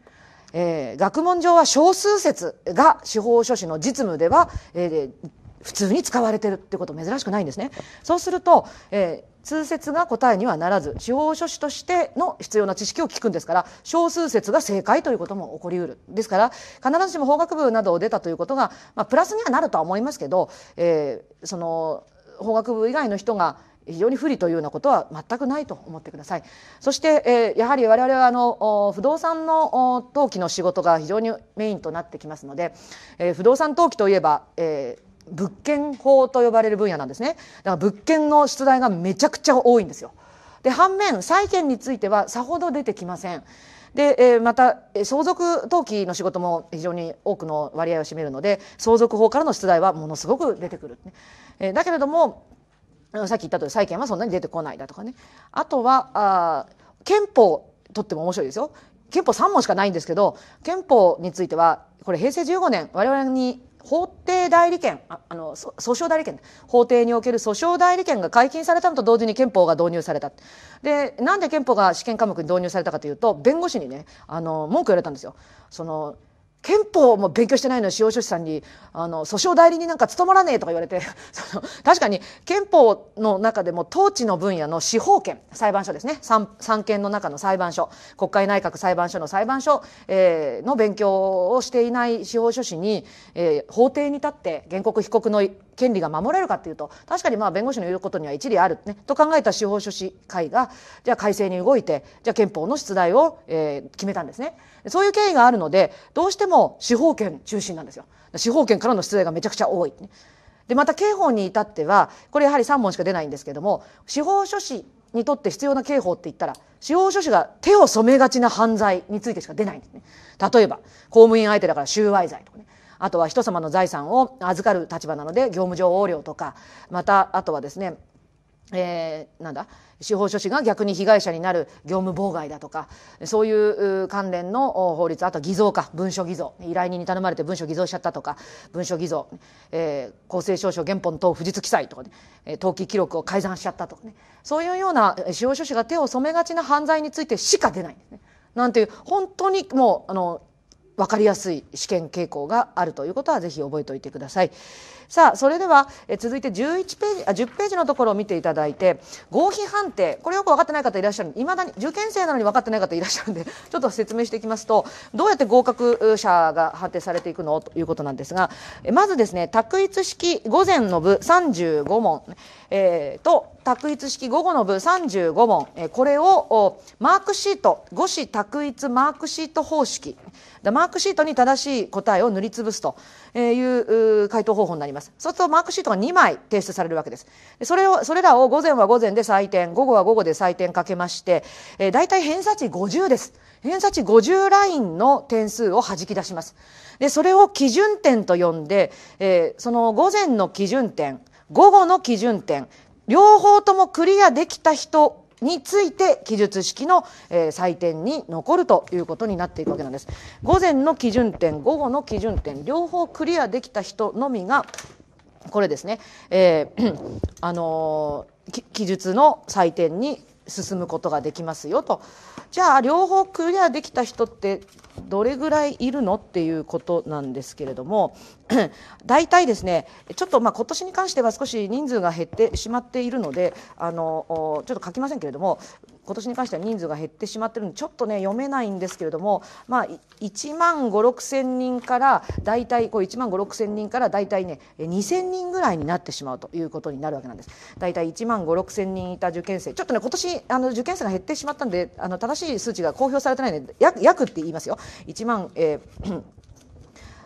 えー、学問上は少数説が司法書士の実務では、えー、普通に使われてるってこと珍しくないんですね。そうすると、えー、通説が答えにはならず司法書士としての必要な知識を聞くんですから少数説が正解ということも起こりうるですから必ずしも法学部などを出たということが、まあ、プラスにはなるとは思いますけど、えー、その法学部以外の人が非常に不利というようなことは全くないと思ってください。そして、えー、やはり我々はあの不動産の登記の仕事が非常にメインとなってきますので、えー、不動産登記といえば、えー物件法と呼ばれる分野なんですねだから物件の出題がめちゃくちゃ多いんですよで反面債権についてはさほど出てきませんで、えー、また相続登記の仕事も非常に多くの割合を占めるので相続法からの出題はものすごく出てくる、ね、えー、だけれどもさっき言ったとおり債権はそんなに出てこないだとかねあとはあ憲法とっても面白いですよ憲法3問しかないんですけど憲法についてはこれ平成15年我々に法定代理権ああの訴訟代理権法廷における訴訟代理権が解禁されたのと同時に憲法が導入されたでなんで憲法が試験科目に導入されたかというと弁護士にねあの文句言われたんですよ。その憲法も勉強してないのに司法書士さんにあの訴訟代理になんか務まらねえとか言われて その確かに憲法の中でも統治の分野の司法権裁判所ですね三三権の中の裁判所国会内閣裁判所の裁判所、えー、の勉強をしていない司法書士に、えー、法廷に立って原告被告の権利が守れるかというと確かにまあ弁護士の言うことには一理ある、ね、と考えた司法書士会がじゃあ改正に動いてじゃあ憲法の出題を、えー、決めたんですねそういう経緯があるのでどうしても司法権中心なんですよ司法権からの出題がめちゃくちゃ多い、ね、でまた刑法に至ってはこれやはり3問しか出ないんですけども司法書士にとって必要な刑法って言ったら司法書士が手を染めがちな犯罪についてしか出ないんですね例えば公務員相手だから収賄罪とかねあとは人様の財産を預かる立場なので業務上横領とかまたあとはですねえー、なんだ司法書士が逆に被害者になる業務妨害だとかそういう関連の法律あとは偽造か文書偽造依頼人に頼まれて文書偽造しちゃったとか文書偽造、えー、公正証書原本等不実記載とかね登記記録を改ざんしちゃったとかねそういうような司法書士が手を染めがちな犯罪についてしか出ないんですね。なんていう本当にもうあの分かりやすい試験傾向があるということはぜひ覚えておいてください。さあそれでは続いて11ページあ10ページのところを見ていただいて合否判定これよく分かってない方いらっしゃるいまだに受験生なのに分かってない方いらっしゃるんで ちょっと説明していきますとどうやって合格者が判定されていくのということなんですがまずですね択一式午前の部35問、えー、と択一式午後の部35問、えこれをマークシート5子択一マークシート方式マークシートに正しい答えを塗りつぶすという回答方法になります。そうするとマークシートが2枚提出されるわけです。それをそれらを午前は午前で採点午後は午後で採点かけまして、えー、大体偏差値50です。偏差値50ラインの点数を弾き出します。でそれを基準点と呼んで、えー、その午前の基準点午後の基準点両方ともクリアできた人について記述式の、えー、採点に残るということになっていくわけなんです午前の基準点午後の基準点両方クリアできた人のみがこれですね、えー、あのー記述の採点に進むことができますよとじゃあ両方クリアできた人ってどれぐらいいるのっていうことなんですけれども 大体ですねちょっとまあ今年に関しては少し人数が減ってしまっているのであのちょっと書きませんけれども今年に関しては人数が減ってしまってるんでちょっとね読めないんですけれども、まあ、1万5 6 0人から大体こう1万5 6 0人から大体ね2000人ぐらいになってしまうということになるわけなんです。大体1万5 6 0人いた受験生ちょっとね今年あの受験生が減ってしまったんであの正しい数値が公表されてないので約約って言いますよ。1万、えー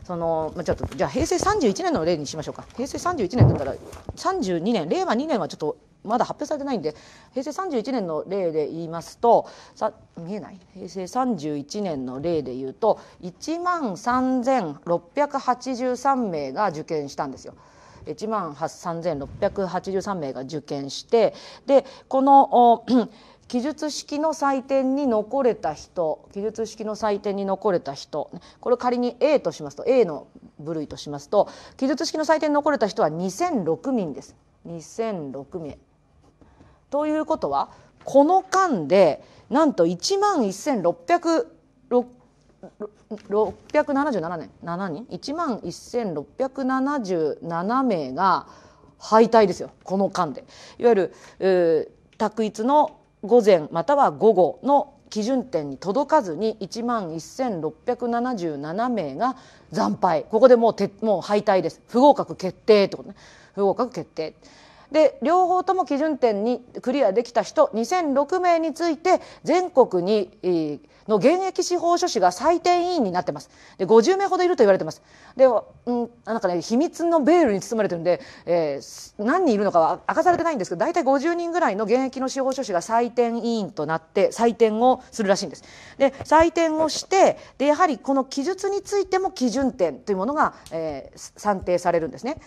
そのまあ、ちょっとじゃあ平成31年の例にしましょうか平成31年だったら32年令和2年はちょっとまだ発表されてないんで平成31年の例で言いますとさ見えない平成31年の例で言うと1万3683名が受験したんですよ。1万3683名が受験してでこの 記述式の採点に残れた人記述式の採点に残れた人これ仮に A としますと A の部類としますと記述式の採点に残れた人は2006人です。2006名ということはこの間でなんと1万1600 677年7人1万1677名が敗退ですよこの間でいわゆる択一の午前または午後の基準点に届かずに1万1677名が惨敗ここでもうてもう敗退です不合格決定ってことね不合格決定で両方とも基準点にクリアできた人2006名について全国に、の現役司法書士が採点委員になってますで50名ほどいると言われてますで、うん、なんかね秘密のベールに包まれてるんで、えー、何人いるのかは明かされてないんですけど大体50人ぐらいの現役の司法書士が採点委員となって採点をするらしいんですで採点をしてでやはりこの記述についても基準点というものが、えー、算定されるんですね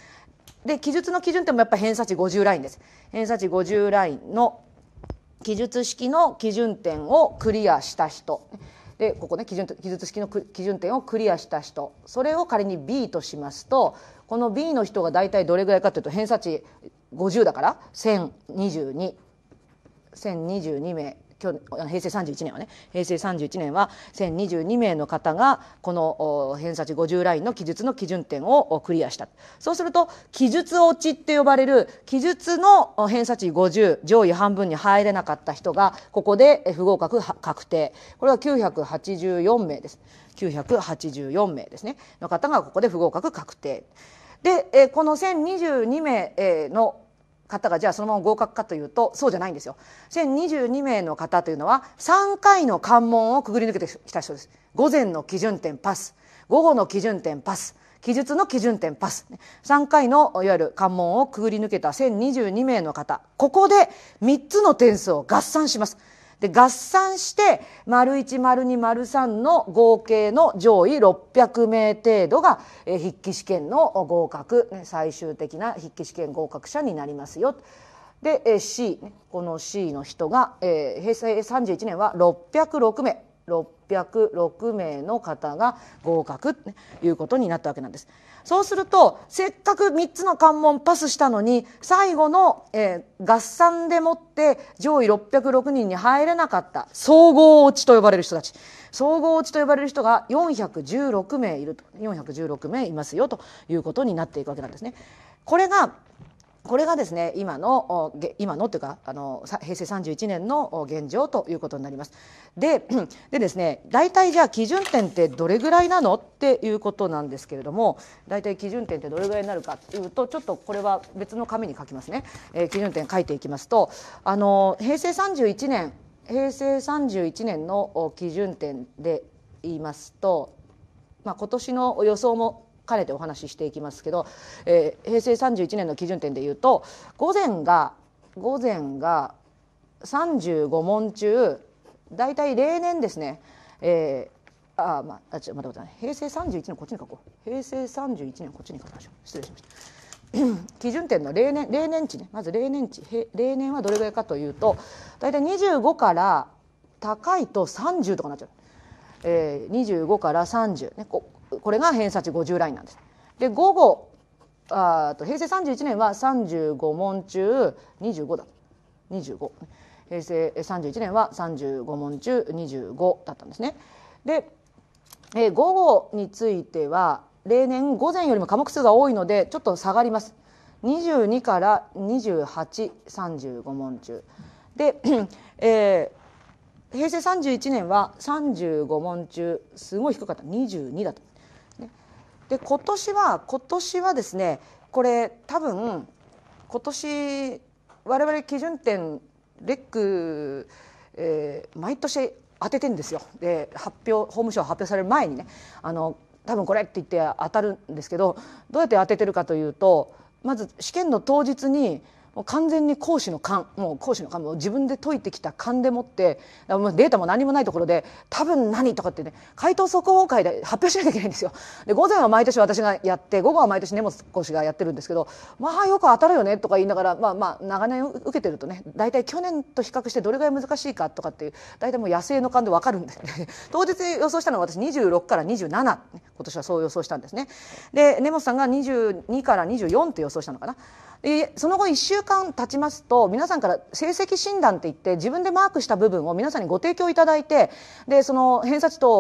で記述の基準ってもやっぱ偏差値50ラインです偏差値50ラインの記述式の基準点をクリアした人でここね記述記述式の基準点をクリアした人それを仮に B としますとこの B の人が大体どれぐらいかというと偏差値50だから1022。1022名平成31年はね平成31年は1022名の方がこの偏差値50ラインの記述の基準点をクリアしたそうすると記述落ちって呼ばれる記述の偏差値50上位半分に入れなかった人がここで不合格確定これは984名です984名ですねの方がここで不合格確定でこの1022名の方がじゃあそのまま合格かというとそうじゃないんですよ1022名の方というのは3回の関門をくぐり抜けてきた人です午前の基準点パス午後の基準点パス記述の基準点パス3回のいわゆる関門をくぐり抜けた1022名の方ここで3つの点数を合算しますで合算して丸1丸2丸3の合計の上位600名程度が筆記試験の合格最終的な筆記試験合格者になりますよ。で C この C の人が、えー、平成31年は606名606名の方が合格ということになったわけなんです。そうするとせっかく3つの関門パスしたのに最後の、えー、合算でもって上位606人に入れなかった総合落ちと呼ばれる人たち総合落ちと呼ばれる人が416名いると416名いますよということになっていくわけなんですね。これがこれがですね今の今のというかあの平成31年の現状ということになります。で でですね大体じゃあ基準点ってどれぐらいなのっていうことなんですけれども大体基準点ってどれぐらいになるかというとちょっとこれは別の紙に書きますね、えー、基準点書いていきますとあの平成31年平成31年の基準点で言いますと、まあ、今年の予想もかねてお話ししていきますけど、えー、平成31年の基準点でいうと午前が午前が35問中大体例年ですね、えー、あまあちょっと待ってください平成31年こっちに書こう平成31年こっちに書きましょう失礼しました。基準点の例年例年値ねまず例年値例年はどれぐらいかというと大体25から高いと30とかなっちゃう、えー、25から30、ね、ここれが偏差値50ラインなんです。で午後あと平成31年は35問中25だ25平成31年は35問中25だったんですね。で、えー、午後については例年午前よりも科目数が多いのでちょっと下がります。22から2835問中で、えー、平成31年は35問中すごい低かった22だとで今年は今年はですねこれ多分今年我々基準点レック、えー、毎年当ててんですよで発表法務省発表される前にねあの多分これって言って当たるんですけどどうやって当ててるかというとまず試験の当日にもう完全に講師の勘もう講師の勘も自分で解いてきた勘でもってもうデータも何もないところで「多分何?」とかってね回答速報会で発表しなきゃいけないんですよ。で午前は毎年私がやって午後は毎年根本講師がやってるんですけどまあよく当たるよねとか言いながらまあまあ長年受けてるとね大体去年と比較してどれぐらい難しいかとかっていう大体もう野生の勘で分かるんで、当日予想したのは私26から27今年はそう予想したんですね。で根本さんが22から24って予想したのかな。でその後1週間経ちますと皆さんから成績診断っていって自分でマークした部分を皆さんにご提供いただいてでその偏差値等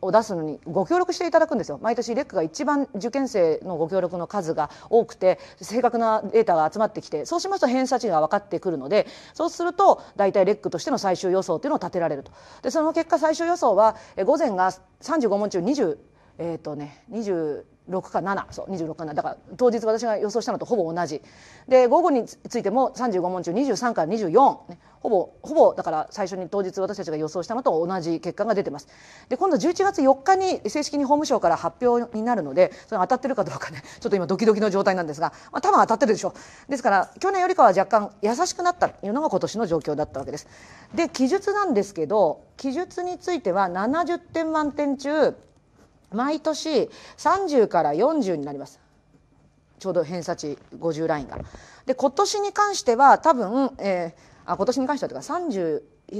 を出すのにご協力していただくんですよ毎年レックが一番受験生のご協力の数が多くて正確なデータが集まってきてそうしますと偏差値が分かってくるのでそうすると大体レックとしての最終予想というのを立てられるとでその結果最終予想は午前が35問中20えっ、ー、とね20 6か7そう26か7だから当日私が予想したのとほぼ同じで午後についても35問中23から24、ね、ほぼほぼだから最初に当日私たちが予想したのと同じ結果が出てますで今度11月4日に正式に法務省から発表になるのでそれ当たってるかどうかねちょっと今ドキドキの状態なんですが、まあ、多分当たってるでしょうですから去年よりかは若干優しくなったというのが今年の状況だったわけですで記述なんですけど記述については70点満点中毎年30から40になりますちょうど偏差値50ラインが。で今年に関しては多分、えー、あ今年に関してはというか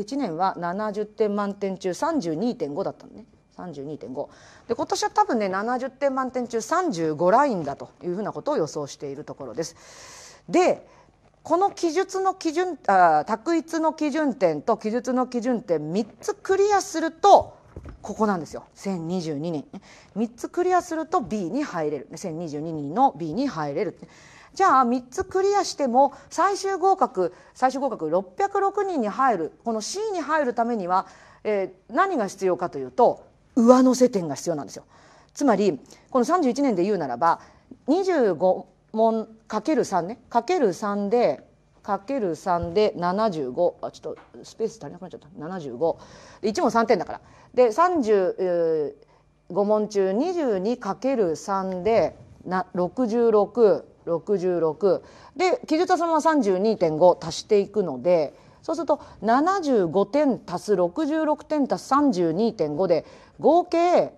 31年は70点満点中32.5だったのね。32.5で今年は多分ね70点満点中35ラインだというふうなことを予想しているところです。でこの記述の基準あ卓一の基準点と記述の基準点3つクリアするとここなんですよ1022人3つクリアすると B に入れる1022人の B に入れるじゃあ3つクリアしても最終合格最終合格606人に入るこの C に入るためには、えー、何が必要かというと上乗せ点が必要なんですよつまりこの31年で言うならば25問かける3ねかける3でかける3で75あちょっとスペース足りなくなっちゃった75 1問3点だからで35問中22かける3で66。66で記述はそのまま32.5足していくのでそうすると75点足す66点足す32.5で合計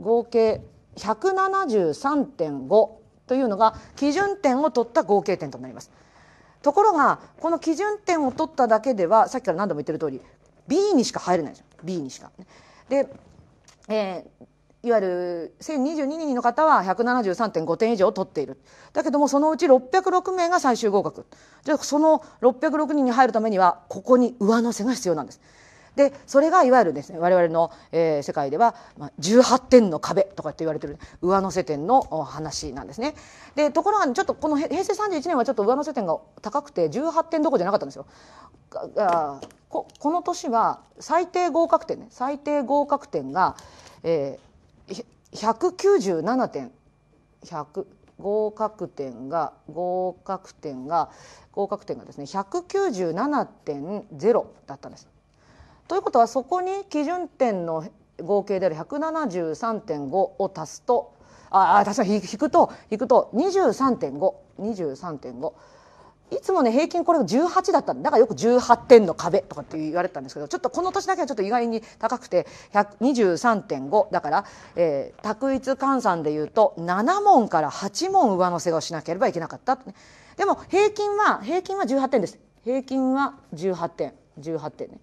合計173.5というのが基準点を取った合計点となります。ところがこの基準点を取っただけではさっきから何度も言ってる通り B にしか入れないじゃん B にしか。で、えーいわゆる1022人の方は173.5点以上取っているだけどもそのうち606名が最終合格じゃあその606人に入るためにはここに上乗せが必要なんですでそれがいわゆるですね我々の、えー、世界では、まあ、18点の壁とかって言われてる上乗せ点の話なんですね。でところがちょっとこの平成31年はちょっと上乗せ点が高くて18点どころじゃなかったんですよ。あここの年は最低合格点ね最低合格点が、えー、197点100合格点が合格点が合格点がですね197.0だったんです。ということはそこに基準点の合計である173.5を足すとああ確かに引くと引くと23.523.5 23.5いつもね平均これが18だったんでだからよく18点の壁とかって言われてたんですけどちょっとこの年だけはちょっと意外に高くて23.5だから、えー、択一換算でいうと7問から8問上乗せをしなければいけなかった、ね、でも平均は平均は18点です平均は18点18点ね。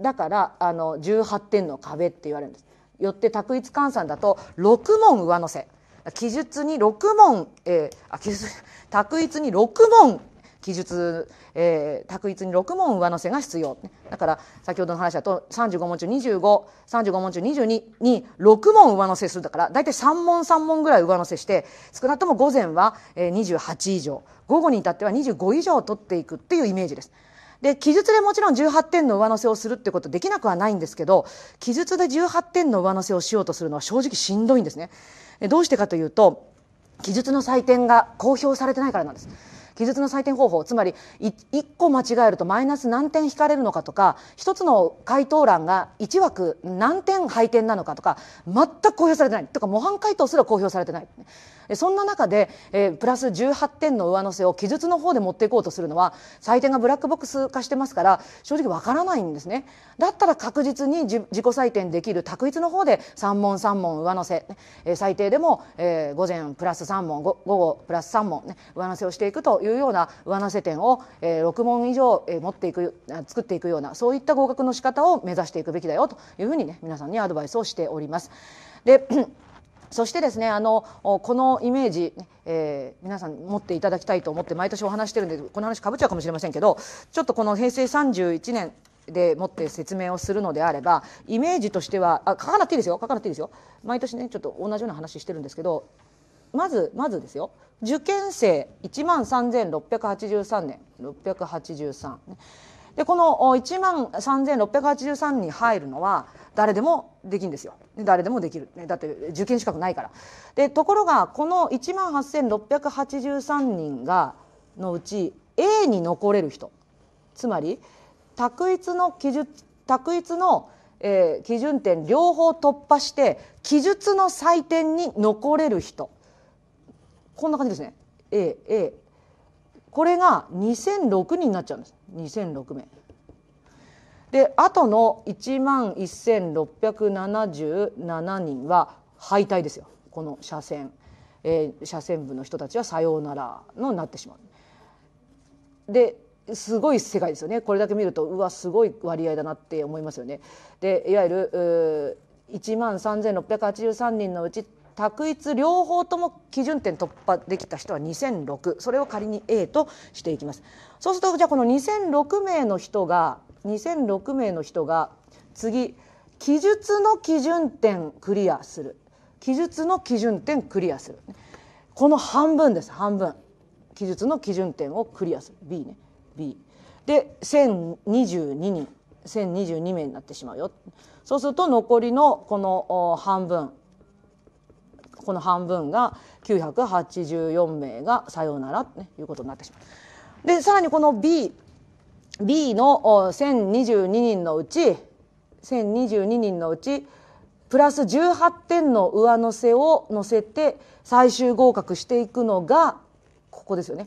だからあの18点の壁って言われるんですよって択一換算だと6問上乗せ記述に6問、えー、あ記述択 一に6問記述、えー、択一に6問上乗せが必要だから先ほどの話だと35問中2535 35問中22に6問上乗せするだから大体3問3問ぐらい上乗せして少なくとも午前は28以上午後に至っては25以上取っていくっていうイメージです。で記述でもちろん18点の上乗せをするってことできなくはないんですけど記述で18点の上乗せをしようとするのは正直しんどいんですね。どうしてかというと記述の採点が公表されてないからなんです。記述の採点方法つまり 1, 個間違えるとマイナス何点引かれるのかとか1つの回答欄が1枠何点配点なのかとか全く公表されてないとか模範回答すら公表されてないそんな中で、えー、プラス18点の上乗せを記述の方で持っていこうとするのは採点がブラックボックス化してますから正直わからないんですねだったら確実に自己採点できる択一の方で3問3問上乗せ、えー、最低でも、えー、午前プラス3問午後プラス3問、ね、上乗せをしていくというような上乗せ点を、えー、6問以上、えー、持っていく作っていくようなそういった合格の仕方を目指していくべきだよというふうにね皆さんにアドバイスをしております。でそしてですねあのこのイメージ、えー、皆さん持っていただきたいと思って毎年お話してるんでこの話かぶっちゃうかもしれませんけどちょっとこの平成31年でもって説明をするのであればイメージとしてはあ書かなくていいですよ書かなくていいですよ毎年ねちょっと同じような話してるんですけどまずまずですよ受験生1万3683年683、ね、でこの1万3683に入るのは誰でもできるんですよ、誰でもできる、だって受験資格ないからでところがこの1万8683人がのうち A に残れる人つまり択一の基準択一の、えー、基準点両方突破して記述の採点に残れる人こんな感じですね A, A これが2006人になっちゃうんです2006名であとの1万1677人は敗退ですよこの車線、えー、車線部の人たちはさようならのなってしまう。ですごい世界ですよねこれだけ見るとうわすごい割合だなって思いますよね。でいわゆる1万3683人のうち択一両方とも基準点突破できた人は2006それを仮に A としていきますそうするとじゃあこの2006名の人が2006名の人が次記述の基準点クリアする記述の基準点クリアするこの半分です半分記述の基準点をクリアする B ね B で1022人1022名になってしまうよそうすると残りのこの半分この半分が984名がさようならということになってしまう。でさらにこの B B の1022人のうち1022人のうちプラス18点の上乗せを乗せて最終合格していくのがここですよね、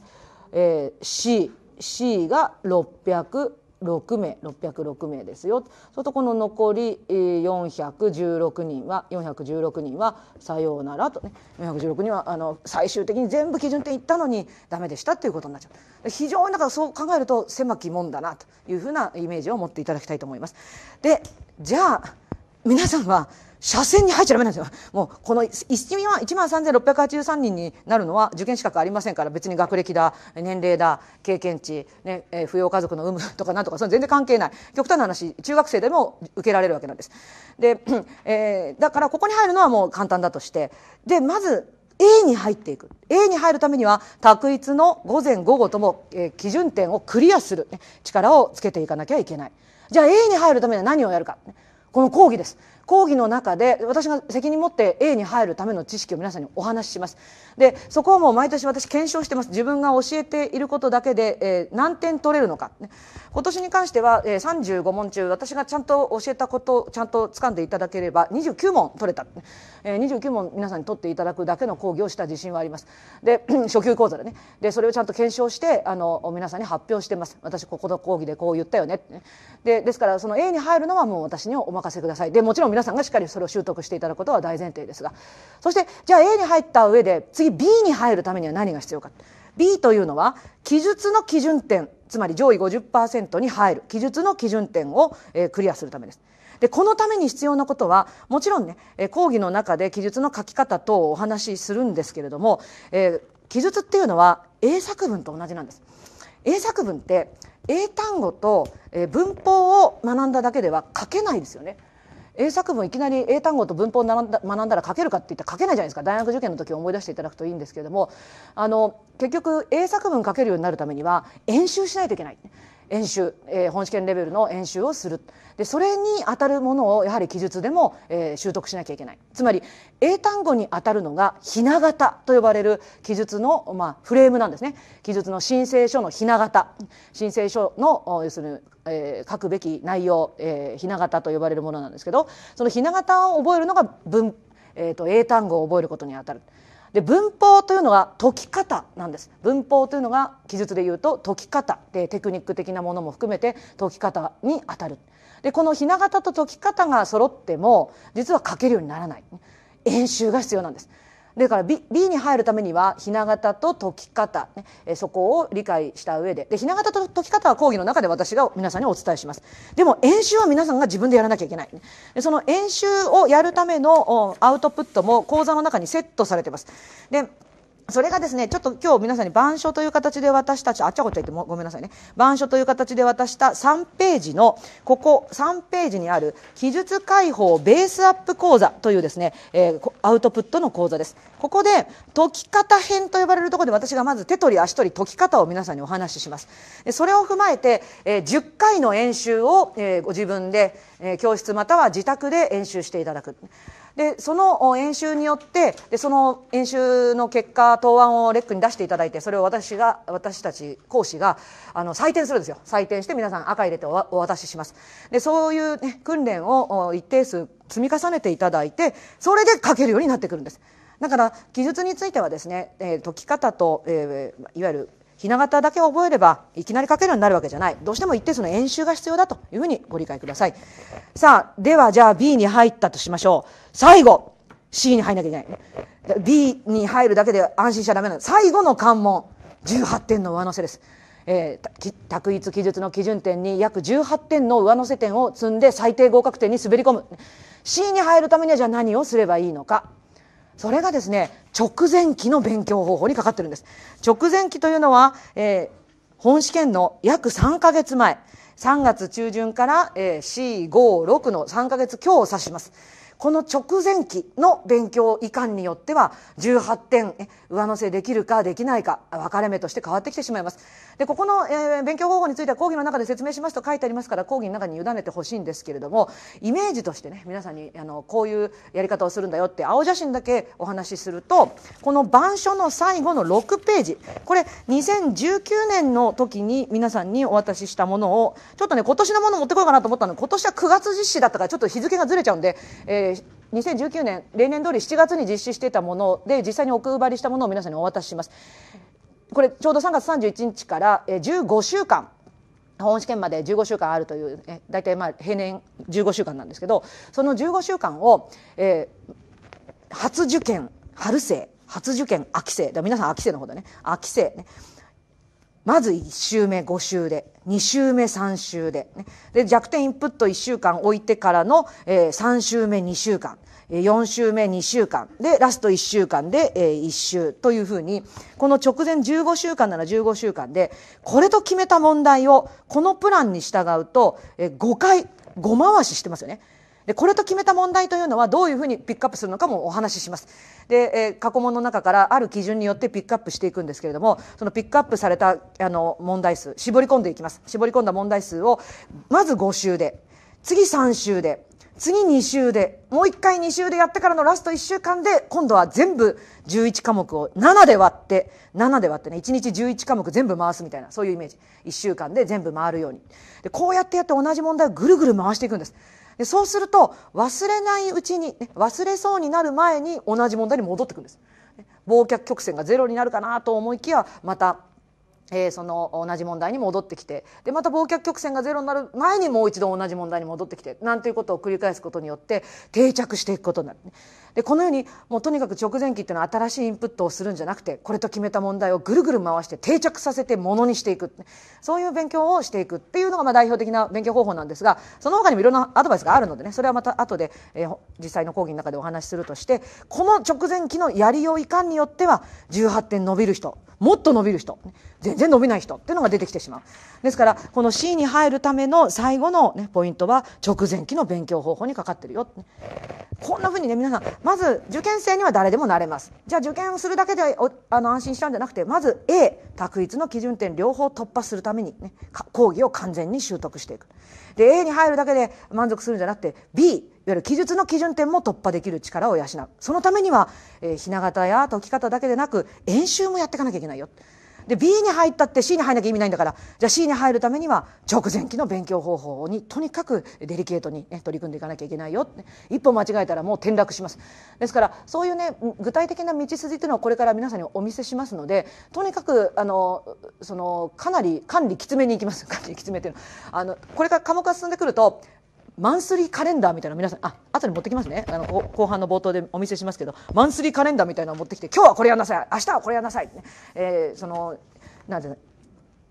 えー、C, C が600 6名606名ですよそれとこの残り416人は416人はさようならとね416人はあの最終的に全部基準点いったのにダメでしたということになっちゃう非常にだからそう考えると狭き門だなというふうなイメージを持っていただきたいと思います。でじゃあ皆さんは車線に入っちゃダメなんですよ。もうこの1万3683人になるのは受験資格ありませんから別に学歴だ年齢だ経験値、ねえー、扶養家族の有無とかなんとかそれ全然関係ない極端な話中学生でも受けられるわけなんです。で、えー、だからここに入るのはもう簡単だとしてでまず A に入っていく A に入るためには択一の午前午後とも、えー、基準点をクリアする、ね、力をつけていかなきゃいけないじゃあ A に入るためには何をやるか、この講義です講義の中で私が責任持って A に入るための知識を皆さんにお話ししますでそこはもう毎年私検証してます自分が教えていることだけで、えー、何点取れるのか、ね、今年に関しては、えー、35問中私がちゃんと教えたことをちゃんと掴んでいただければ29問取れた、えー、29問皆さんに取っていただくだけの講義をした自信はありますで 初級講座でねでそれをちゃんと検証してあの皆さんに発表してます私ここの講義でこう言ったよねでですからその A に入るのはもう私にお任せくださいでもちろん皆さんがしっかりそれを習得していただくことは大前提ですがそしてじゃあ A に入った上で次 B に入るためには何が必要か B というのは記述の基準点つまり上位50%に入る記述の基準点を、えクリアするためです。でこのために必要なことはもちろんね、え講義の中で記述の書き方等をお話しするんですけれども、えー、記述っていうのは英作文と同じなんです。英作文って英単語と文法を学んだだけでは書けないですよね。英作文いきなり英単語と文法を学んだら書けるかって言ったら書けないじゃないですか大学受験の時を思い出していただくといいんですけれどもあの結局英作文書けるようになるためには演習しないといけない。演習、えー、本試験レベルの演習をするでそれに当たるものをやはり記述でも、えー、習得しなきゃいけないつまり英単語に当たるのがひな形と呼ばれる記述の、まあ、フレームなんですね記述の申請書のひな形申請書の要するにえー、書くべき内容、えー、ひな形と呼ばれるものなんですけどそのひな形を覚えるのが文、えーと、英単語を覚えることにあたる。で文法というのが解き方なんです文法というのが記述で言うと解き方でテクニック的なものも含めて解き方にあたるでこのひな形と解き方が揃っても実は書けるようにならない演習が必要なんですだから B, B に入るためにはひな形と解き方、ね、えそこを理解した上ででひな形と解き方は講義の中で私が皆さんにお伝えしますでも演習は皆さんが自分でやらなきゃいけない、でその演習をやるためのアウトプットも講座の中にセットされてますでそれがですね、ちょっと今日皆さんに板書という形で渡したち、あっちゃこっちゃ言ってもごめんなさいね。板書という形で渡した3ページの、ここ3ページにある記述解放ベースアップ講座というですね、えー、アウトプットの講座です。ここで解き方編と呼ばれるところで私がまず手取り足取り解き方を皆さんにお話しします。それを踏まえて、えー、10回の演習を、えー、ご自分で、えー、教室または自宅で演習していただく。でその演習によってでその演習の結果答案をレックに出していただいてそれを私が私たち講師があの採点するんですよ採点して皆さん赤入れてお渡ししますでそういう、ね、訓練を一定数積み重ねていただいてそれで書けるようになってくるんですだから記述についてはですね、えー、解き方と、えー、いわゆるひな形だけ覚えればいきなり書けるようになるわけじゃないどうしても一定数の演習が必要だというふうにご理解くださいさあではじゃあ B に入ったとしましょう最後 C に入んなきゃいけない B に入るだけで安心しちゃダメなの最後の関門18点の上乗せですえー、択一記述の基準点に約18点の上乗せ点を積んで最低合格点に滑り込む C に入るためにはじゃあ何をすればいいのかそれがですね直前期の勉強方法にかかってるんです直前期というのは、えー、本試験の約3か月前3月中旬から、えー、456の3か月今日を指しますこの直前期の勉強移管によっては18点上乗せできるかできないか分かれ目として変わってきてしまいます。でここの、えー、勉強方法については講義の中で説明しますと書いてありますから講義の中に委ねてほしいんですけれどもイメージとしてね皆さんにあのこういうやり方をするんだよって青写真だけお話しするとこの板書の最後の6ページこれ2019年の時に皆さんにお渡ししたものをちょっとね今年のもの持ってこようかなと思ったの今年は9月実施だったからちょっと日付がずれちゃうんで、えー2019年例年通り7月に実施していたもので実際にお配りしたものを皆さんにお渡ししますこれちょうど3月31日から15週間本試験まで15週間あるという、大体まあ平年15週間なんですけどその15週間を、えー、初受験春生初受験秋生皆さん秋生の方だね秋生ねまず1週目5週で、2週目3週で、ね、で弱点インプット1週間置いてからの、えー、3週目2週間、4週目2週間でラスト1週間で、えー、1週というふうにこの直前15週間なら15週間でこれと決めた問題をこのプランに従うと、えー、5回5回ししてますよね。でこれと決めた問題というのはどういうふうにピックアップするのかもお話しします。で、えー、過去問の中からある基準によってピックアップしていくんですけれどもそのピックアップされたあの問題数絞り込んでいきます絞り込んだ問題数をまず5週で次3週で次2週で、もう1回2週でやってからのラスト1週間で、今度は全部11科目を7で割って、7で割ってね、1日11科目全部回すみたいな、そういうイメージ。1週間で全部回るように。で、こうやってやって同じ問題をぐるぐる回していくんです。そうすると忘れないうちに、ね、忘れそうになる前に同じ問題に戻ってくるんです。忘却曲線がゼロになるかなと思いきやまたえー、その同じ問題に戻ってきてでまた忘却曲線がゼロになる前にもう一度同じ問題に戻ってきてなんていうことを繰り返すことによって定着していくことになる、でこのようにもうとにかく直前期っていうのは新しいインプットをするんじゃなくてこれと決めた問題をぐるぐる回して定着させてものにしていくそういう勉強をしていくっていうのがまあ代表的な勉強方法なんですがその他にもいろんなアドバイスがあるのでねそれはまた後で、えー、実際の講義の中でお話しするとしてこの直前期のやりよういかんによっては18点伸びる人もっと伸びる人全然伸びない人っていうのが出てきてしまうですからこの C に入るための最後の、ね、ポイントは直前期の勉強方法にかかってるよこんなふうにね皆さんまず受験生には誰でもなれますじゃあ受験をするだけであの安心したんじゃなくてまず A 択一の基準点両方突破するために、ね、講義を完全に習得していくで A に入るだけで満足するんじゃなくて B いわゆる記述の基準点も突破できる力を養うそのためには、えー、ひな形や解き方だけでなく演習もやっていかなきゃいけないよで B に入ったって C に入らなきゃ意味ないんだからじゃあ C に入るためには直前期の勉強方法にとにかくデリケートに、ね、取り組んでいかなきゃいけないよ一歩間違えたらもう転落しますですからそういうね具体的な道筋というのをこれから皆さんにお見せしますのでとにかくあのそのかなり管理きつめにいきます管理きつめっていうのあのこれから科目が進んでくるとマンスリーカレンダーみたいな皆さんあ後で持ってきますねあの後半の冒頭でお見せしますけどマンスリーカレンダーみたいなのを持ってきて今日はこれやんなさい明日はこれやんなさい、ねえー、そのなんて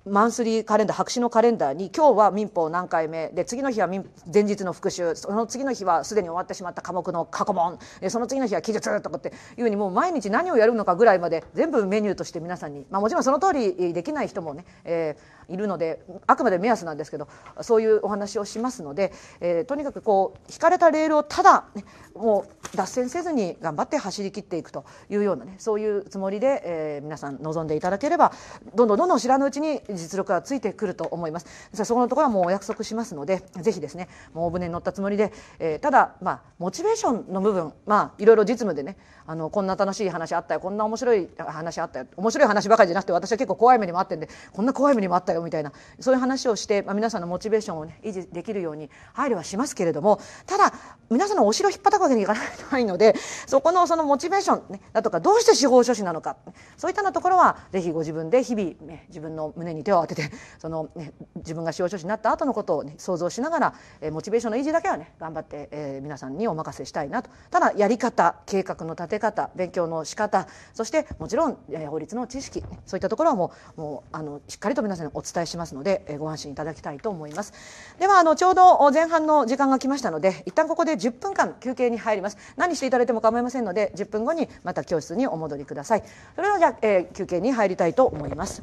マンスリーカレンダー白紙のカレンダーに今日は民法何回目で次の日は前日の復習その次の日はすでに終わってしまった科目の過去問その次の日は記述とかっていうふうにもう毎日何をやるのかぐらいまで全部メニューとして皆さんに、まあ、もちろんその通りできない人もね、えーいるのであくまで目安なんですけどそういうお話をしますので、えー、とにかくこう引かれたレールをただ、ね、もう脱線せずに頑張って走り切っていくというような、ね、そういうつもりで、えー、皆さん臨んでいただければどんどんどんどん知らぬうちに実力がついてくると思います。そこのところはもうお約束しますのでぜひですねもう船に乗ったつもりで、えー、ただ、まあ、モチベーションの部分、まあ、いろいろ実務でねあのこんな楽しい話あったよこんな面白い話あったよ面白い話ばかりじゃなくて私は結構怖い目にもあってんでこんな怖い目にもあったよみたいなそういう話をして、まあ、皆さんのモチベーションを、ね、維持できるように配慮はしますけれどもただ皆さんのお城を引っっくわけにいかないのでそこのそのモチベーション、ね、だとかどうして司法書士なのかそういったようなところはぜひご自分で日々、ね、自分の胸に手を当ててその、ね、自分が司法書士になった後のことを、ね、想像しながら、えモチベーションの維持だけはね頑張って、えー、皆さんにお任せしたいなと。ただやり方計画の立てて方勉強の仕方そしてもちろん、え法律の知識そういったところはもうもうあのしっかりと皆さんにお伝えしますので、えご安心いただきたいと思いますではあのちょうど前半の時間が来ましたので一旦ここで10分間休憩に入ります何していただいても構いませんので10分後にまた教室にお戻りくださいそれではじゃあ、えー、休憩に入りたいと思います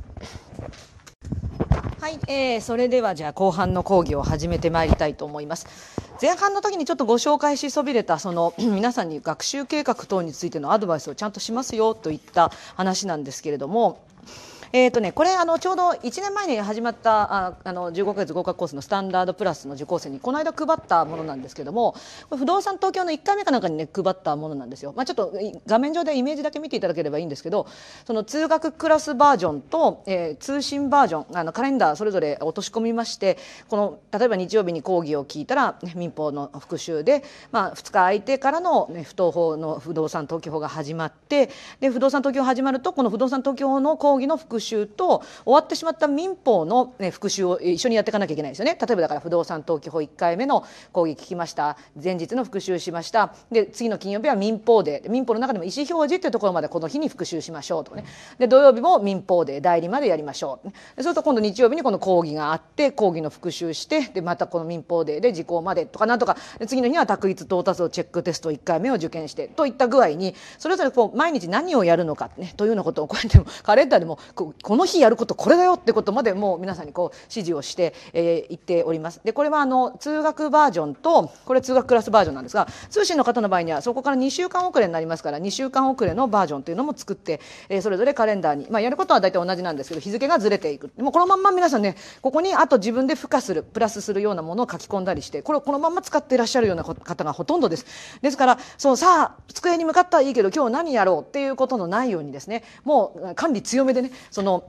はい、えー、それではじゃあ後半の講義を始めてまいりたいと思います前半の時にちょっとご紹介しそびれたその 皆さんに学習計画等についてのアドバイスをちゃんとしますよといった話なんですけれどもえっ、ー、とね、これあのちょうど1年前に始まったああの15ヶ月合格コースのスタンダードプラスの受講生にこの間配ったものなんですけども、不動産東京の1回目かなんかにね配ったものなんですよ。まあ、ちょっと画面上でイメージだけ見ていただければいいんですけど、その通学クラスバージョンと、えー、通信バージョン、あのカレンダーそれぞれ落とし込みまして、この例えば日曜日に講義を聞いたら、ね、民法の復習で、まあ2日空いてからの、ね、不当法の不動産登記法が始まって、で不動産登記法始まるとこの不動産登記法の講義の復習習と終わってしまった民法の、ね、復習を一緒にやっていかなきゃいけないですよね例えばだから不動産登記法1回目の講義聞きました前日の復習しましたで次の金曜日は民法で民法の中でも意思表示っていうところまでこの日に復習しましょうとかねで土曜日も民法で代理までやりましょうそうすると今度日曜日にこの講義があって講義の復習してでまたこの民法でで時効までとかなんとか次の日は択一到達をチェックテスト1回目を受験してといった具合にそれぞれこう毎日何をやるのか、ね、というようなことをこうやってカレンダーでもこの日やることこれだよってことまでもう皆さんにこう指示をして、えー、っております。でこれはあの通学バージョンとこれ通学クラスバージョンなんですが通信の方の場合にはそこから2週間遅れになりますから2週間遅れのバージョンというのも作って、えー、それぞれカレンダーに、まあ、やることは大体同じなんですけど日付がずれていくもうこのまんま皆さんねここにあと自分で付加するプラスするようなものを書き込んだりしてこれをこのまま使っていらっしゃるような方がほとんどです。ですからそうさあ机に向かったらいいけど今日何やろうっていうことのないようにですねもう管理強めでねその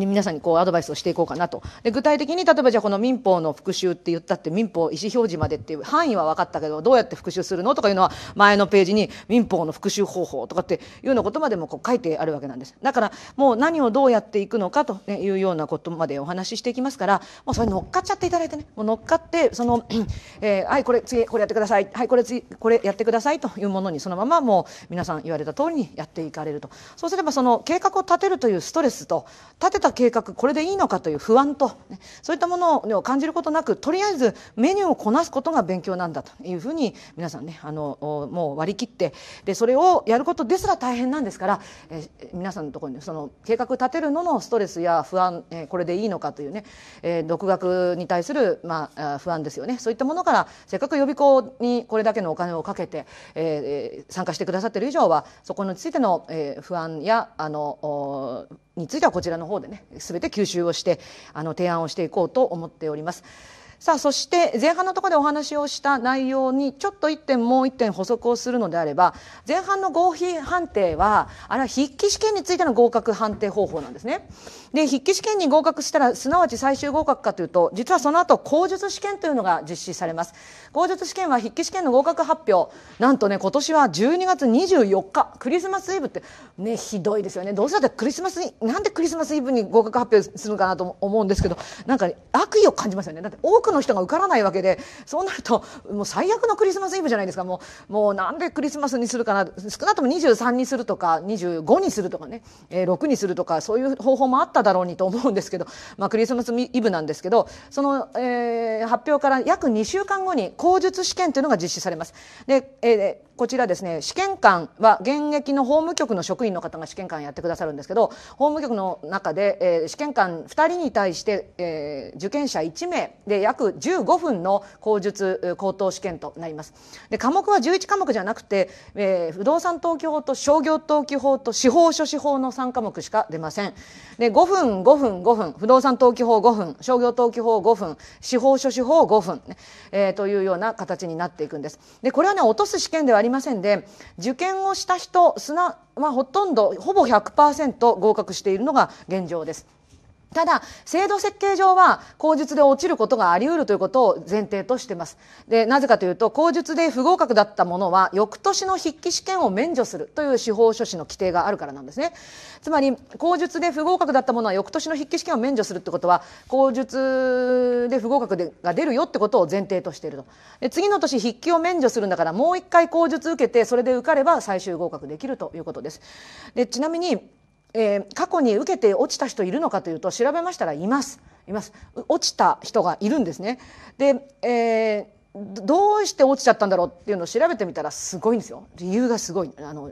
皆さんにこうアドバイスをしていこうかなとで具体的に例えばじゃあこの民法の復習って言ったって民法意思表示までっていう範囲は分かったけどどうやって復習するのとかいうのは前のページに民法の復習方法とかっていうようなことまでもこう書いてあるわけなんですだからもう何をどうやっていくのかというようなことまでお話ししていきますからもうそれ乗っかっちゃっていただいてねもう乗っかってその、えー、はいこれ次これやってくださいはいこれ次これやってくださいというものにそのままもう皆さん言われた通りにやっていかれるとそうすればその計画を立てるというストレスと立てた計画これでいいのかという不安と、ね、そういったものを感じることなくとりあえずメニューをこなすことが勉強なんだというふうに皆さんねあのもう割り切ってでそれをやることですら大変なんですから、え皆さんのところにその計画立てるののストレスや不安、えこれでいいのかというね、え独学に対する、まあ、不安ですよねそういったものからせっかく予備校にこれだけのお金をかけて、え参加してくださってる以上はそこについての、え不安やあのについてはこちらの方でね全て吸収をしてあの提案をしていこうと思っております。さあそして前半のところでお話をした内容にちょっと1点もう1点補足をするのであれば前半の合否判定はあれは筆記試験についての合格判定方法なんですね。で筆記試験に合格したらすなわち最終合格かというと実はその後口述試験というのが実施されます。口述試験は筆記試験の合格発表なんとね今年は12月24日クリスマスイブってねひどいですよねどうせだってクリスマスなんでクリスマスイブに合格発表するのかなと思うんですけどなんか、悪意を感じますよねだって多くの人が受からないわけでそうなるともう最悪のクリスマスイブじゃないですかもうもうなんでクリスマスにするかな少なくとも23にするとか25にするとかね、えー、6にするとかそういう方法もあっただろうにと思うんですけど、まあ、クリスマスイブなんですけどその、えー、発表から約2週間後に口述試験というのが実施されます。でえーこちらですね試験官は現役の法務局の職員の方が試験官やってくださるんですけど法務局の中で、えー、試験官2人に対して、えー、受験者1名で約15分の口述口頭試験となりますで科目は11科目じゃなくて、えー、不動産登記法と商業登記法と司法書士法の3科目しか出ませんで5分5分5分不動産登記法5分商業登記法5分司法書士法5分、えー、というような形になっていくんですでこれはね落とす試験ではありませんで受験をした人すなはほとんどほぼ100%合格しているのが現状です。ただ、制度設計上は、口述で落ちることがあり得るということを前提としています。で、なぜかというと、口述で不合格だったものは、翌年の筆記試験を免除するという司法書士の規定があるからなんですね。つまり、口述で不合格だったものは、翌年の筆記試験を免除するってことは、口述で不合格でが出るよってことを前提としていると。で次の年、筆記を免除するんだから、もう一回口述受けて、それで受かれば最終合格できるということです。で、ちなみに、えー、過去に受けて落ちた人いるのかというと調べましたらいます。います落ちた人がいるんですね。で、えーどうして落ちちゃったんだろうっていうのを調べてみたらすごいんですよ理由がすごいあの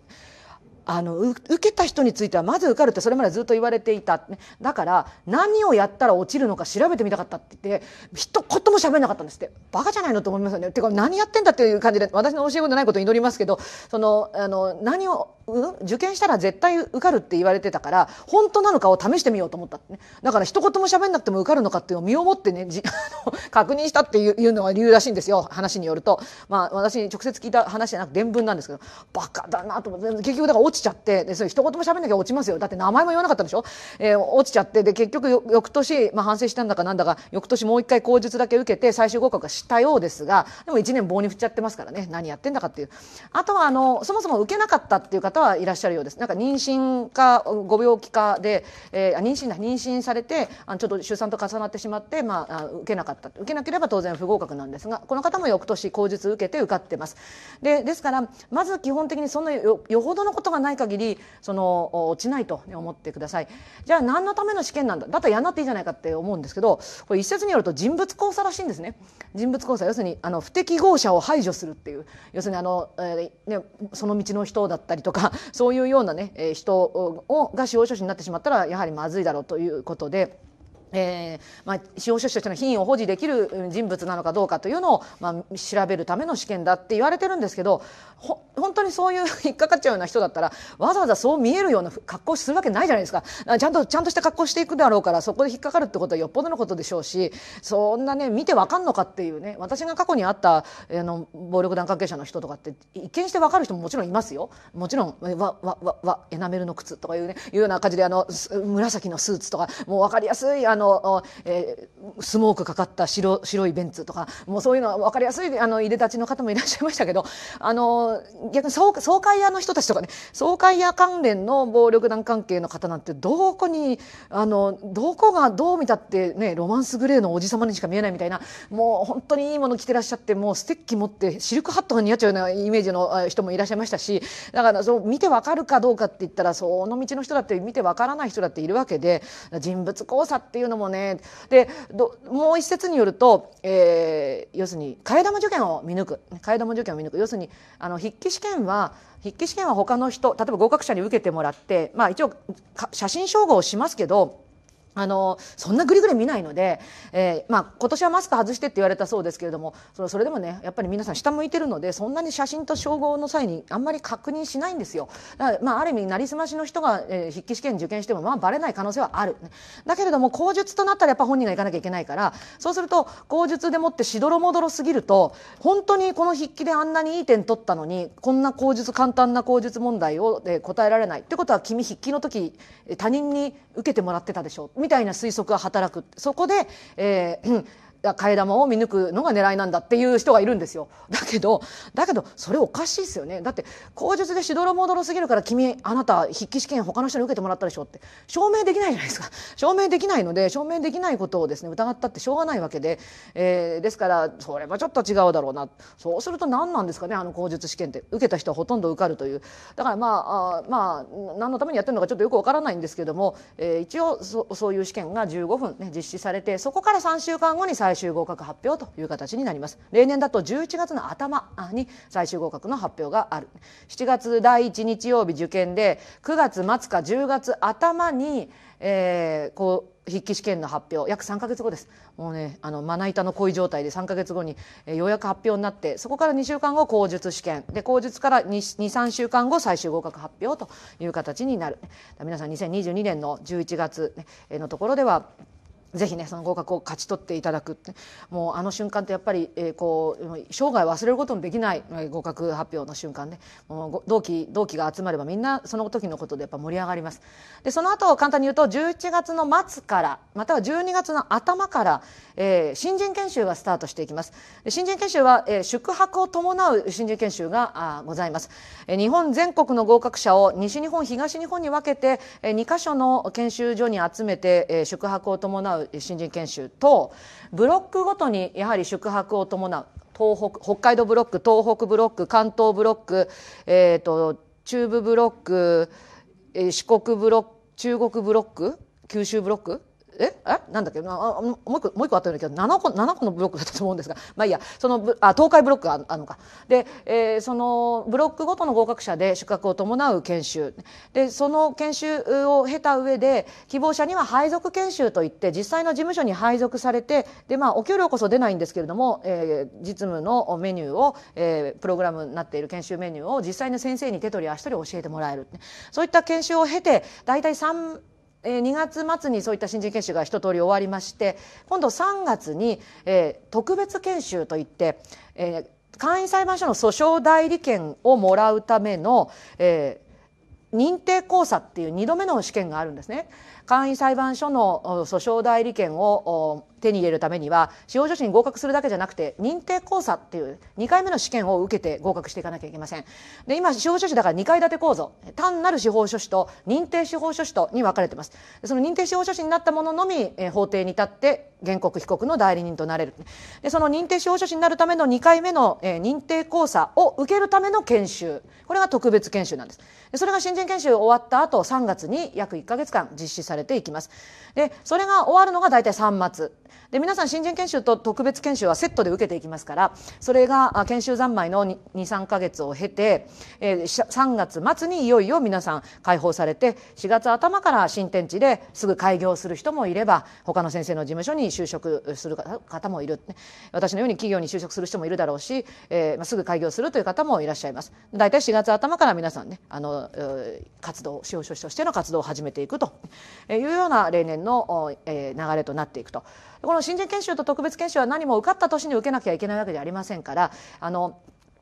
あの受けた人についてはまず受かるってそれまでずっと言われていただから何をやったら落ちるのか調べてみたかったって言って一言も喋らなかったんですってバカじゃないのと思いますよねてか何やってんだっていう感じで私の教え子でないことを祈りますけどそのあの何を、うん、受験したら絶対受かるって言われてたから本当なのかを試してみようと思ったって、ね、だから一言も喋んなくても受かるのかっていうのを身をもってねじ あの確認したっていうのが理由らしいんですよ話によるとまあ私に直接聞いた話じゃなく伝聞なんですけどバカだなと思って結局だから落ちちちゃってでそれ一言も喋んなきゃ落ちますよだって名前も言わなかったんでしょ、えー、落ちちゃってで結局翌年、まあ、反省したんだかなんだか翌年もう一回口述だけ受けて最終合格はしたようですがでも一年棒に振っちゃってますからね何やってんだかっていうあとはあのそもそも受けなかったっていう方はいらっしゃるようですなんか妊娠かご病気かで、えー、妊娠だ妊娠されてあちょっと出産と重なってしまって、まあ、受けなかった受けなければ当然不合格なんですがこの方も翌年口述受けて受かってますでですからまず基本的にそんなよほどのことがないない限りその落ちないと思ってくださいじゃあ何のための試験なんだだったらやんなっていいじゃないかって思うんですけどこれ一説によると人物交差らしいんですね人物交差要するにあの不適合者を排除するっていう要するにあの、えー、ね、その道の人だったりとか そういうようなね人をが司法書士になってしまったらやはりまずいだろうということで。えーまあ、司法書士としての品位を保持できる人物なのかどうかというのを、まあ、調べるための試験だって言われてるんですけどほ本当にそういう 引っかかっちゃうような人だったらわざわざそう見えるような格好するわけないじゃないですかちゃんとちゃんとした格好していくだろうからそこで引っかかるってことはよっぽどのことでしょうしそんなね見てわかんのかっていうね私が過去にあったあの暴力団関係者の人とかって一見してわかる人ももちろんいますよもちろんわわわわエナメルの靴とかいうねいうような感じであの紫のスーツとかもう分かりやすいあのの、えー、スモークかかった白白いベンツとかもうそういうのは分かりやすいあのいでたちの方もいらっしゃいましたけど あの逆に総総会屋の人たちとかね総会屋関連の暴力団関係の方なんてどこにあのどこがどう見たってねロマンスグレーのおじ様にしか見えないみたいなもう本当にいいもの着てらっしゃってもうステッキ持ってシルクハットが似合っちゃうようなイメージの人もいらっしゃいましたしだからそう見て分かるかどうかって言ったらその道の人だって見て分からない人だっているわけで人物交差っていうのもねでもう一説によると、えー、要するに替え玉受験を見抜く替え玉受験を見抜く要するにあの筆記試験は筆記試験は他の人例えば合格者に受けてもらって、まあ、一応写真照合をしますけどあのそんなぐりぐり見ないので、えーまあ、今年はマスク外してって言われたそうですけれどもそれそれでもねやっぱり皆さん下向いてるのでそんなに写真と照合の際にあんまり確認しないんですよまあ、ある意味なりすましの人が、えー、筆記試験受験しても、まあ、バレない可能性はあるだけれども口述となったらやっぱ本人が行かなきゃいけないからそうすると口述でもってしどろもどろすぎると本当にこの筆記であんなにいい点取ったのにこんな口述簡単な口述問題を、えー、答えられないってことは君筆記の時他人に受けてもらってたでしょうみたいな推測が働くそこで、えー替え玉を見抜くのが狙いなんだっていう人がいるんですよだけどだけどそれおかしいですよねだって口述でしどろもどろすぎるから君あなた筆記試験他の人に受けてもらったでしょって証明できないじゃないですか証明できないので証明できないことをですね疑ったってしょうがないわけで、えー、ですからそれはちょっと違うだろうなそうすると何なんですかねあの口述試験って受けた人はほとんど受かるというだからまああまあ何のためにやってるのかちょっとよくわからないんですけども、えー、一応そそういう試験が15分、ね、実施されてそこから3週間後に採最終合格発表という形になります例年だと11月の頭に最終合格の発表がある7月第1日曜日受験で9月末か10月頭に、えー、こう筆記試験の発表約3か月後ですもうねあのまな板の濃い状態で3か月後に、えー、ようやく発表になってそこから2週間後口述試験で口述から23週間後最終合格発表という形になる皆さん2022年の11月のところではぜひねその合格を勝ち取っていただくもうあの瞬間ってやっぱり、えー、こう生涯忘れることもできない合格発表の瞬間で、ね、もう同期同期が集まればみんなその時のことでやっぱ盛り上がりますでその後簡単に言うと11月の末からまたは12月の頭から、えー、新人研修がスタートしていきます新人研修は、えー、宿泊を伴う新人研修があございます、えー、日本全国の合格者を西日本東日本に分けて、えー、2カ所の研修所に集めて、えー、宿泊を伴うう新人研修とブロックごとにやはり宿泊を伴う東北北海道ブロック東北ブロック関東ブロック、えーと、中部ブロック四国ブロック中国ブロック九州ブロックええなんだっけあもう一個もう一個あったんだけど7個 ,7 個のブロックだったと思うんですが まあいいやそのあ東海ブロックがあるのか。で、えー、そのブロックごとの合格者で資格を伴う研修でその研修を経た上で希望者には配属研修といって実際の事務所に配属されてで、まあ、お給料こそ出ないんですけれども、えー、実務のメニューを、えー、プログラムになっている研修メニューを実際の先生に手取り足取り教えてもらえるそういった研修を経て大体3えー、2月末にそういった新人研修が一通り終わりまして今度3月に、えー、特別研修といって、えー、簡易裁判所の訴訟代理権をもらうための、えー認定交差っていう2度目の試験があるんですね。簡易裁判所の訴訟代理権を手に入れるためには司法書士に合格するだけじゃなくて認定講座っていう2回目の試験を受けて合格していかなきゃいけませんで今司法書士だから2階建て構造単なる司法書士と認定司法書士とに分かれてますその認定司法書士になったもののみ、えー、法廷に立って原告被告の代理人となれるでその認定司法書士になるための2回目の、えー、認定講座を受けるための研修これが特別研修なんですでそれが新人研修終わった後3月に約1か月間実施されていきますでそれが終わるのが大体3月で皆さん新人研修と特別研修はセットで受けていきますからそれが研修三昧の23か月を経て、えー、3月末にいよいよ皆さん解放されて4月頭から新天地ですぐ開業する人もいれば他の先生の事務所に就職する方もいる私のように企業に就職する人もいるだろうし、えー、すぐ開業するという方もいらっしゃいます。大いい4月頭から皆さんねあの活動司法書士としての活動を始めていくというような例年の流れとなっていくと。この新人研修と特別研修は何も受かった年に受けなきゃいけないわけではありませんからあの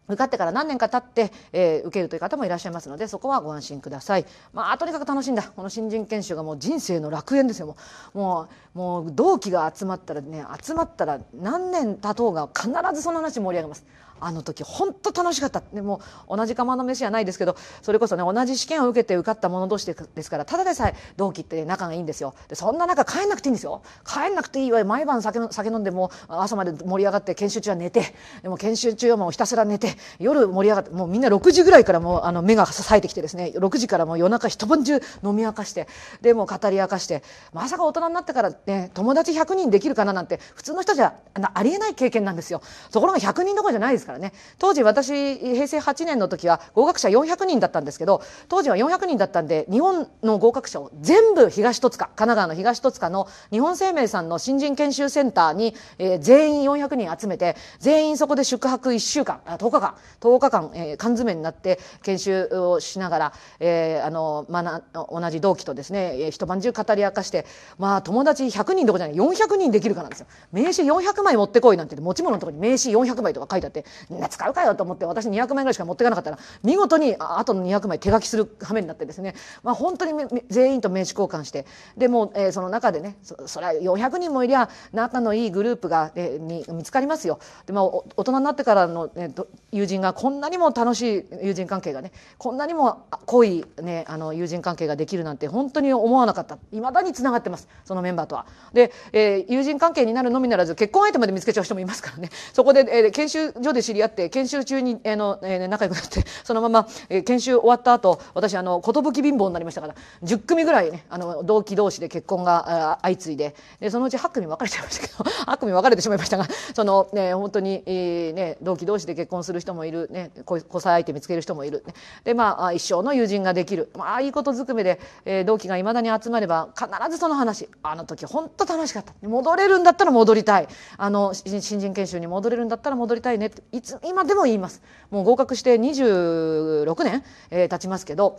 受かってから何年か経って、えー、受けるという方もいらっしゃいますのでそこはご安心ください。まあとにかく楽しんだこの新人研修がもう人生の楽園ですよもうもう同期が集まったらね集まったら何年経とうが必ずその話盛り上げます。あの時本当楽しかったでも同じ釜の飯じゃないですけどそれこそね同じ試験を受けて受かった者同士ですからただでさえ同期って仲がいいんですよでそんな中帰んなくていいんですよ帰んなくていいわ毎晩酒酒飲んでも朝まで盛り上がって研修中は寝てでも研修中はもうひたすら寝て夜盛り上がってもうみんな6時ぐらいからもうあの目が冴えてきてですね6時からもう夜中一晩中飲み明かしてでも語り明かしてまさか大人になってからね友達100人できるかななんて普通の人じゃありえない経験なんですよところが100人どころじゃないですからね当時私平成8年の時は合格者400人だったんですけど当時は400人だったんで日本の合格者を全部東戸塚神奈川の東戸塚の日本生命さんの新人研修センターに、えー、全員400人集めて全員そこで宿泊1週間あ10日間10日間、えー、缶詰になって研修をしながら、えー、あのまな同じ同期とですね一晩中語り明かしてまあ友達100人どころじゃない400人できるかなんですよ。名刺400枚持ってこいなんて持ち物のところに名刺400枚とか書いてあってな使うかよと思って私200枚ぐらいしか持っていかなかったら見事にあとの200枚手書きする羽目になってですね、まあ、本当に全員と名刺交換してでも、えー、その中でねそそれは400人もいりゃ仲のいいグループが、えー、に見つかりますよ。でまあ、大人になってからの、えね、友人がこんなにも楽しい友人関係がねこんなにも濃い、ね、あの友人関係ができるなんて本当に思わなかったいまだにつながってますそのメンバーとは。で、えー、友人関係になるのみならず結婚相手まで見つけちゃう人もいますからねそこで、えー、研修所で知り合って研修中に、えー、のえー、仲良くなって そのまま、えー、研修終わった後私あの寿貧乏になりましたから10組ぐらい、ね、あの同期同士で結婚が相次いででそのうち8組別れちゃいましたけど8 組別れてしまいましたが その、ね、本当に、えーね、同期同士で結婚する人もいる、ね、交際相手見つける人もいる、ね、で、まあ、一生の友人ができる、まあ、いいことずくめで、えー、同期がいまだに集まれば必ずその話あの時本当楽しかった戻れるんだったら戻りたいあの新人研修に戻れるんだったら戻りたいねっていつ今でも言いますもう合格して26年、えー、経ちますけど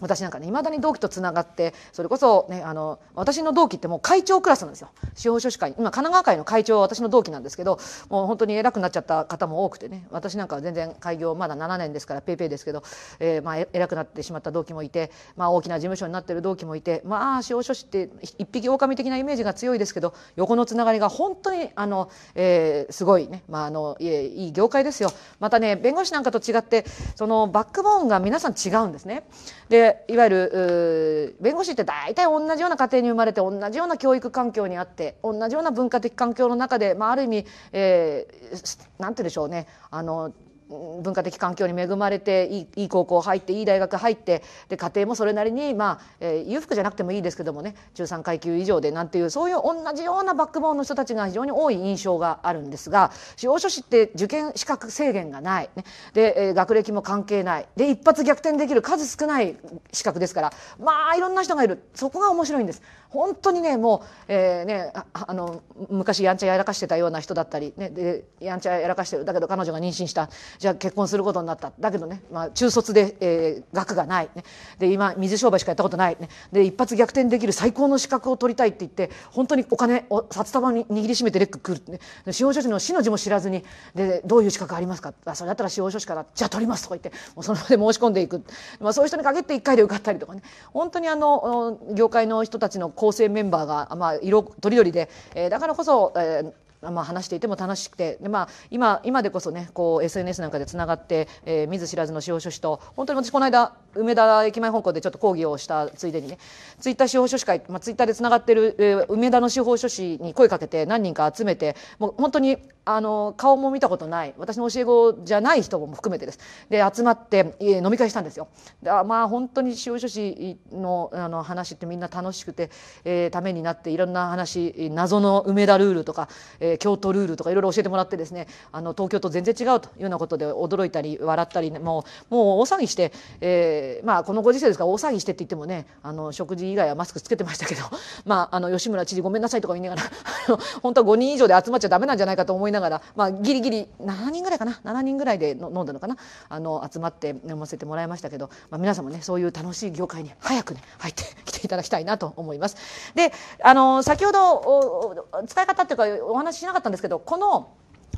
私なんかねいまだに同期とつながってそれこそ、ね、あの私の同期ってもう会長クラスなんですよ司法書士会今神奈川会の会長は私の同期なんですけどもう本当に偉くなっちゃった方も多くてね私なんかは全然開業まだ7年ですからペイペイですけど、えー、まあ偉くなってしまった同期もいて、まあ、大きな事務所になってる同期もいてまあ司法書士って一匹狼的なイメージが強いですけど横のつながりが本当にあの、えー、すごいね、まあ、あのいい業界ですよまたね弁護士なんかと違ってそのバックボーンが皆さん違うんですね。でいわゆる弁護士って大体同じような家庭に生まれて同じような教育環境にあって同じような文化的環境の中で、まあ、ある意味、えー、なんて言うんでしょうねあの文化的環境に恵まれていいいい高校入っていい大学入ってで家庭もそれなりに、まあえー、裕福じゃなくてもいいですけどもね中産階級以上でなんていうそういう同じようなバックボーンの人たちが非常に多い印象があるんですが司法書士って受験資格制限がない、ね、で、えー、学歴も関係ないで一発逆転できる数少ない資格ですからまあいろんな人がいるそこが面白いんです。本当にねもう、えーね、あの昔やんちゃやらかしてたような人だったり、ね、でやんちゃやらかしてるだけど彼女が妊娠したじゃあ結婚することになっただけどね、まあ、中卒で、えー、がない、ね、で今水商売しかやったことない、ね、で一発逆転できる最高の資格を取りたいって言って本当にお金を札束に握りしめてレック来る、ね、司法書士の死の字も知らずにでどういう資格ありますかあそれだったら司法書士からじゃあ取りますとか言ってもうその場で申し込んでいく、まあ、そういう人に限って1回で受かったりとかね本当にあの業界の人たちの構成メンバーが、まあ、色とりどりで、えー、だからこそ、えーまあ、話していても楽しくてで、まあ、今今でこそねこう SNS なんかでつながって、えー、見ず知らずの司法書士と本当に私この間梅田駅前本校でちょっと講義をしたついでにねツイッター司法書士会、まあ、ツイッターでつながってる、えー、梅田の司法書士に声かけて何人か集めてもう本当にあの顔も見たことない私の教え子じゃない人も含めてですで集まって飲み会したんですよ。でまあ本当に司法書士のあの話ってみんな楽しくて、えー、ためになっていろんな話謎の梅田ルールとか、えー、京都ルールとかいろいろ教えてもらってですねあの東京と全然違うというようなことで驚いたり笑ったりもうもう大騒ぎして、えーー、まあ、このご時世ですから大騒ぎしてって言ってもねあの食事以外はマスクつけてましたけど、まあ、あの吉村知事ごめんなさいとか言いながら本当は5人以上で集まっちゃダメなんじゃないかと思いながら、まあ、ギリギリ7人ぐらいかな7人ぐらいで飲んだのかなあの集まって飲ませてもらいましたけど、まあ、皆さんもねそういう楽しい業界に早くね入ってきていただきたいなと思います。であの先ほど使い方っていうかお話ししなかったんですけどこの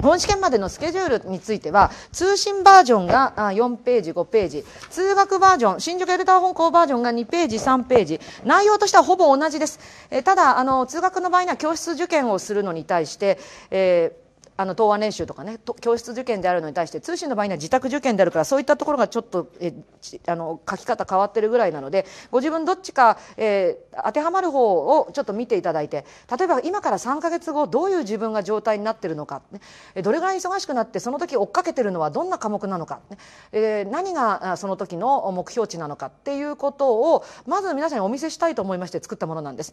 本試験までのスケジュールについては、通信バージョンが4ページ、5ページ、通学バージョン、新宿エルター本校バージョンが2ページ、3ページ、内容としてはほぼ同じです。えただ、あの、通学の場合には教室受験をするのに対して、えーあの答案練習とかね教室受験であるのに対して通信の場合には自宅受験であるからそういったところがちょっとえあの書き方変わってるぐらいなのでご自分どっちか、えー、当てはまる方をちょっと見ていただいて例えば今から3か月後どういう自分が状態になってるのか、ね、どれぐらい忙しくなってその時追っかけてるのはどんな科目なのか、ねえー、何がその時の目標値なのかっていうことをまず皆さんにお見せしたいと思いまして作ったものなんです。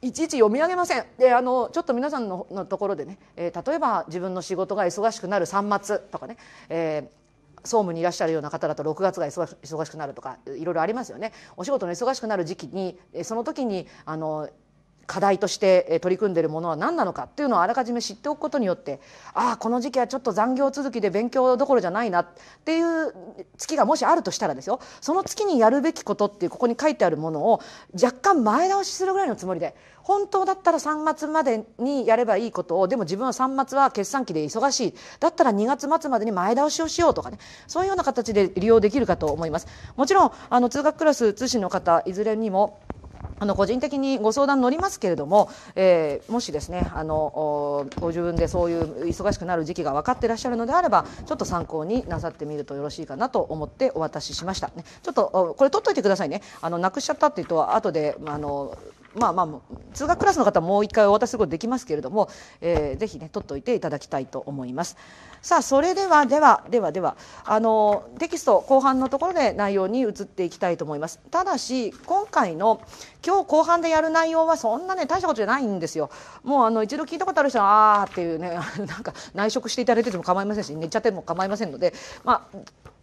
いちいち読み上げませんであのちょっと皆さんののところでね、えー、例えば自分の仕事が忙しくなる三末とかね、えー総務にいらっしゃるような方だと6月が忙しくなるとかいろいろありますよねお仕事の忙しくなる時期にその時にあの課題として取り組んでいるものは何なのかっていうのをあらかじめ知っておくことによってああこの時期はちょっと残業続きで勉強どころじゃないなっていう月がもしあるとしたらですよその月にやるべきことっていうここに書いてあるものを若干前倒しするぐらいのつもりで本当だったら3月までにやればいいことをでも自分は3月は決算期で忙しいだったら2月末までに前倒しをしようとかねそういうような形で利用できるかと思います。もちろんあの通学クラス通信の方いずれにもあの個人的にご相談乗りますけれども、えー、もしですねあのご自分でそういう忙しくなる時期が分かっていらっしゃるのであればちょっと参考になさってみるとよろしいかなと思ってお渡ししました、ね、ちょっとこれ取っておいてくださいねあのなくしちゃったっていうと後であのまあまあ通学クラスの方もう一回お渡しすることできますけれども、えー、ぜひね取っておいていただきたいと思いますさあそれではではではではあのテキスト後半のところで内容に移っていきたいと思いますただし今回の今日後半でやる内容はそんなね大したことじゃないんですよもうあの一度聞いたことある人はああっていうね なんか内職していただいてても構いませんし寝ちゃっても構いませんのでまあ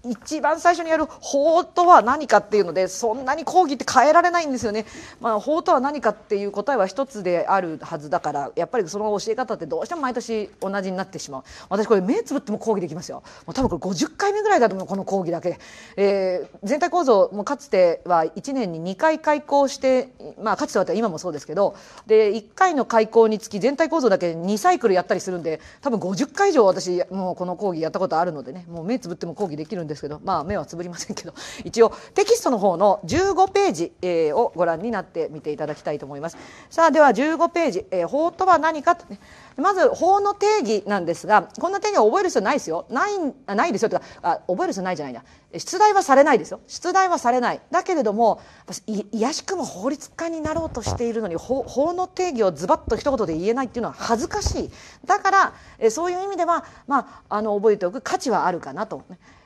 一番最初にやる法とは何かっていうのでそんなに講義って変えられないんですよね、まあ、法とは何かっていう答えは一つであるはずだからやっぱりその教え方ってどうしても毎年同じになってしまう私これ目つぶっても講義できますよもう多分これ50回目ぐらいだと思うこの講義だけで、えー、全体構造もかつては1年に2回開講してまあ、かつては今もそうですけどで1回の開講につき全体構造だけ2サイクルやったりするんで多分50回以上私もうこの講義やったことあるのでねもう目つぶっても講義できるんですけど、まあ、目はつぶりませんけど 一応テキストの方の15ページ、えー、をご覧になってみていただきたいと思います。さあでは15ページ、えー、法とは何かとねまず法の定義なんですがこんな定義は覚える必要ないですよないないですよとかあ覚える必要ないじゃないな出題はされないですよ出題はされないだけれどもいやしくも法律家になろうとしているのに法法の定義をズバッと一言で言えないっていうのは恥ずかしいだからえそういう意味では、まあ、あの覚えておく価値はあるかなと、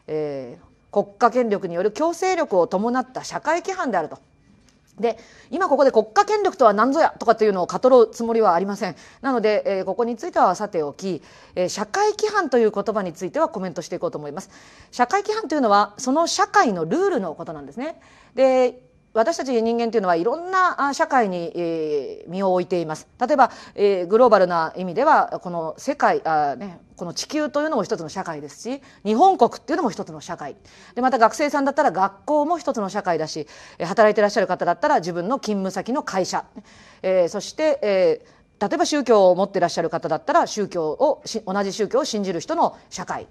えー、国家権力による強制力を伴った社会規範であるとで、今ここで国家権力とは何ぞやとかというのを語るつもりはありません。なので、えー、ここについてはさておき、えー、社会規範という言葉についてはコメントしていこうと思います。社会規範というのは、その社会のルールのことなんですね。で、私たち人間というのはいろんな社会に身を置いています例えばグローバルな意味ではこの世界あ、ね、この地球というのも一つの社会ですし日本国っていうのも一つの社会でまた学生さんだったら学校も一つの社会だし働いてらっしゃる方だったら自分の勤務先の会社、えー、そして、えー例えば宗教を持ってらっしゃる方だったら宗教を同じ宗教を信じる人の社会、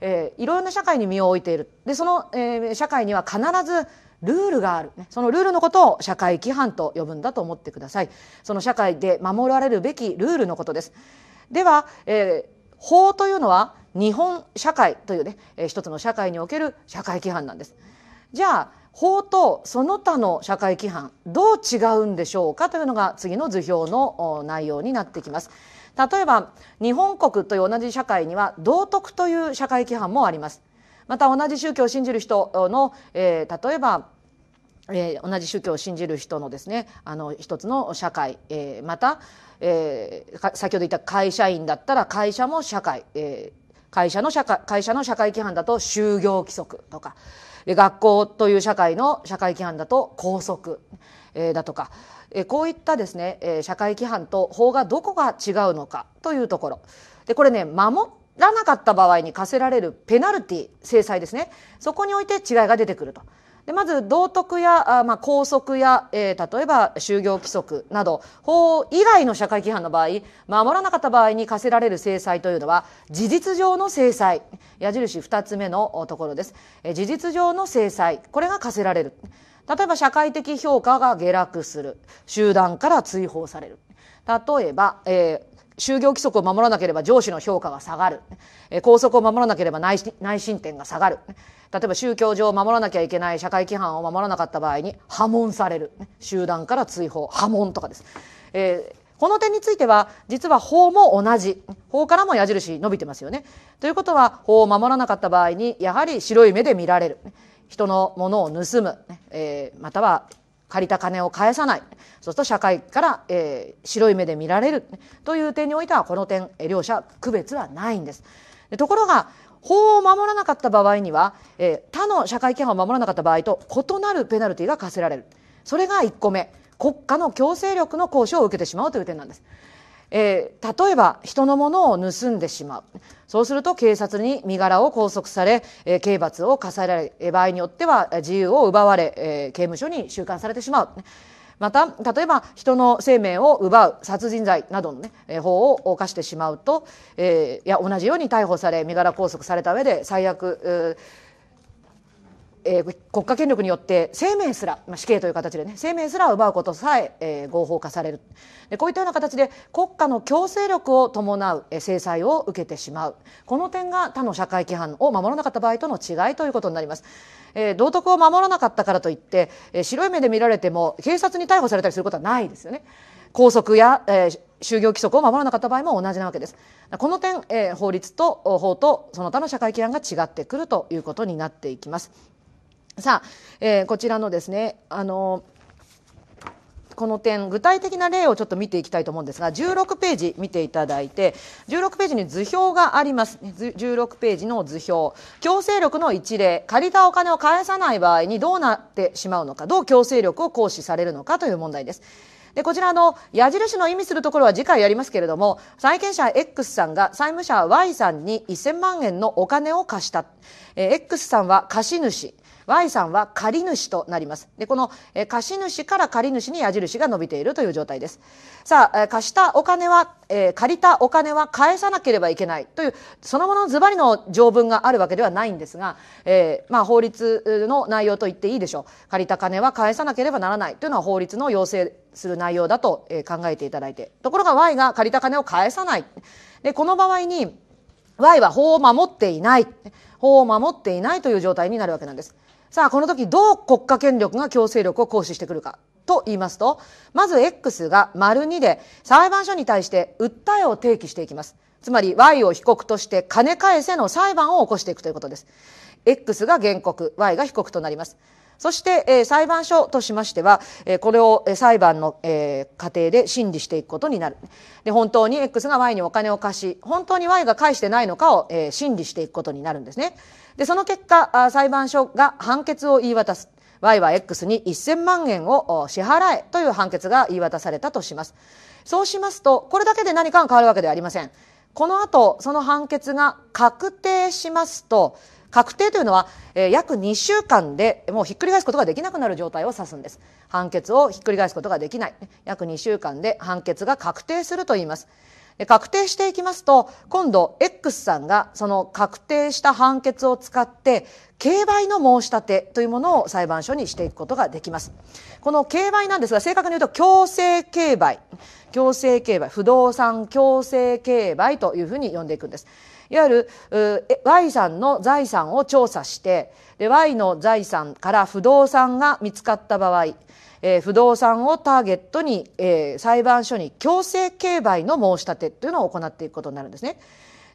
えー、いろいろな社会に身を置いているでその、えー、社会には必ずルールがある、ね、そのルールのことを社会規範と呼ぶんだと思ってくださいその社会で守られるべきルールのことですでは、えー、法というのは日本社会というね、えー、一つの社会における社会規範なんですじゃあ法とその他の社会規範どう違うんでしょうかというのが次の図表の内容になってきます例えば日本国という同じ社会には道徳という社会規範もありますまた同じ宗教を信じる人の、えー、例えばえー、同じ宗教を信じる人のですねあの一つの社会、えー、また、えー、先ほど言った会社員だったら会社も社会、えー、会社の社会会社の社会規範だと就業規則とか学校という社会の社会規範だと校則、えだとか、えこういったですね、え社会規範と法がどこが違うのかというところでこれね守っらなかった場合に課せられるペナルティ制裁ですねそこにおいて違いが出てくると。でまず道徳やあ、まあ、校や、えー、例えば就業規則など法以外の社会規範の場合守らなかった場合に課せられる制裁というのは事実上の制裁矢印2つ目のところです、えー、事実上の制裁これが課せられる例えば社会的評価が下落する集団から追放される例えば、えー就業規則を守らなければ上司の評価が下がる、え校則を守らなければ内申点が下がる、例えば宗教上守らなきゃいけない社会規範を守らなかった場合に破門される、集団から追放破門とかです、えー、この点については実は法も同じ法からも矢印伸びてますよねということは法を守らなかった場合にやはり白い目で見られる人のものを盗む、えー、または借りた金を返さないそうすると社会から、えー、白い目で見られるという点においてはこの点両者区別はないんです。でところが法を守らなかった場合には、えー、他の社会規範を守らなかった場合と異なるペナルティが課せられるそれが1個目国家の強制力の行使を受けてしまうという点なんです。えー、例えば人のものを盗んでしまうそうすると警察に身柄を拘束され、えー、刑罰を課され場合によっては自由を奪われ、えー、刑務所に収監されてしまう。また例えば人の生命を奪う殺人罪などの、ね、法を犯してしまうと、えー、いや同じように逮捕され身柄拘束された上で最悪、えーえー、国家権力によって生命すら、まあ、死刑という形でね生命すら奪うことさええー、合法化されるでこういったような形で国家の強制力を伴う、えー、制裁を受けてしまうこの点が他の社会規範を守らなかった場合との違いということになります。えー、道徳を守らなかったからといって、えー、白い目で見られても警察に逮捕されたりすることはないですよね。拘束や、えー、就業規則を守らなかった場合も同じなわけです。この点、えー、法律と法とその他の社会規範が違ってくるということになっていきます。さあ、えー、こちらのですね、あのこの点具体的な例をちょっと見ていきたいと思うんですが16ページ見ていただいて16ページに図表があります16ページの図表強制力の一例借りたお金を返さない場合にどうなってしまうのかどう強制力を行使されるのかという問題です。でこちらの矢印の意味するところは次回やりますけれども債権者 X さんが債務者 Y さんに1000万円のお金を貸した、えー、X さんは貸主 Y さんは借主となりますでこの、え貸主から借主に矢印が伸びているという状態ですさあ、貸したお金は、え借りたお金は返さなければいけないというそのものズバリの条文があるわけではないんですが、えー、まあ、法律の内容と言っていいでしょう借りた金は返さなければならないというのは法律の要請する内容だと考えていただいてところが Y が借りた金を返さないでこの場合に Y は法を守っていない法を守っていないという状態になるわけなんです。さあこの時どう国家権力が強制力を行使してくるかと言いますとまず X が丸2で裁判所に対して訴えを提起していきますつまり Y を被告として金返せの裁判を起こしていくということです X が原告 Y が被告となりますそして、えー、裁判所としましては、えー、これを裁判の、えー、過程で審理していくことになる。で、本当に X が Y にお金を貸し、本当に Y が返してないのかを、えー、審理していくことになるんですね。で、その結果、裁判所が判決を言い渡す。Y は X に1000万円を支払えという判決が言い渡されたとします。そうしますと、これだけで何かが変わるわけではありません。この後、その判決が確定しますと、確定というのは、えー、約2週間でもうひっくり返すことができなくなる状態を指すんです。判決をひっくり返すことができない。約2週間で判決が確定すると言います。確定していきますと、今度 X さんがその確定した判決を使って、競売の申し立てというものを裁判所にしていくことができます。この競売なんですが、正確に言うと強制競売、強制競売、不動産強制競売というふうに呼んでいくんです。いわゆる Y さんの財産を調査してで Y の財産から不動産が見つかった場合えー、不動産をターゲットに、えー、裁判所に強制競売の申し立てというのを行っていくことになるんですね。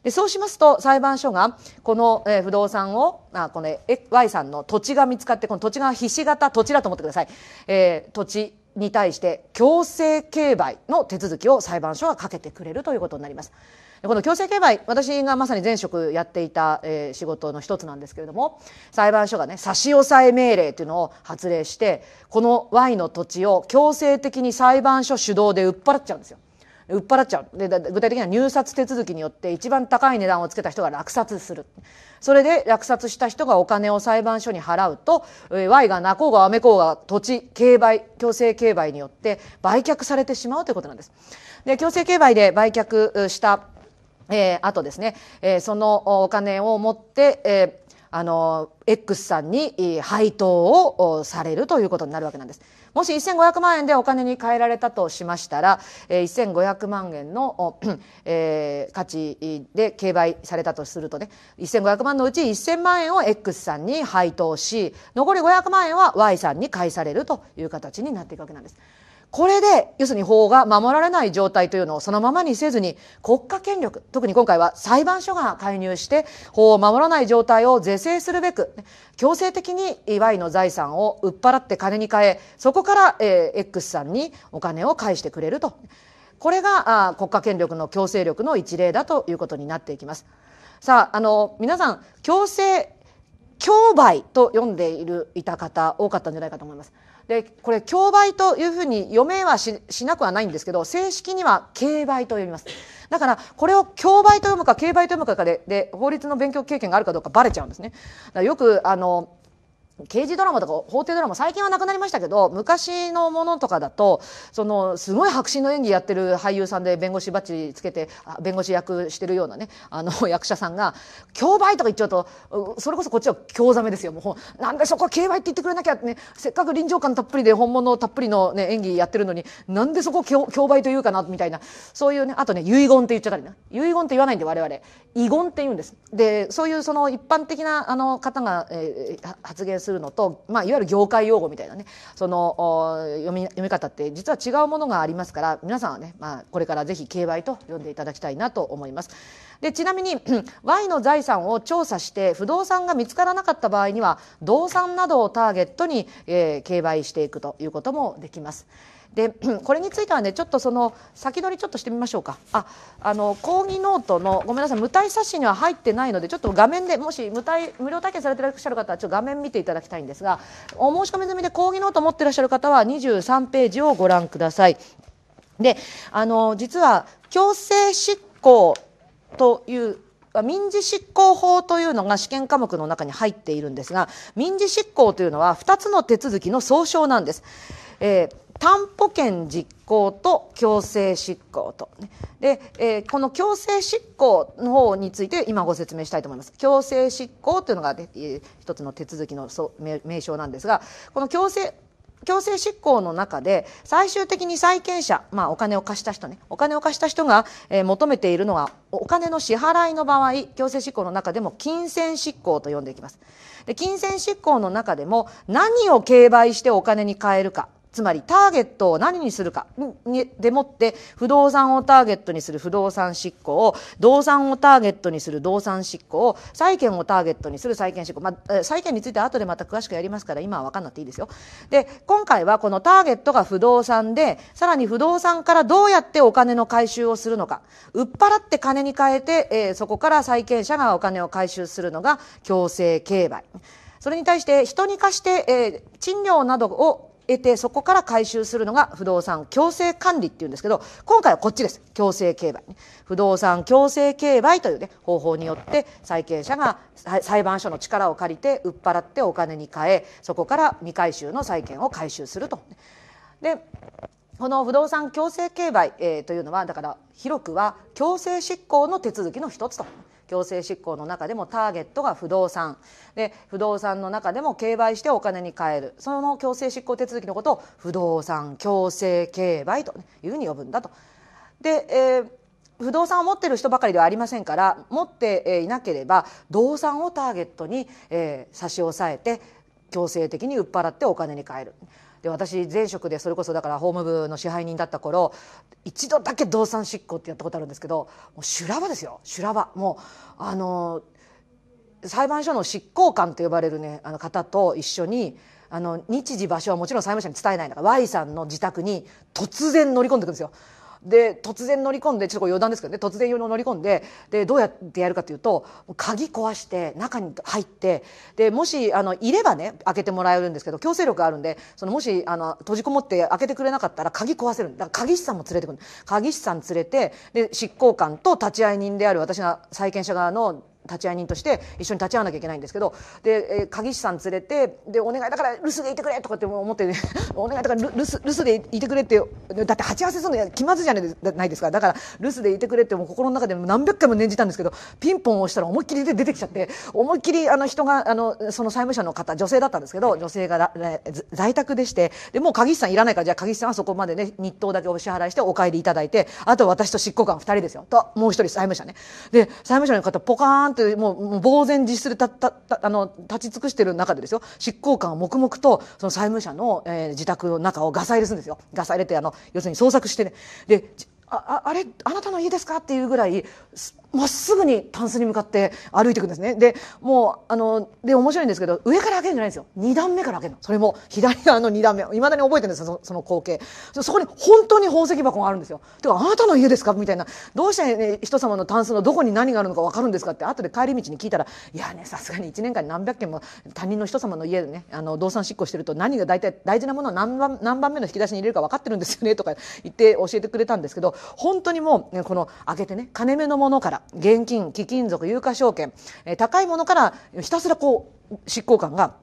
でそうしますと裁判所がこの、えー、不動産をあこの Y さんの土地が見つかってこの土地がひし形土地だと思ってください、えー、土地に対して強制競売の手続きを裁判所がかけてくれるということになります。この強制競売私がまさに前職やっていた、えー、仕事の一つなんですけれども裁判所がね差し押さえ命令というのを発令してこの Y の土地を強制的に裁判所主導で売っ払っちゃうんですよ。売っ払っちゃうで具体的には入札手続きによって一番高い値段をつけた人が落札するそれで落札した人がお金を裁判所に払うと Y が泣こうがあめこうが土地競売強制競売によって売却されてしまうということなんです。で強制競売で売却したえー、あとですね、えー、そのお金を持って、えー、あの X さんに配当をされるということになるわけなんです。もし1500万円でお金に換えられたとしましたら、えー、1500万円の、えー、価値で競売されたとするとね1500万のうち1000万円を X さんに配当し残り500万円は Y さんに返されるという形になっていくわけなんです。これで、要するに法が守られない状態というのをそのままにせずに、国家権力、特に今回は裁判所が介入して、法を守らない状態を是正するべく、強制的に Y の財産を売っ払って金に変え、そこから、えー、X さんにお金を返してくれると。これがあ国家権力の強制力の一例だということになっていきます。さあ、あの、皆さん、強制、競売と読んでいる、いた方、多かったんじゃないかと思います。でこれ競売というふうに読めはしなくはないんですけど正式には競売と読みますだからこれを競売と読むか競売と読むかでで法律の勉強経験があるかどうかばれちゃうんですねよくあの刑事ドラマとか法廷ドラマ最近はなくなりましたけど昔のものとかだとそのすごい迫真の演技やってる俳優さんで弁護士バッジつけて弁護士役してるようなねあの 役者さんが「競売」とか言っちゃうとそれこそこっちは興ざめですよもうなんでそこは競売って言ってくれなきゃってねせっかく臨場感たっぷりで本物たっぷりの、ね、演技やってるのになんでそこ競売というかなみたいなそういうねあとね遺言って言っちゃったりな遺言って言わないんで我々遺言って言うんです。でそういうその一般的なあの方が、えー、発言するのと、まあ、いわゆる業界用語みたいなねその読み読み方って実は違うものがありますから皆さんはね、まあ、これからぜひ競売と読んでいただきたいなと思います。でちなみに Y の財産を調査して不動産が見つからなかった場合には動産などをターゲットに、えー、競売していくということもできます。で これについてはねちょっとその先取りちょっとしてみましょうかああの講義ノートのごめんなさい無体冊子には入ってないのでちょっと画面でもし無体無料体験されていらっしゃる方はちょっと画面見ていただきたいんですがお申し込み済みで講義ノート持ってらっしゃる方は23ページをご覧ください。であの実は強制執行という民事執行法というのが試験科目の中に入っているんですが民事執行というのは2つの手続きの総称なんです。えー担保権実行と強制執行と。で、えー、この強制執行の方について今ご説明したいと思います。強制執行というのが、え一つの手続きの名称なんですが、この強制、強制執行の中で最終的に債権者、まあ、お金を貸した人ねお金を貸した人が、え求めているのはお金の支払いの場合強制執行の中でも金銭執行と呼んでいきますで金銭執行の中でも何を競売してお金に換えるかつまりターゲットを何にするかにでもって不動産をターゲットにする不動産執行動産をターゲットにする動産執行債権をターゲットにする債権執行、まあ、債権については後でまた詳しくやりますから今は分かんなくていいですよ。で今回はこのターゲットが不動産でさらに不動産からどうやってお金の回収をするのか売っ払って金に変えて、えー、そこから債権者がお金を回収するのが強制競売。それに対して人に貸して、えー、賃料などを得てそこから回収するのが不動産強制管理っていうんですけど今回はこっちです強制競売不動産強制競売という、ね、方法によって債権者が裁判所の力を借りて売っ払ってお金に換えそこから未回収の債権を回収すると。でこの不動産強制競売、えー、というのはだから広くは強制執行の手続きの一つと。強制執行の中でもターゲットが不動産で不動産の中でも競売してお金に換えるその強制執行手続きのことを不動産強制競売というふうに呼ぶんだと。で、えー不動産を持ってる人ばかりではありませんから持っていなければ動産をターゲットに、え差し押さえて強制的に売っ払ってお金に換えるで私前職でそれこそだから法務部の支配人だった頃一度だけ動産執行ってやったことあるんですけどもう修羅場ですよ修羅場もうあの裁判所の執行官と呼ばれる、ね、あの方と一緒にあの日時場所はもちろん債務者に伝えないだから Y さんの自宅に突然乗り込んでくるんですよで突然乗り込んでちょっと余談ですけどね突然乗り込んででどうやってやるかというと鍵壊して中に入ってでもしあのいればね開けてもらえるんですけど強制力あるんでそのもしあの閉じこもって開けてくれなかったら鍵壊せるだから鍵師さんも連れてくる鍵師さん連れてで執行官と立会人である私が債権者側の立ち会い人として一緒に立ち会わなきゃいけないんですけどで、えー、鍵師さん連れてでお願いだから留守でいてくれとかって思って、ね、お願いだから留守留守でいてくれってだって鉢合わせするの気まずいじゃないですかだから留守でいてくれってもう心の中で何百回も念じたんですけどピンポン押したら思いっきり出てきちゃって思いっきりあの人があのその債務者の方女性だったんですけど女性が在宅でしてでもう鍵師さんいらないからじゃあ鍵師さんはそこまでね日当だけお支払いしてお帰りいただいてあと私と執行官2人ですよともう1人債務者ねで債務者の方ポカーンってもう呆然自失でたたたあの立ち尽くしている中でですよ執行官は黙々とその債務者の、えー、自宅の中をガサ入れするんですよガサ入れてあの要するに捜索してねでああれあなたの家ですかっていうぐらいまっすぐにタンスに向かって歩いていくんですねでもうあので面白いんですけど上から開けるんじゃないんですよ2段目から開けるのそれも左側の2段目いまだに覚えてるんですよその光景そこに本当に宝石箱があるんですよてかあなたの家ですかみたいなどうして、ね、人様のタンスのどこに何があるのか分かるんですかって後で帰り道に聞いたらいやねさすがに1年間に何百件も他人の人様の家でねあの動産執行してると何が大体大事なものを何番何番目の引き出しに入れるか分かってるんですよねとか言って教えてくれたんですけど本当にもう、ね、この開けてね金目のものから現金貴金属有価証券、えー、高いものからひたすらこう執行官が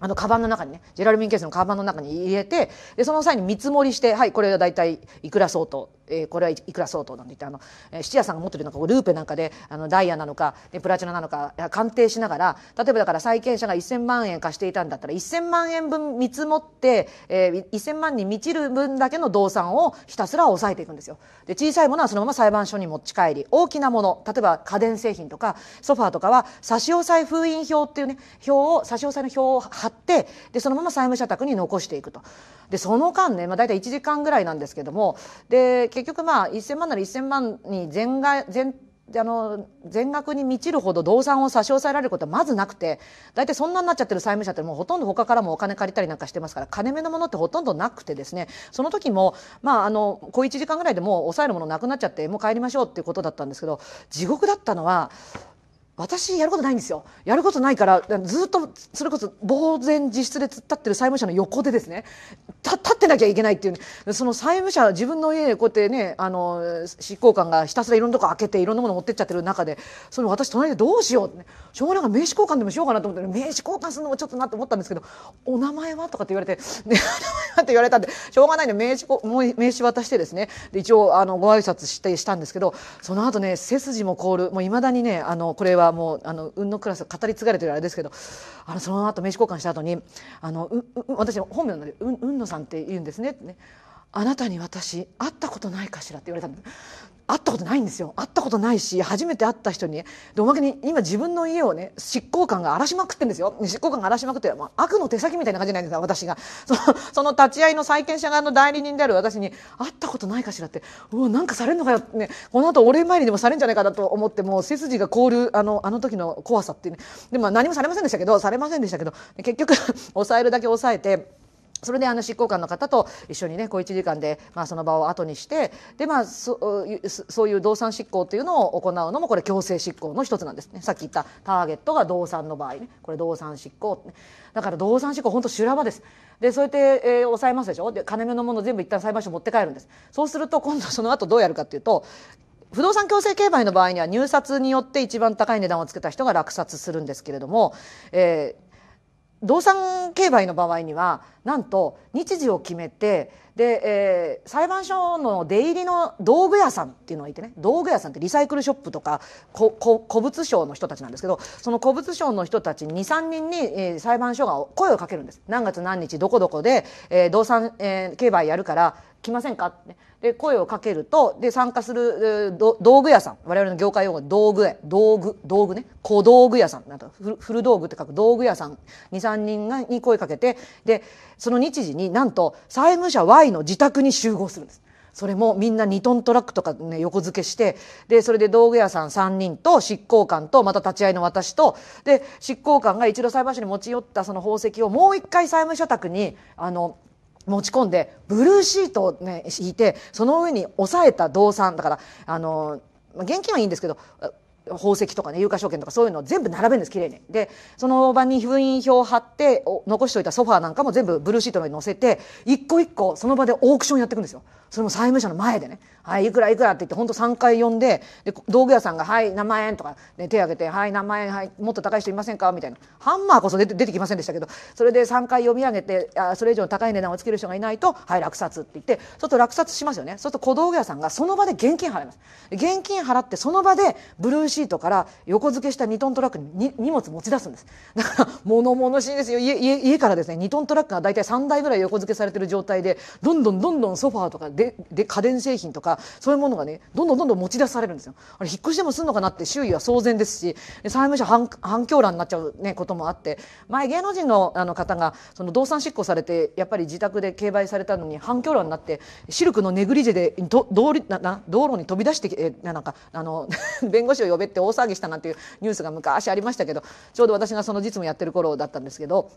あのカバンの中にねジェラルミンケースのカバンの中に入れてでその際に見積もりしてはいこれが大体いくら相当、えー、これはいくら相当なんて言ってあのえ質屋さんが持ってるのかルーペなんかであのダイヤなのかでプラチナなのか鑑定しながら例えばだから債権者が1,000万円貸していたんだったら1,000万円分見積もって、えー、1,000万に満ちる分だけの動産をひたすら抑えていくんですよ。で小さいものはそのまま裁判所に持ち帰り大きなもの例えば家電製品とかソファーとかは差し押さえ封印表っていうね表を差し押さえの表を貼っってでそのまま債務者宅に残していくとでその間ね、まあ、大体1時間ぐらいなんですけどもで結局まあ1,000万なら1,000万に全額全あの全額に満ちるほど動産を差し押さえられることはまずなくて大体そんなになっちゃってる債務者ってもうほとんど他からもお金借りたりなんかしてますから金目のものってほとんどなくてですねその時も、まあ、あの小1時間ぐらいでもう抑えるものなくなっちゃってもう帰りましょうっていうことだったんですけど地獄だったのは私やることないんですよやることないからずっとそれこそ呆然自失で突っ立ってる債務者の横でですね立ってなきゃいけないっていうその債務者自分の家でこうやってねあの執行官がひたすらいろんなとこ開けていろんなもの持ってっちゃってる中でその私隣でどうしようって、ね、しょうがないか名刺交換でもしようかなと思って名刺交換するのもちょっとなと思ったんですけど「お名前は?」とかって言われて「ね、お名前は?」って言われたんでしょうがないの名刺名刺渡してですねで一応あのご挨拶してしたんですけどその後ね背筋も凍るもういまだにねあのこれはもうあの運のクラス語り継がれてるあれですけどあのその後名刺交換した後にあのう私本名なんで「運野さんって言うんですね」ってね。あなたに私会ったことないかしらって言われたんです会ったことないんですよ会ったことないし初めて会った人にでおまけに今自分の家をね執行官が荒らしまくってるんですよ執行官が荒らしまくって、まあ、悪の手先みたいな感じじゃないですか私がそのその立ち会いの債権者側の代理人である私に会ったことないかしらってうわなんかされるのかよってねこの後お礼参りでもされるんじゃないかなと思ってもう背筋が凍るあのあの時の怖さっていうねでも、何もされませんでしたけどされませんでしたけど結局抑えるだけ抑えて。それであの執行官の方と一緒にね小1時間で、まあ、その場を後にしてで、まあ、そそういう動産執行というのを行うのもこれ強制執行の一つなんですねさっき言ったターゲットが動産の場合ねこれ動産執行、ね、だから動産執行本当修羅場です。でそうやって、えー、抑えますでしょで金目のもの全部一旦裁判所持って帰るんですそうすると今度その後どうやるかっていうと不動産強制競売の場合には入札によって一番高い値段をつけた人が落札するんですけれども、えー、動産競売の場合にはなんと日時を決めてで、えー、裁判所の出入りの道具屋さんっていうのがいてね道具屋さんってリサイクルショップとか古物商の人たちなんですけどその古物商の人たち23人に、えー、裁判所が声をかけるんです何月何日どこどこで、えー、動産、えー、競売やるから来ませんか?」ってで声をかけるとで参加する道具屋さん我々の業界用語道具屋道具道具ね小道具屋さんなん古道具って書く道具屋さん23人がに声かけてでその日時になんと債務者 Y の自宅に集合するんです。それもみんな2トントラックとか、ね、横付けしてでそれで道具屋さん3人と執行官とまた立ち会いの私とで執行官が一度裁判所に持ち寄ったその宝石をもう一回債務所宅にあの持ち込んでブルーシートを、ね、敷いてその上に押さえた動産だからあの現金はいいんですけど宝石とかね有価証券とかそういうのを全部並べるんです綺麗にでその場に封印表を貼って残しておいたソファーなんかも全部ブルーシートの上に載せて一個一個その場でオークションやっていくんですよそれも債務者の前でねはい、いくらいくらって言って、本当3回呼んで、で、道具屋さんが、はい、何万円とか、ね、手挙げて、はい、何万円、はい、もっと高い人いませんかみたいな。ハンマーこそ出て出てきませんでしたけど、それで3回読み上げて、あそれ以上の高い値段をつける人がいないと、はい、落札って言って、ちょっと落札しますよね。そうすると小道具屋さんがその場で現金払います。現金払って、その場でブルーシートから横付けした2トントラックに荷物持ち出すんです。だから、物々しいですよ。家、家、家からですね、2トントラックが大体3台ぐらい横付けされてる状態で、どんどんどんどんソファーとかで、で、家電製品とか、そういうものがねどんどんどんどん持ち出されるんですよ。あれ引っ越しでもすんのかなって周囲は騒然ですし債務者反反響欄になっちゃう、ね、こともあって前芸能人のあの方がその動産執行されてやっぱり自宅で競売されたのに反響欄になってシルクのネグリジェで道路に飛び出してえなんかあの 弁護士を呼べって大騒ぎしたなんていうニュースが昔ありましたけどちょうど私がその実務やってる頃だったんですけど。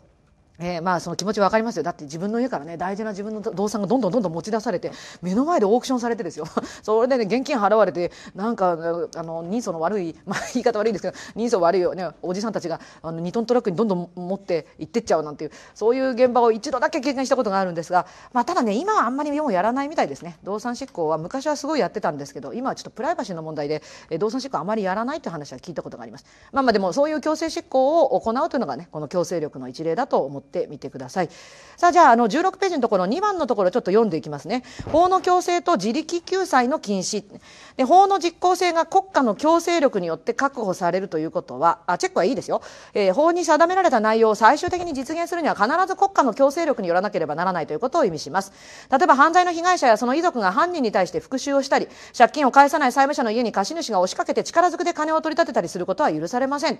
えー、まあその気持ち分かりますよだって自分の家からね大事な自分の動産がどんどんどんどん持ち出されて目の前でオークションされてですよ それでね現金払われてなんかあの人相の悪い、まあ、言い方悪いですけど人相悪いよねおじさんたちがあの2トントラックにどんどん持って行ってっちゃうなんていうそういう現場を一度だけ経験したことがあるんですが、まあ、ただね今はあんまりもうやらないみたいですね動産執行は昔はすごいやってたんですけど今はちょっとプライバシーの問題で動産執行あまりやらないという話は聞いたことがあります。まあ、まあでもそういう強制執行を行うというのがねこの強制力の一例だと思ってってみてください。さあじゃああの16ページのところ2番のところちょっと読んでいきますね。法の強制と自力救済の禁止で法の実効性が国家の強制力によって確保されるということはあチェックはいいですよ、えー、法に定められた内容を最終的に実現するには必ず国家の強制力によらなければならないということを意味します。例えば犯罪の被害者やその遺族が犯人に対して復讐をしたり借金を返さない債務者の家に貸主が押しかけて力ずくで金を取り立てたりすることは許されません。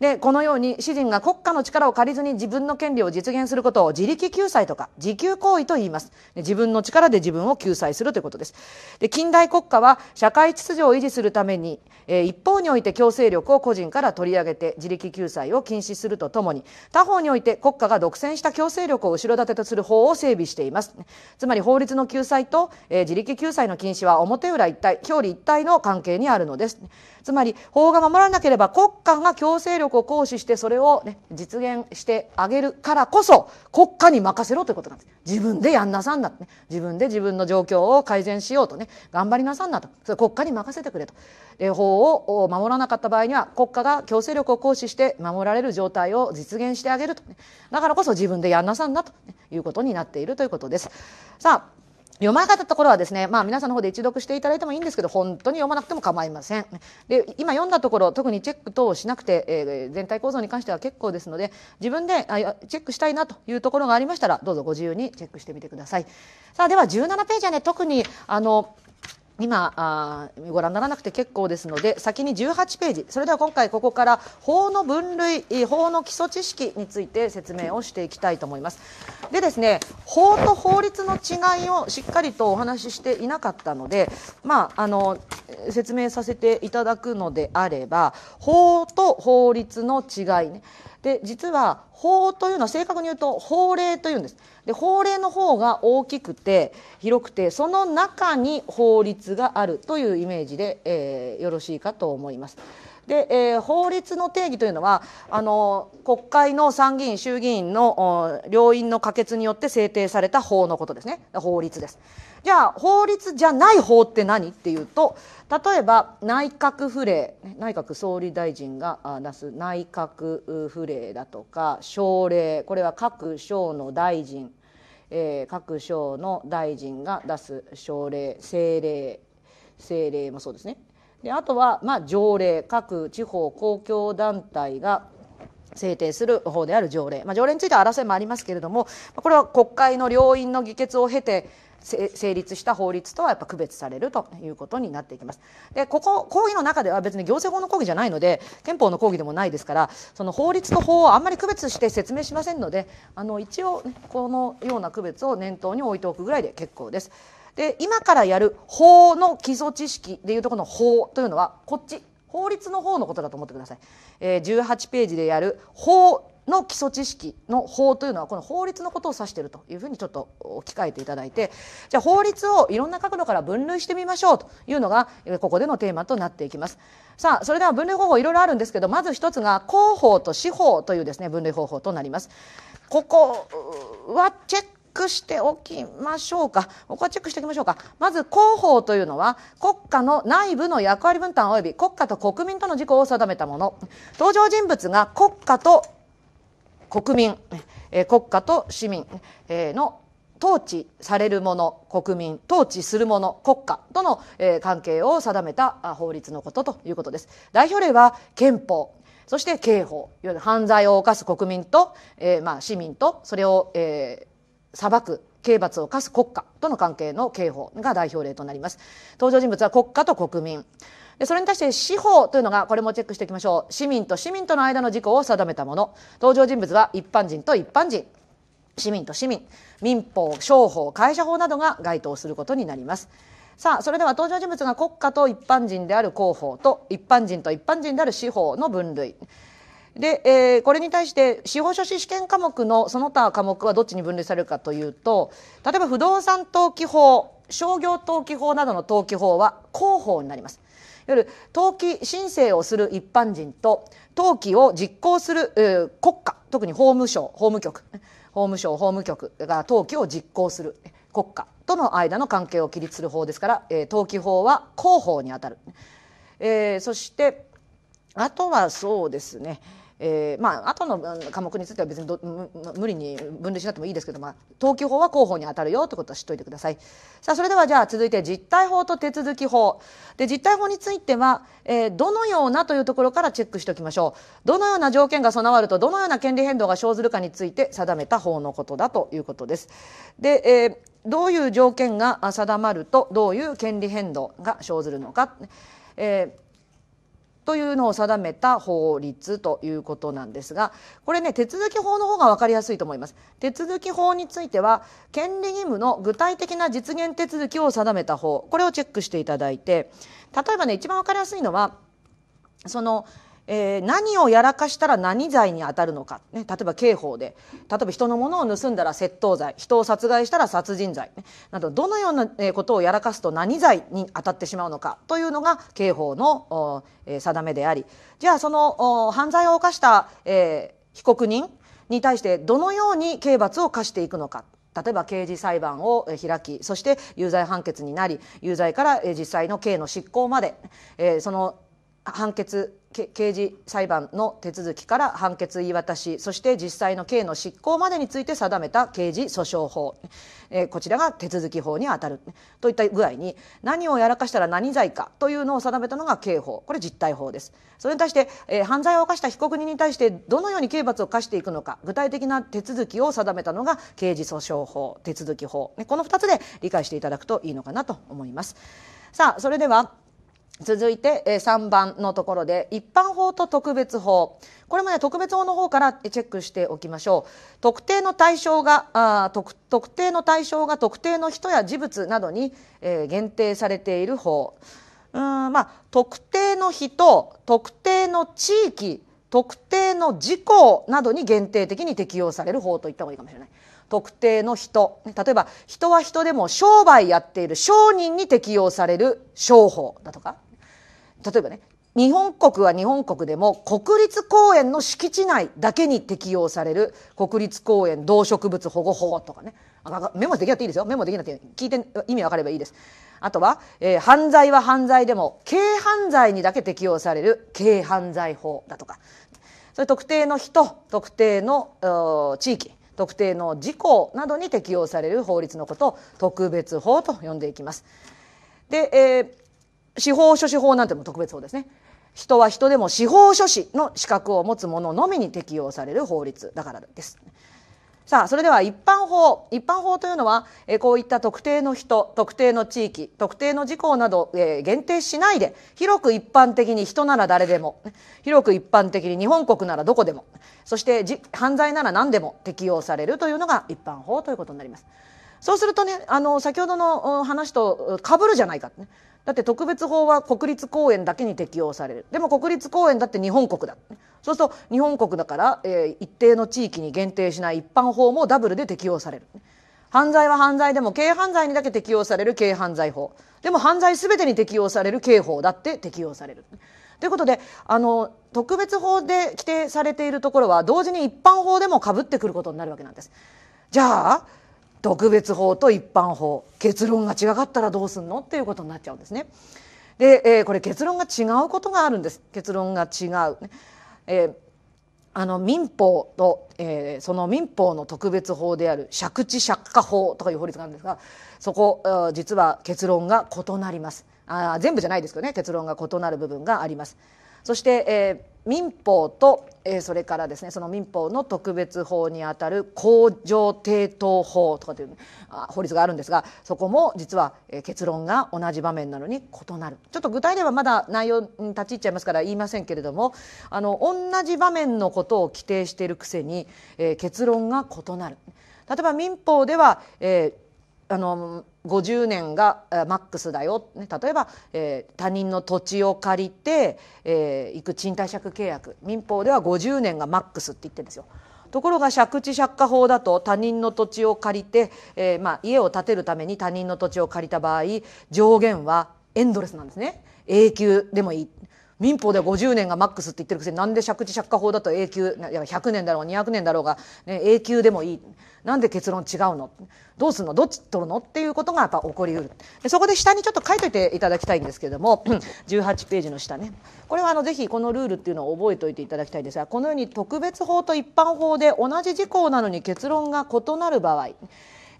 でこのように主人が国家の力を借りずに自分の権利を実現することを自力救済とか自給行為と言います自分の力で自分を救済するということですで近代国家は社会秩序を維持するために、えー、一方において強制力を個人から取り上げて自力救済を禁止するとともに他方において国家が独占した強制力を後ろ盾とする法を整備していますつまり法律の救済と、えー、自力救済の禁止は表裏一体表裏一体の関係にあるのですつまり法が守らなければ国家が強制力を行使してそれを、ね、実現してあげるからこそ国家に任せろということなんです自分でやんなさんなね、自分で自分の状況を改善しようとね頑張りなさんなとそれ国家に任せてくれと法を守らなかった場合には国家が強制力を行使して守られる状態を実現してあげると、だからこそ自分でやんなさんなということになっているということですさあ読まなかったところはですね、まあ皆さんの方で一読していただいてもいいんですけど、本当に読まなくても構いません。で、今読んだところ、特にチェック等をしなくて、えー、全体構造に関しては結構ですので、自分であチェックしたいなというところがありましたら、どうぞご自由にチェックしてみてください。さあ、では17ページはね、特に、あの、今あご覧にならなくて結構ですので先に18ページそれでは今回ここから法の分類法の基礎知識について説明をしていきたいと思いますでですね法と法律の違いをしっかりとお話ししていなかったのでまああの説明させていただくのであれば法と法律の違いねで実は法というのは正確に言うと法令というんですで法令の方が大きくて広くてその中に法律があるというイメージで、えー、よろしいかと思います。で、えー、法律の定義というのはあの国会の参議院衆議院の両院の可決によって制定された法のことですね法律ですじゃあ法律じゃない法って何っていうと例えば内閣府令内閣総理大臣が出す内閣府令だとか省令これは各省の大臣、えー、各省の大臣が出す省令政令政令もそうですねであとは、まあ、条例各地方公共団体が制定する法である条例、まあ、条例については争いもありますけれどもこれは国会の両院の議決を経て成立した法律とはやっぱ区別されるということになっていきます。でここ講義の中では別に行政法の講義じゃないので憲法の講義でもないですからその法律と法をあんまり区別して説明しませんのであの一応、ね、このような区別を念頭に置いておくぐらいで結構です。で今からやる法の基礎知識でいうとこの法というのはこっち法律の方のことだと思ってください、えー、18ページでやる法の基礎知識の法というのはこの法律のことを指しているというふうにちょっと置き換えていただいてじゃあ法律をいろんな角度から分類してみましょうというのがここでのテーマとなっていきます。さあそれでは分類方法いろいろあるんですけどまず一つが広報と司法というですね分類方法となります。ここはチェックしておきましょうか。ここはチェックしておきましょうか。まず広報というのは国家の内部の役割分担及び国家と国民との事項を定めたもの。登場人物が国家と国民、え国家と市民、えの統治される者国民統治する者国家との、え関係を定めた法律のことということです代表例は憲法そして刑法いわゆる犯罪を犯す国民と、えー、まあ、市民とそれを、えー、裁く刑罰を科す国家との関係の刑法が代表例となります登場人物は国家と国民でそれに対して司法というのがこれもチェックしていきましょう市民と市民との間の事項を定めたもの登場人物は一般人と一般人市民と市民民法商法会社法などが該当することになりますさあそれでは登場人物が国家と一般人である広報と一般人と一般人である司法の分類で、えー、これに対して司法書士試験科目のその他科目はどっちに分類されるかというと例えば不動産登記法商業登記法などの登記法は広報になりますわる登記申請をする一般人と登記を実行する、国家特に法務省法務局法務省法務局が登記を実行する国家との間の関係を規律する法ですから、登記法は広報にあたる、えー、そしてあとはそうですねえー、まあ後の科目については別に無理に分類しなくてもいいですけど、まあ、登記法は広報に当たるよということは知っておいてください。さあそれではじゃあ続いて実態法と手続き法で実態法については、えー、どのようなというところからチェックしておきましょうどのような条件が備わるとどのような権利変動が生ずるかについて定めた法のことだということです。で、えーどういう条件が定まるとどういう権利変動が生ずるのか、えーというのを定めた法律ということなんですがこれね手続き法の方が分かりやすいと思います手続き法については権利義務の具体的な実現手続きを定めた法これをチェックしていただいて例えばね一番分かりやすいのはそのえー、何をやらかしたら何罪に当たるのか、ね、例えば刑法で例えば人のものを盗んだら窃盗罪人を殺害したら殺人罪、ね、などどのようなことをやらかすと何罪に当たってしまうのかというのが刑法の、え定めでありじゃあその犯罪を犯した、えー、被告人に対してどのように刑罰を課していくのか。例えば刑事裁判を開きそして有罪判決になり有罪から実際の刑の執行までその判決刑事裁判の手続きから判決言い渡しそして実際の刑の執行までについて定めた刑事訴訟法、えこちらが手続き法にあたるといった具合に何をやらかしたら何罪かというのを定めたのが刑法これ実態法ですそれに対して、え犯罪を犯した被告人に対してどのように刑罰を課していくのか具体的な手続きを定めたのが刑事訴訟法手続き法、ね、この2つで理解していただくといいのかなと思いますさあそれでは続いて3番のところで一般法と特別法これもね特別法の方からチェックしておきましょう特定の対象があ特特定の対象が特定の人や事物などに、えー、限定されている法うんまあ特定の人特定の地域特定の事項などに限定的に適用される法といった方がいいかもしれない。特定の人例えば人は人でも商売やっている商人に適用される商法だとか例えばね日本国は日本国でも国立公園の敷地内だけに適用される国立公園動植物保護法とかねメモできなくていいですよメモできなくて聞いて意味分かればいいですあとは、えー、犯罪は犯罪でも軽犯罪にだけ適用される軽犯罪法だとかそれ特定の人特定の地域特定の事項などに適用される法律のことを特別法と呼んでいきます。で、えー司法書士法なんても特別法ですね人は人でも司法書士の資格を持つ者ののみに適用される法律だからです。さあそれでは一般法一般法というのはえこういった特定の人特定の地域特定の事項など、えー、限定しないで広く一般的に人なら誰でも広く一般的に日本国ならどこでもそしてじ犯罪なら何でも適用されるというのが一般法ということになります。そうするとねあの先ほどの話と被るじゃないか、だって特別法は国立公園だけに適用されるでも国立公園だって日本国だそうすると日本国だから、えー、一定の地域に限定しない一般法もダブルで適用される犯罪は犯罪でも軽犯罪にだけ適用される軽犯罪法でも犯罪全てに適用される刑法だって適用される。ということであの特別法で規定されているところは同時に一般法でもかぶってくることになるわけなんです。じゃあ特別法と一般法結論が違かったらどうすんのっていうことになっちゃうんですね。で、えー、これ結論が違うことがあるんです結論が違う、えー、あの民法と、えー、その民法の特別法である借地借家法とかいう法律があるんですがそこ実は結論が異なりますあ全部じゃないですけどね結論が異なる部分があります。そして、えー、民法と、えー、それからですねその民法の特別法にあたる工場抵当法とかという法律があるんですがそこも実は、えー、結論が同じ場面なのに異なるちょっと具体ではまだ内容に立ち入っちゃいますから言いませんけれどもあの同じ場面のことを規定しているくせに、えー、結論が異なる。例えば民法では、えーあの50年がマックスだよ、ね、例えば、えー、他人の土地を借りて、えー、行く賃貸借契約民法では50年がマックスって言ってるんですよ。ところが借地借家法だと他人の土地を借りて、えーまあ、家を建てるために他人の土地を借りた場合上限はエンドレスなんですね永久でもいい民法では50年がマックスって言ってるくせになんで借地借家法だと永久100年だろうが200年だろうが、ね、永久でもいいなんで結論違うのどうすんのどっち取るのっていうことがやっぱ起こりうるでそこで下にちょっと書いといていただきたいんですけれども18 ページの下ねこれはあのぜひこのルールっていうのを覚えておいていただきたいんですがこのように特別法と一般法で同じ事項なのに結論が異なる場合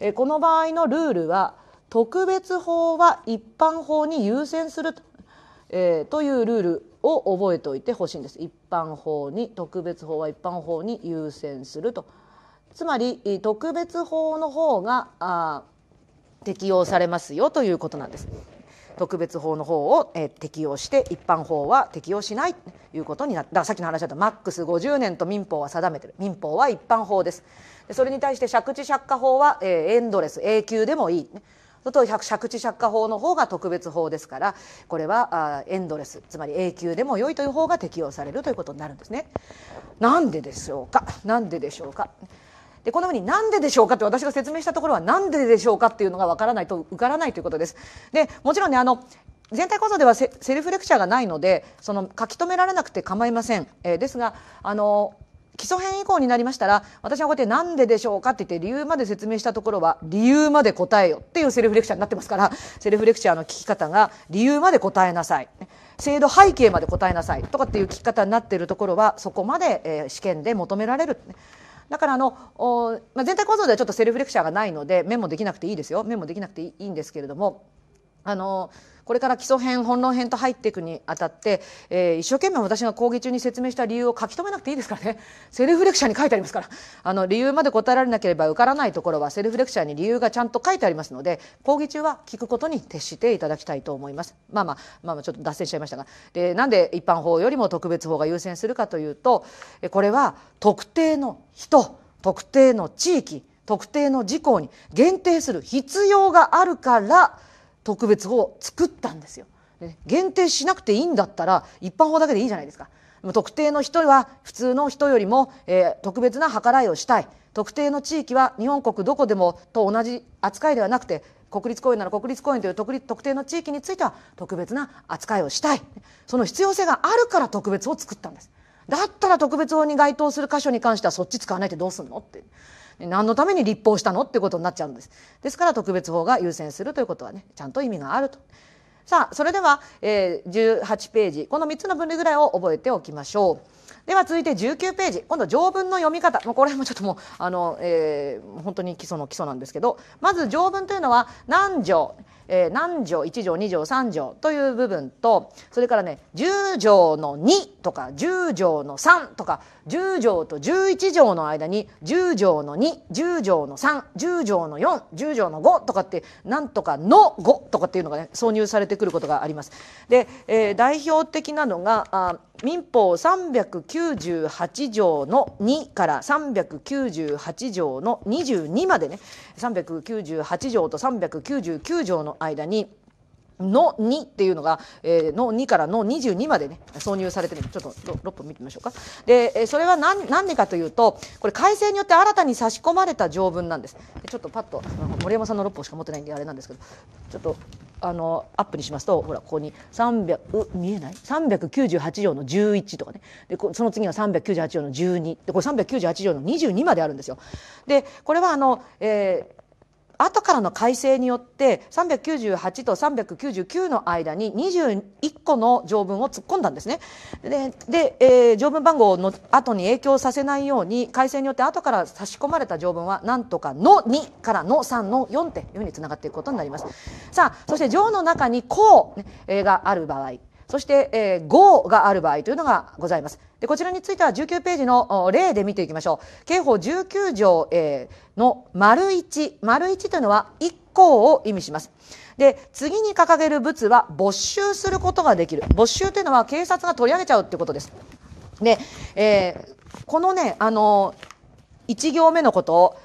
えこの場合のルールは特別法は一般法に優先すると,、えー、というルールを覚えておいてほしいんです一般法に特別法は一般法に優先するとつまり特別法の方があ適用されますよということなんです特別法の方を、えー、適用して一般法は適用しないということになったさっきの話だとマックス50年と民法は定めてる民法は一般法ですそれに対して借地借家法は、えー、エンドレス永久でもいい、ね、それと借地借家法の方が特別法ですからこれはエンドレスつまり永久でも良いという方が適用されるということになるんですね。なんででしょうかなんででしょうかでこのようになんででしょうかって私が説明したところは何ででしょうかっていうのがわからないと受からないということです。でもちろんねあの全体構造ではセルフレクチャーがないのでその書き留められなくて構いません、えー、ですがあの基礎編以降になりましたら私はこうやって「何ででしょうか?」って言って理由まで説明したところは「理由まで答えよ」っていうセルフレクチャーになってますからセルフレクチャーの聞き方が「理由まで答えなさい」制度背景まで答えなさいとかっていう聞き方になっているところはそこまで、えー、試験で求められる。だからあの、まあ、全体構造ではちょっとセルフレクチャーがないのでメモできなくていいですよメモできなくていいんですけれどもあのーこれから基礎編本論編と入っていくにあたって、えー、一生懸命私が講義中に説明した理由を書き留めなくていいですからねセルフレクチャーに書いてありますからあの理由まで答えられなければ受からないところはセルフレクチャーに理由がちゃんと書いてありますので講義中は聞くことに徹していただきたいと思います。まあまあ、まあ、まあちょっと脱線しちゃいましたがでなんで一般法よりも特別法が優先するかというとこれは特定の人特定の地域特定の事項に限定する必要があるから特別法を作ったんですよ。限定しなくていいんだったら一般法だけでいいじゃないですか。特定の人は普通の人よりも、えー、特別な計らいをしたい特定の地域は日本国どこでもと同じ扱いではなくて国立公園なら国立公園という特定の地域については特別な扱いをしたいその必要性があるから特別を作ったんですだったら特別法に該当する箇所に関してはそっち使わないってどうすんのって何のために立法したのってことになっちゃうんです。ですから特別法が優先するということはね、ちゃんと意味があると。さあ、それでは、えー、18ページ、この3つの分類ぐらいを覚えておきましょう。では続いて19ページ今度条文の読み方もうこれもちょっともうあの、えー、本当に基礎の基礎なんですけどまず条文というのは何条、えー、何条1条2条3条という部分とそれからね10条の2とか10条の3とか10条と11条の間に10条の210条の310条の410条の5とかってなんとかの5とかっていうのがね挿入されてくることがあります。で、えー、代表的なのがあ民法398条の2から398条の22までね398条と399条の間にの2っていうのが、えー、の2からの22までね挿入されてるちょっと6分見てみましょうかでそれは何何でかというとこれ改正によって新たに差し込まれた条文なんですちょっとパッと森山さんの6本しか持ってないんであれなんですけどちょっとあのアップにしますとほらここに300見えない398条の11とかねでこその次が398条の12でこれ398条の22まであるんですよ。でこれはあの、え後からの改正によって398と399の間に21個の条文を突っ込んだんですね。で、えー、条文番号の後に影響させないように改正によって後から差し込まれた条文はなんとかの2からの3の4というふうにつながっていくことになります。さあ、そして条の中に項がある場合。そして、えー、5がある場合というのがございます。でこちらについては19ページの例で見ていきましょう。刑法19条、えー、の丸一丸一というのは1項を意味します。で、次に掲げる物は没収することができる。没収というのは警察が取り上げちゃうってことです。で、えー、このね、あの、1行目のことを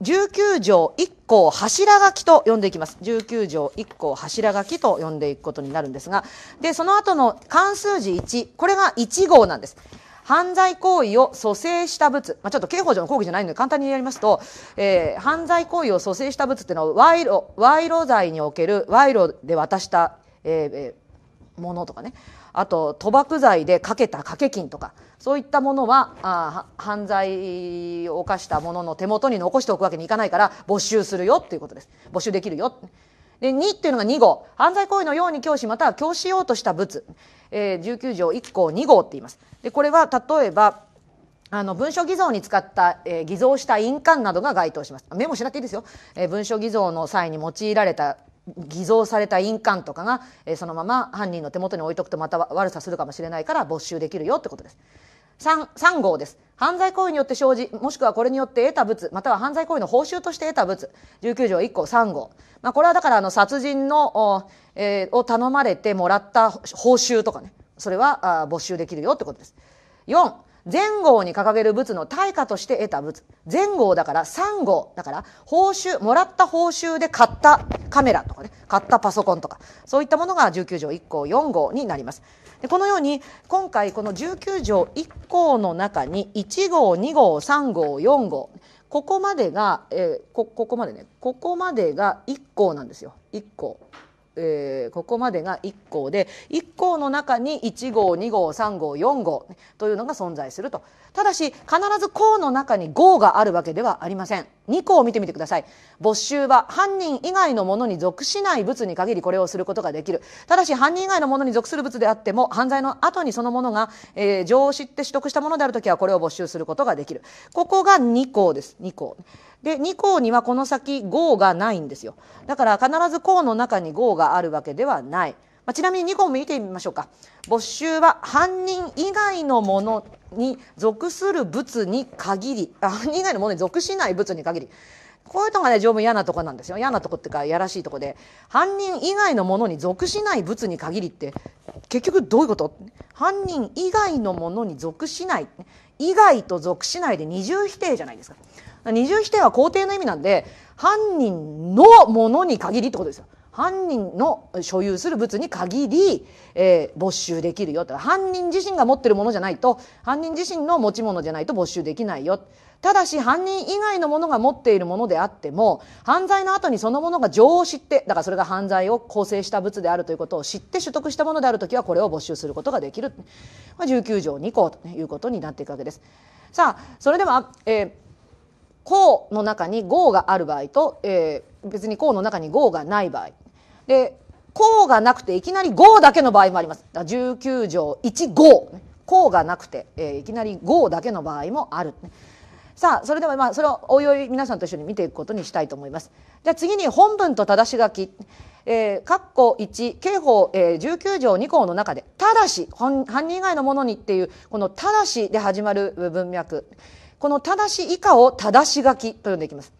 19条1項柱書きと呼んでいきます。19条1項柱書きと呼んでいくことになるんですが、で、その後の関数字1、これが1号なんです。犯罪行為を蘇生した物、まあ、ちょっと刑法上の抗議じゃないので簡単にやりますと、えー、犯罪行為を蘇生した物っていうのは賄賂、賄賂罪における賄賂で渡した、えー、ものとかね、あと賭博罪でかけた掛け金とかそういったものはあ犯罪を犯した者のの手元に残しておくわけにいかないから没収するよっていうことです没収できるよで2っていうのが2号犯罪行為のように教師または教師用とした物、えー、19条1項2号って言いますでこれは例えばあの文書偽造に使った、えー、偽造した印鑑などが該当しますメモしなくていいですよ、えー、文書偽造の際に用いられた偽造された印鑑とかが、えー、そのまま犯人の手元に置いとくとまた悪さするかもしれないから没収できるよってことです。3, 3号です。犯罪行為によって生じ、もしくはこれによって得た物、または犯罪行為の報酬として得た物、19条1項3号。まあ、これはだからあの殺人の、えー、を頼まれてもらった報酬とかね、それはあ没収できるよってことです。4、前号に掲げる仏の対価として得た仏前号だから3号だから報酬もらった報酬で買ったカメラとかね買ったパソコンとかそういったものが19条1項4号になります。でこのように今回この19条1項の中に1号2号3号4号ここまでが、えー、こここまでねここまでが1項なんですよ1項。えー、ここまでが1項で1項の中に1号2号3号4号というのが存在するとただし必ず項の中に号があるわけではありません2項を見てみてください没収は犯人以外のものに属しない物に限りこれをすることができるただし犯人以外のものに属する物であっても犯罪の後にそのものが、えー、常識って取得したものであるときはこれを没収することができるここが2項です2項で2項にはこの先号がないんですよだから必ず項の中に号があるわけではない、まあ、ちなみに2項も見てみましょうか没収は犯人以外のものに属する物に限りあ犯人以外のものに属しない物に限りこういうのがね条文嫌なとこなんですよ嫌なとこっていうかやらしいとこで犯人以外のものに属しない物に限りって結局どういうこと犯人以外のものに属しない以外と属しないで二重否定じゃないですか二重否定は肯定の意味なんで、犯人のものに限りってことですよ。犯人の所有する物に限り、えー、没収できるよと。犯人自身が持ってるものじゃないと、犯人自身の持ち物じゃないと没収できないよ。ただし、犯人以外のものが持っているものであっても、犯罪の後にそのものが情を知って、だからそれが犯罪を構成した物であるということを知って取得したものであるときは、これを没収することができる。まあ、19条2項ということになっていくわけです。さあ、それでは、えー項の中に号がある場合と、えー、別に項の中に号がない場合。で、項がなくていきなり号だけの場合もあります。だか19条1号。項がなくて、えー、いきなり号だけの場合もある。さあ、それではまあ、それをおいおい皆さんと一緒に見ていくことにしたいと思います。じゃあ次に本文と正し書き。えー、括弧1、刑法、えー、19条2項の中で、ただし、犯人以外のものにっていう、このただしで始まる文脈。この正し以下を正し書きと呼んでいきます。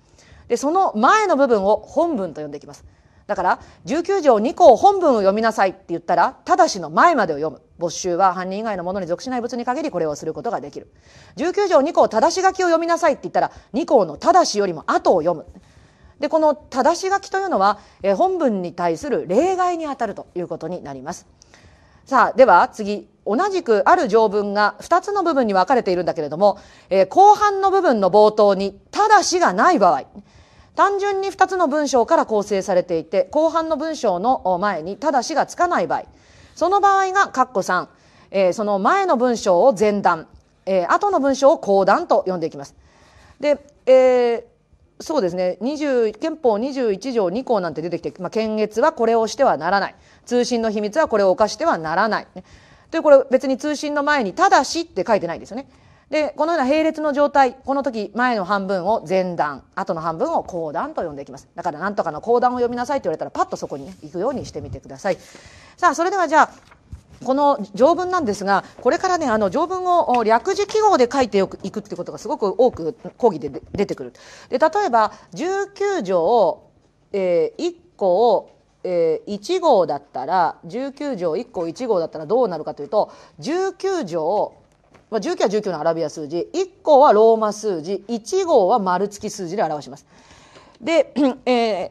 で、その前の部分を本文と呼んでいきます。だから、19条2項本文を読みなさいって言ったら、正しの前までを読む。没収は犯人以外のものに属しない物に限りこれをすることができる。19条2項正し書きを読みなさいって言ったら、2項の正しよりも後を読む。で、この正し書きというのは、え本文に対する例外にあたるということになります。さあ、では次、同じくある条文が2つの部分に分かれているんだけれども、えー、後半の部分の冒頭に「ただし」がない場合単純に2つの文章から構成されていて後半の文章の前に「ただし」がつかない場合その場合が括弧3、えー、その前の文章を前段、えー、後の文章を後段と呼んでいきます。で、えー、そうですね憲法21条2項なんて出てきて、まあ、検閲はこれをしてはならない通信の秘密はこれを犯してはならない。でこれ別に通信の前に「ただし」って書いてないんですよね。でこのような並列の状態この時前の半分を前段後の半分を後段と呼んでいきますだから何とかの後段を読みなさいって言われたらパッとそこに、ね、行くようにしてみてくださいさあそれではじゃあこの条文なんですがこれからねあの条文を略字記号で書いていくってことがすごく多く講義で出てくるで例えば19条、えー、1個をえー、1号だったら19条1個1号だったらどうなるかというと19条まあ、19は19のアラビア数字1個はローマ数字1号は丸付き数字で表します。で、えー、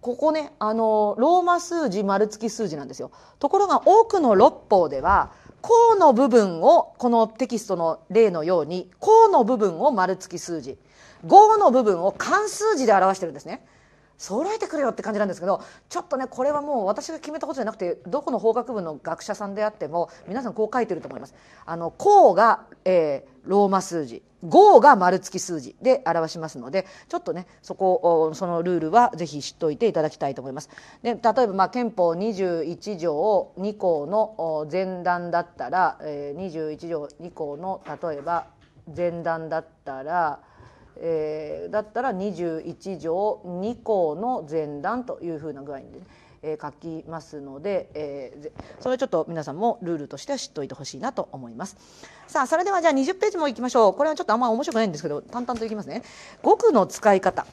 ここねあのローマ数字丸付き数字なんですよ。ところが多くの六法では項の部分をこのテキストの例のように項の部分を丸付き数字5の部分を漢数字で表してるんですね。揃えてくれよって感じなんですけどちょっとねこれはもう私が決めたことじゃなくてどこの法学部の学者さんであっても皆さんこう書いてると思います。あの項が、えー、ローマ数字5が丸付き数字で表しますのでちょっとねそこそのルールはぜひ知っておいていただきたいと思います。で例えばまあ憲法21条2項の前段だったら、えー、21条2項の例えば前段だったらえー、だったら21条2項の前段というふうな具合に、ねえー、書きますので、えー、それちょっと皆さんもルールとしては知っておいてほしいなと思います。さあそれではじゃあ20ページもいきましょうこれはちょっとあんま面白くないんですけど淡々といきますね。語句の使い方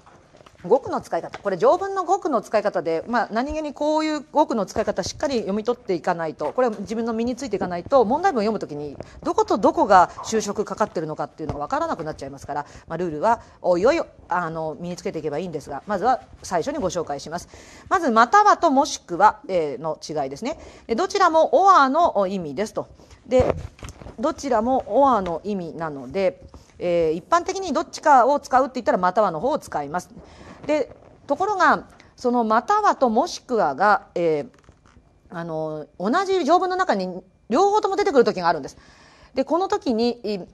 語句の使い方これ条文の語句の使い方で、まあ、何気にこういう語句の使い方しっかり読み取っていかないとこれは自分の身についていかないと問題文を読むときにどことどこが就職かかっているのかっていうのが分からなくなっちゃいますから、まあ、ルールはおいよいあの身につけていけばいいんですがまずは最初にご紹介します。まずまたはともしくは、えー、の違いですね。どちらもオアの意味ですと。でどちらもオアの意味なので、えー、一般的にどっちかを使うって言ったらまたはの方を使います。でところがその「または」と「もしくはが」えー、あの同じ条文の中に両方とも出てくる時があるんです。でこの時に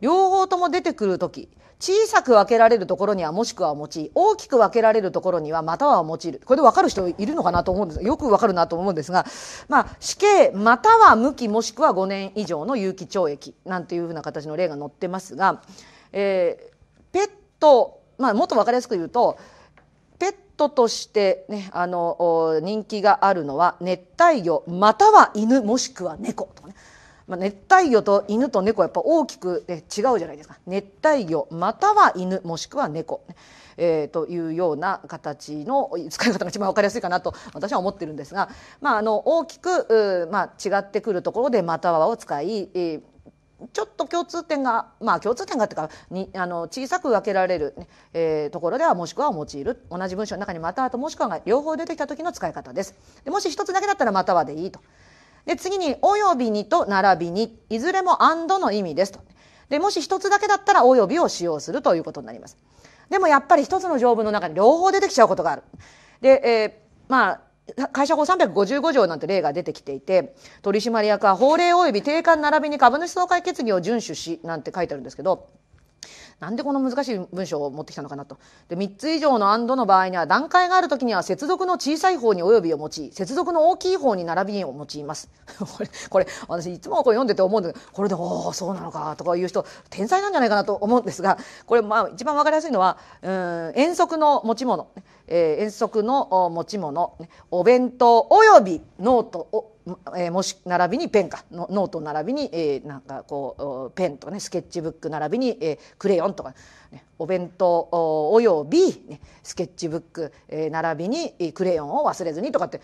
両方とも出てくる時小さく分けられるところにはもしくは用い大きく分けられるところにはまたは用いるこれで分かる人いるのかなと思うんですよく分かるなと思うんですが、まあ、死刑または無期もしくは5年以上の有期懲役なんていうふうな形の例が載ってますが、えー、ペット、まあ、もっと分かりやすく言うとトとして、ね、あの人気があるのは熱帯魚または犬もしくは猫とかね、まあ、熱帯魚と犬と猫はやっぱ大きく、ね、違うじゃないですか熱帯魚または犬もしくは猫、えー、というような形の使い方が一番分かりやすいかなと私は思ってるんですが、まあ、あの大きく、まあ、違ってくるところで「または」を使い、えーちょっと共通点がまあ共通点がっていうかにあの小さく分けられる、ねえー、ところではもしくは用いる同じ文章の中に「または」と「もしくは」が両方出てきた時の使い方です。でもし一つだけだったら「または」でいいと。で次に「およびに」と「並びに」いずれも「の意味ですと。でもし一つだけだったら「および」を使用するということになります。でもやっぱり一つの条文の中に両方出てきちゃうことがある。で、えー、まあ会社法355条なんて例が出てきていて取締役は法令及び定款並びに株主総会決議を遵守しなんて書いてあるんですけどなんでこの難しい文章を持ってきたのかなと。で3つ以上の and の場合には段階があるときには接続の小さい方に及びを用い接続の大きい方に並びを用います。これこれ私いつもこう読んでて思うんだけどこれでおおそうなのかとかいう人天才なんじゃないかなと思うんですがこれまあ一番わかりやすいのはうん遠足の持ち物、えー、遠足の持ち物お弁当およびノートをえー、もし並びにペンかノート並びに、えー、なんかこうペンとかねスケッチブック並びに、えー、クレヨンとか、ね、お弁当および、ね、スケッチブック、えー、並びにクレヨンを忘れずにとかって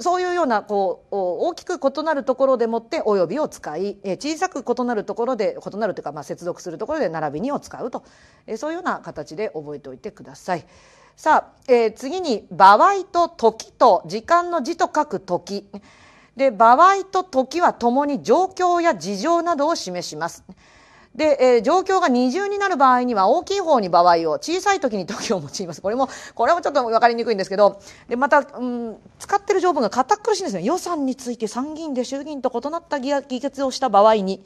そういうようなこう大きく異なるところでもっておよびを使い、えー、小さく異なるところで異なるというか、まあ、接続するところで並びにを使うと、えー、そういうような形で覚えておいてください。さあ、えー、次に場合と時と時間の字と書く時。で場合と時はともに状況や事情などを示します。で、えー、状況が二重になる場合には大きい方に場合を小さい時に時を用いますこれもこれもちょっと分かりにくいんですけどでまた、うん、使ってる条文が堅苦しいんですね予算について参議院で衆議院と異なった議決をした場合に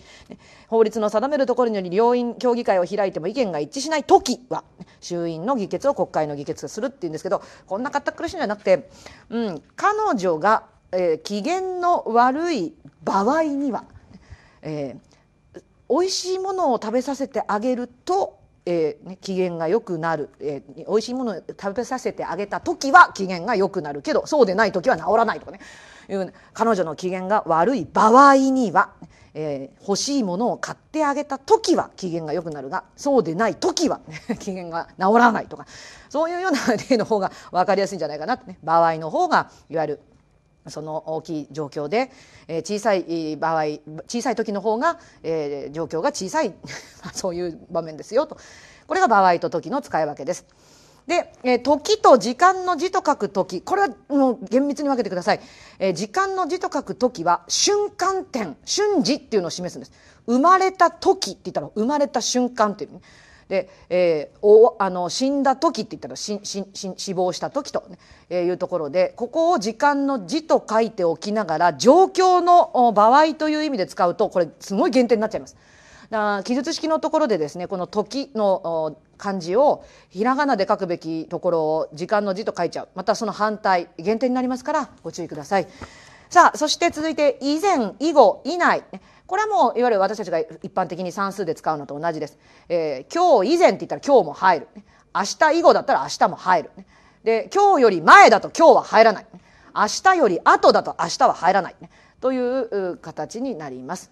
法律の定めるところにより両院協議会を開いても意見が一致しない時は衆院の議決を国会の議決するっていうんですけどこんな堅苦しいんじゃなくて、うん、彼女がえー、機嫌の悪い場合には、えー、美味しいものを食べさせてあげると、えーね、機嫌が良くなる、えー、美味しいものを食べさせてあげた時は機嫌が良くなるけどそうでない時は治らないとかねいう彼女の機嫌が悪い場合には、えー、欲しいものを買ってあげた時は機嫌が良くなるがそうでない時は、ね、機嫌が治らないとかそういうような例の方が分かりやすいんじゃないかなってね場合の方がいわゆるその大きい状況で、え小さい場合小さい時の方が、え状況が小さい そういう場面ですよとこれが場合と時の使い分けです。で、え時と時間の字と書く時これはもう厳密に分けてください、え時間の字と書く時は瞬間点瞬時っていうのを示すんです生まれた時って言ったら生まれた瞬間っていう、ね、で、えー、おあの死んだ時って言ったら死死亡した時と、えいうところでここを時間の「時」と書いておきながら状況の場合という意味で使うとこれすごい減点になっちゃいます。だ記述式のところでですねこの「時」の漢字をひらがなで書くべきところを時間の字と書いちゃうまたその反対減点になりますからご注意ください。さあそして続いて以前以後以内、ねこれはもういわゆる私たちが一般的に算数で使うのと同じです。えー、今日以前って言ったら今日も入る。明日以後だったら明日も入る。で、今日より前だと今日は入らない。明日より後だと明日は入らない。という形になります。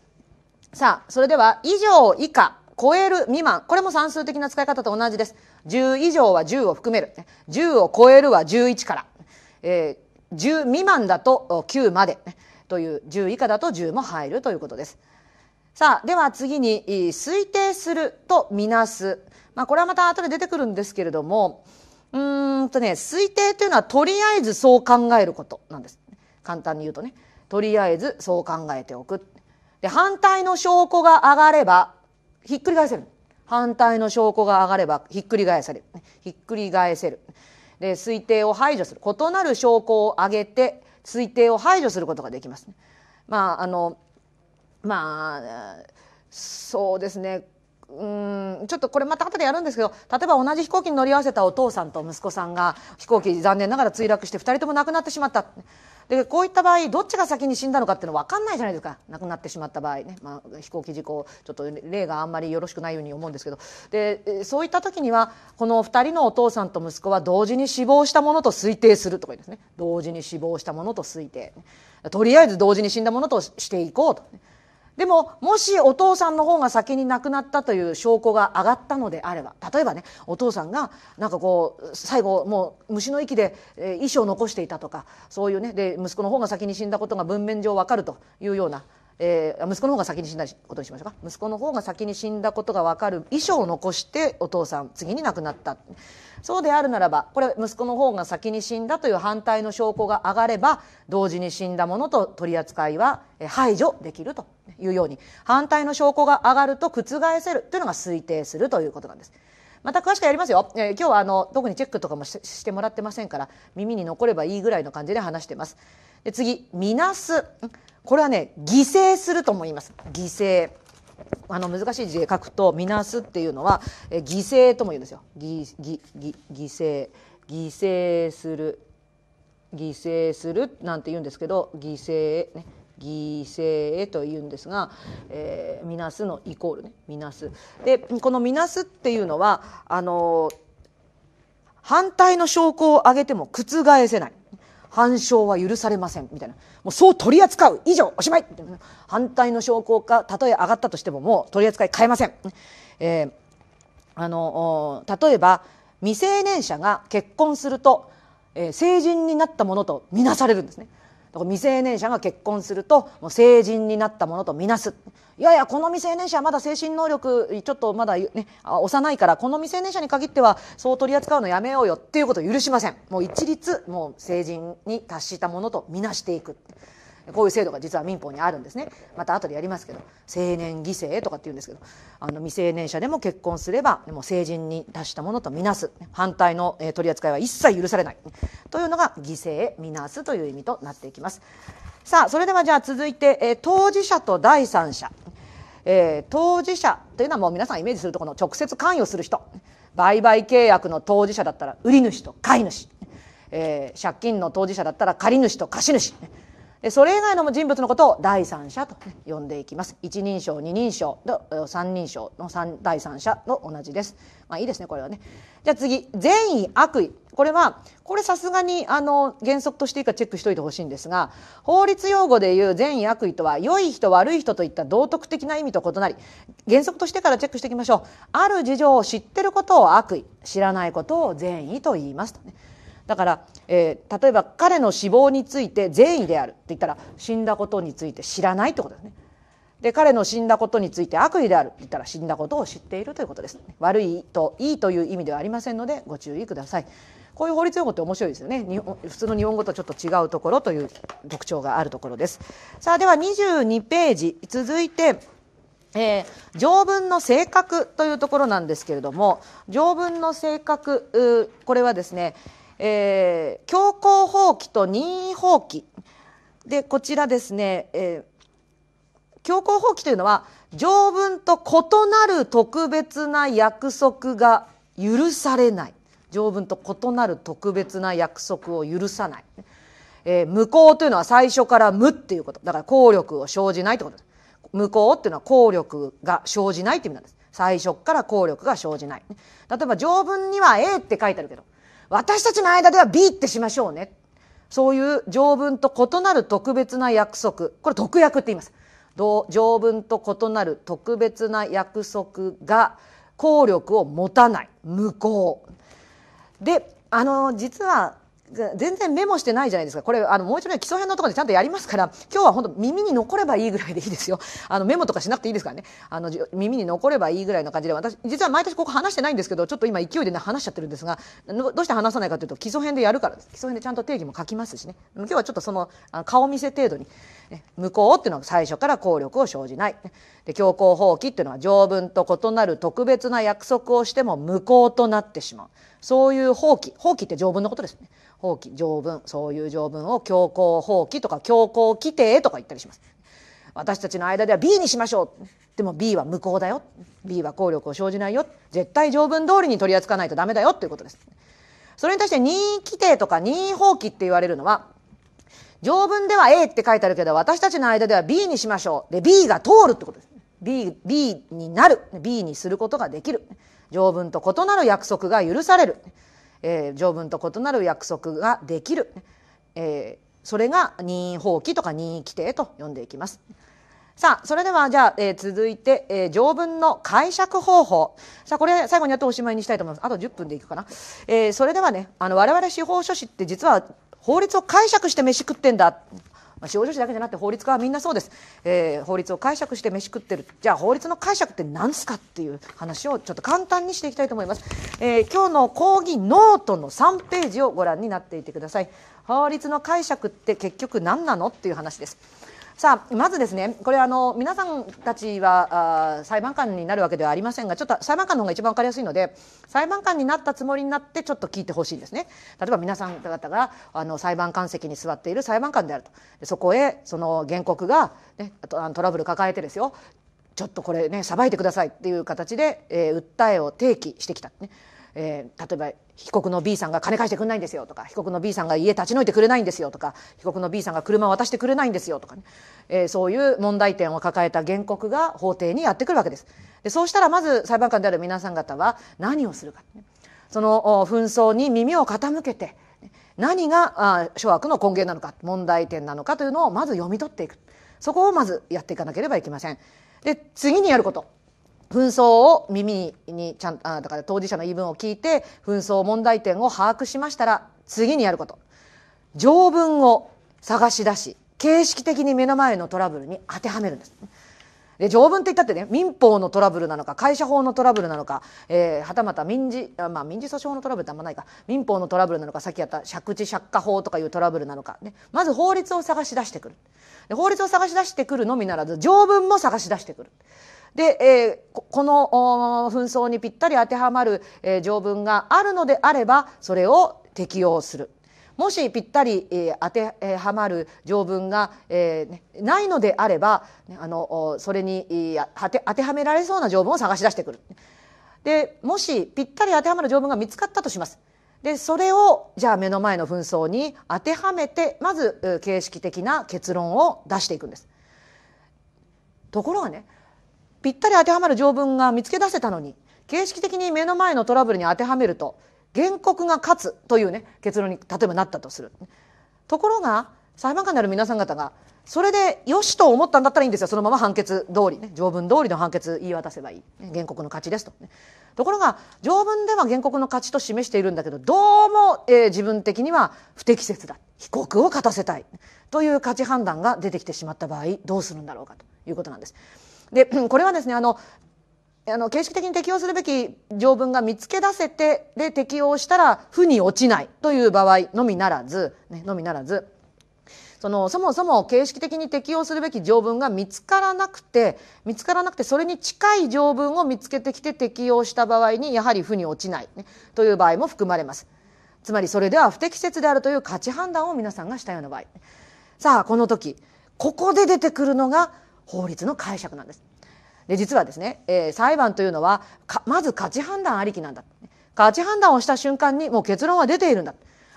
さあ、それでは以上以下。超える未満。これも算数的な使い方と同じです。10以上は10を含める。10を超えるは11から。えー、10未満だと9まで。という10以下だと10も入るということです。さあでは次に推定するとみなす、まあ、これはまた後で出てくるんですけれどもうんとね推定というのはとりあえずそう考えることなんです簡単に言うとねとりあえずそう考えておくで反対の証拠が上がればひっくり返せる反対の証拠が上がればひっくり返されるひっくり返せるで推定を排除する異なる証拠を挙げて推定を排除することができます、ね。まああのまあそうですねうんちょっとこれまた後でやるんですけど例えば同じ飛行機に乗り合わせたお父さんと息子さんが飛行機残念ながら墜落して2人とも亡くなってしまったでこういった場合どっちが先に死んだのかっていうの分かんないじゃないですか亡くなってしまった場合ね、まあ、飛行機事故ちょっと例があんまりよろしくないように思うんですけどでそういった時にはこの2人のお父さんと息子は同時に死亡したものと推定するとか言うんですね同時に死亡したものと推定とりあえず同時に死んだものとしていこうと。でももしお父さんの方が先に亡くなったという証拠が上がったのであれば例えばねお父さんがなんかこう最後もう虫の息で遺書を残していたとかそういうねで息子の方が先に死んだことが文面上わかるというようなえー、息子の方が先に死んだことにしましょうか息子の方が先に死んだことが分かる遺書を残してお父さん次に亡くなったそうであるならばこれ息子の方が先に死んだという反対の証拠が上がれば同時に死んだものと取り扱いは排除できるというように反対の証拠が上がると覆せるというのが推定するということなんです。また詳しくやりますよ、えー、今日はあの特にチェックとかもしてもらってませんから耳に残ればいいぐらいの感じで話してます。で次「みなす」これはね犠牲すると思います犠牲あの難しい字で書くと「みなす」っていうのは、え犠牲とも言うんですよ犠犠牲犠牲する犠牲するなんて言うんですけど犠牲ね犠牲というんですが、えー、みなすのイコールねみなすでこのみなすっていうのはあの反対の証拠を挙げても覆せない反証は許されませんみたいなもうそう取り扱う以上おしまいい反対の証拠がたとえ上がったとしてももう取り扱い変えません、えー、あの例えば未成年者が結婚すると、えー、成人になったものとみなされるんですねだから未成年者が結婚するともう成人になったものとみなすいやいやこの未成年者はまだ精神能力ちょっとまだ、ね、幼いからこの未成年者に限ってはそう取り扱うのやめようよっていうことを許しませんもう一律もう成人に達したものとみなしていくこういう制度が実は民法にあるんですねまた後でやりますけど成年犠牲とかって言うんですけどあの未成年者でも結婚すればもう成人に達したものとみなす反対の取り扱いは一切許されないというのが犠牲みなすという意味となっていきます。さあそれではじゃあ続いて当事者と第三者えー、当事者というのはもう皆さんイメージするとこの直接関与する人売買契約の当事者だったら売り主と買い主、えー、借金の当事者だったら借り主と貸主それ以外の人物のことを第三者と呼んでいきます一人称二人称三人称の三第三者の同じですまあいいですねこれはねじゃあ次善意悪意これはこれさすがにあの原則としていいかチェックしておいてほしいんですが法律用語でいう善意悪意とは良い人悪い人といった道徳的な意味と異なり原則としてからチェックしていきましょうある事情を知ってることを悪意知らないことを善意と言いますとねだから、えー、例えば彼の死亡について善意であるって言ったら死んだことについて知らないってことですね。で彼の死んだことについて悪意であるって言ったら死んだことを知っているということです、悪いといいという意味ではありませんのでご注意くださいこういう法律用語って面白いですよね日本普通の日本語とちょっと違うところという特徴があるところですさあでは22ページ続いてえー、条文の性格というところなんですけれども条文の性格これはですね、えー、強行放棄と任意放棄でこちらですね、えー、強行放棄というのは条文と異なる特別な約束が許されない条文と異なる特別な約束を許さない、えー、無効というのは最初から無っていうことだから効力を生じないってことです無効っていうのは効力が生じないていう意味なんです最初から効力が生じない例えば条文には A って書いてあるけど私たちの間では B ってしましょうねそういう条文と異なる特別な約束これ特約って言います条文と異なる特別な約束が効力を持たない無効であの実は全然メモしてないじゃないですかこれあのもう一度基礎編のところでちゃんとやりますから今日は本当耳に残ればいいぐらいでいいですよ あのメモとかしなくていいですからねあの耳に残ればいいぐらいの感じで私実は毎年ここ話してないんですけどちょっと今勢いで、ね、話しちゃってるんですがどうして話さないかというと基礎編でやるからです基礎編でちゃんと定義も書きますしね今日はちょっとその顔見せ程度に、ね、向こうっていうのは最初から効力を生じない、で強行放棄っていうのは条文と異なる特別な約束をしても無効となってしまうそういう放棄放棄って条文のことですね放棄条文そういう条文を強行放棄とか強行規定とか言ったりします私たちの間では B にしましょうでも B は無効だよ B は効力を生じないよ絶対条文通りに取り扱わないとダメだよということですそれに対して任意規定とか任意放棄って言われるのは条文では A って書いてあるけど私たちの間では B にしましょうで B が通るってことです B, B になる B にすることができる条文と異なる約束が許される、えー、条文と異なる約束ができる、えー、それが任意放棄とか任意規定と呼んでいきます。さあそれではじゃあ、えー、続いて、えー、条文の解釈方法さあこれ最後にやっておしまいにしたいと思いますあと10分でいくかな、えー、それではねあの我々司法書士って実は法律を解釈して飯食ってんだあ、司法書士だけじゃなくて法律家はみんなそうです、えー、法律を解釈して飯食ってるじゃあ法律の解釈って何すかっていう話をちょっと簡単にしていきたいと思います、えー、今日の講義ノートの3ページをご覧になっていてください法律の解釈って結局何なのっていう話ですさあまずですねこれあの皆さんたちはあ裁判官になるわけではありませんがちょっと裁判官の方が一番分かりやすいので裁判官になったつもりになってちょっと聞いてほしいんですね。例えば皆さん方があの裁判官席に座っている裁判官であるとそこへその原告が、ね、あトラブル抱えてですよちょっとこれねばいてくださいっていう形で、えー、訴えを提起してきた、ね、えー、例えば被告の B さんが金返してくれないんですよとか被告の B さんが家立ち退いてくれないんですよとか被告の B さんが車を渡してくれないんですよとかねえー、そういう問題点を抱えた原告が法廷にやってくるわけです。でそうしたらまず裁判官である皆さん方は何をするか、ね、その紛争に耳を傾けて何が諸悪の根源なのか問題点なのかというのをまず読み取っていくそこをまずやっていかなければいけません。で次にやること紛争を耳にちゃんあだから当事者の言い分を聞いて紛争問題点を把握しましたら次にやること条文を探し出し形式的に目の前のトラブルに当てはめるんです。で条文って言ったってね民法のトラブルなのか会社法のトラブルなのか、えー、はたまた民事まあ民事訴訟のトラブルってあんまないか民法のトラブルなのかさっきやった借地借家法とかいうトラブルなのか、ね、まず法律を探し出してくるで法律を探し出してくるのみならず条文も探し出してくるで、えー、この紛争にぴったり当てはまる、えー、条文があるのであればそれを適用する。もしぴったり、えー、当てはまる条文が、えーね、ないのであれば、あのそれに当て当てはめられそうな条文を探し出してくる。でもしぴったり当てはまる条文が見つかったとします。でそれをじゃあ目の前の紛争に当てはめてまず形式的な結論を出していくんです。ところがねぴったり当てはまる条文が見つけ出せたのに形式的に目の前のトラブルに当てはめると原告が勝つというね結論に例えばなったとする。ところが裁判官である皆さん方がそれでよしと思ったんだったらいいんですよそのまま判決通りね条文通りの判決言い渡せばいい、原告の勝ちですと、ね、ところが条文では原告の勝ちと示しているんだけどどうも、えー、自分的には不適切だ被告を勝たせたいという価値判断が出てきてしまった場合どうするんだろうかということなんです。で これはですねあのあの形式的に適用するべき条文が見つけ出せてで適用したら負に落ちないという場合のみならず、ね、のみならずそのそもそも形式的に適用するべき条文が見つからなくて見つからなくてそれに近い条文を見つけてきて適用した場合にやはり負に落ちない、ね、という場合も含まれます。つまりそれでは不適切であるという価値判断を皆さんがしたような場合。さあこの時ここで出てくるのが法律の解釈なんです。で実はですね、えー、裁判というのはまず価値判断ありきなんだ価値判断をした瞬間にもう結論は出ているんだ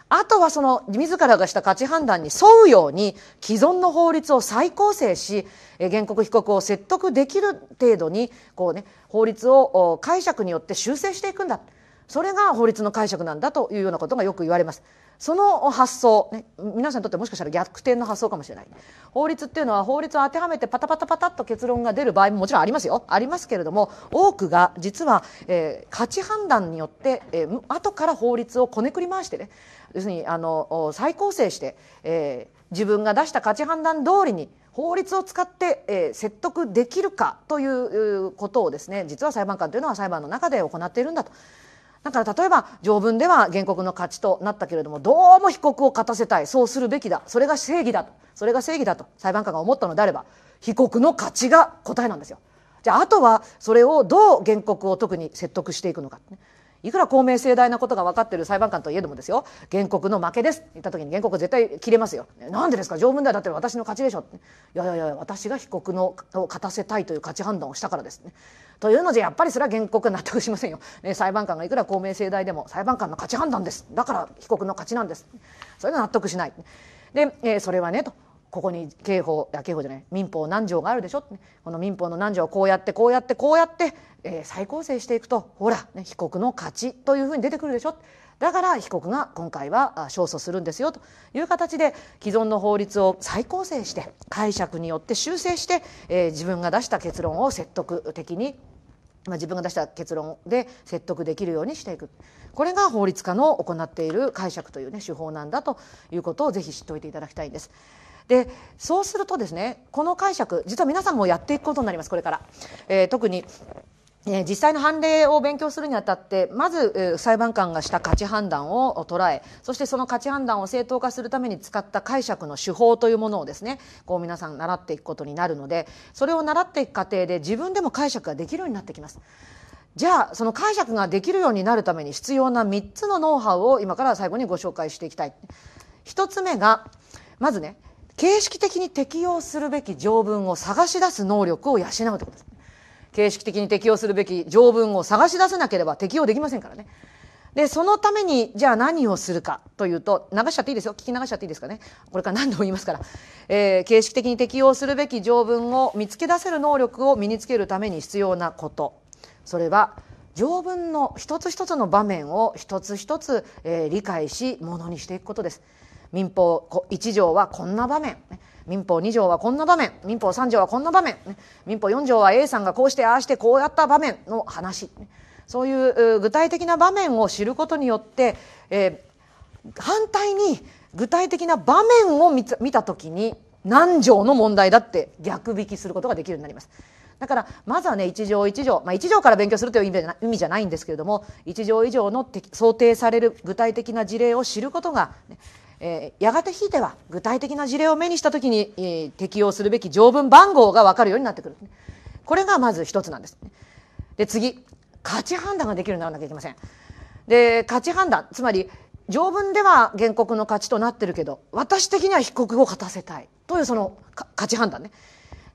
あとはその自らがした価値判断に沿うように既存の法律を再構成し原告被告を説得できる程度にこう、ね、法律を解釈によって修正していくんだそれが法律の解釈なんだというようなことがよく言われます。その発想、ね、皆さんにとってもしかしたら逆転の発想かもしれない法律っていうのは法律を当てはめてパタパタパタっと結論が出る場合ももちろんありますよありますけれども多くが実は、えー、価値判断によって、えー、後から法律をこねくり回してね要するにあの再構成して、えー、自分が出した価値判断通りに法律を使って、えー、説得できるかということをですね実は裁判官というのは裁判の中で行っているんだとだから例えば条文では原告の勝ちとなったけれどもどうも被告を勝たせたいそうするべきだそれが正義だとそれが正義だと裁判官が思ったのであれば被告の勝ちが答えなんですよ。じゃああとはそれをどう原告を特に説得していくのか、ね、いくら公明正大なことが分かっている裁判官といえどもですよ原告の負けですって言った時に原告絶対切れますよなんでですか条文ではだって私の勝ちでしょいやいやいや私が被告のを勝たせたいという価値判断をしたからですねというのじゃやっぱりそれは原告は納得しませんよ、ね、裁判官がいくら公明正大でも裁判官の価値判断ですだから被告の勝ちなんですそれは納得しないで、えー、それはねとここに刑法刑法じゃない民法何条があるでしょこの民法の何条をこうやってこうやってこうやって、えー、再構成していくとほら、ね、被告の勝ちというふうに出てくるでしょだから被告が今回は勝訴するんですよという形で既存の法律を再構成して解釈によって修正して、えー、自分が出した結論を説得的にまあ、自分が出した結論で説得できるようにしていくこれが法律家の行っている解釈という、ね、手法なんだということをぜひ知っておいていただきたいんです。でそうするとですねこの解釈実は皆さんもやっていくことになりますこれから。えー、特にえ実際の判例を勉強するにあたってまず、え裁判官がした価値判断を捉えそしてその価値判断を正当化するために使った解釈の手法というものをですねこう皆さん習っていくことになるのでそれを習っていく過程で自分でも解釈ができるようになってきます。じゃあその解釈ができるようになるために必要な3つのノウハウを今から最後にご紹介していきたい。1つ目がまずね形式的に適用するべき条文を探し出す能力を養うってことです。形式的に適用するべき条文を探し出せなければ適用できませんからね。で、そのために、じゃあ何をするかというと、流しちゃっていいですよ。聞き流しちゃっていいですかね。これから何度も言いますから。えー、形式的に適用するべき条文を見つけ出せる能力を身につけるために必要なこと。それは、条文の一つ一つの場面を一つ一つ、えー、理解し、ものにしていくことです。民法1条はこんな場面、民法2条はこんな場面民法3条はこんな場面民法4条は A さんがこうしてああしてこうやった場面の話そういう具体的な場面を知ることによって、えー、反対に具体的な場面を見た時に何条の問題だって逆引きすることができるようになります。だからまずはね一条一条、まあ、一条から勉強するという意味じゃないんですけれども一条以上の想定される具体的な事例を知ることが、ね、えー、やがてひいては具体的な事例を目にした時に、えー、適用するべき条文番号が分かるようになってくるこれがまず一つなんです、ね、で次価値判断ができるようにならなきゃいけませんで価値判断つまり条文では原告の価値となってるけど私的には被告を勝たせたいというその価値判断ね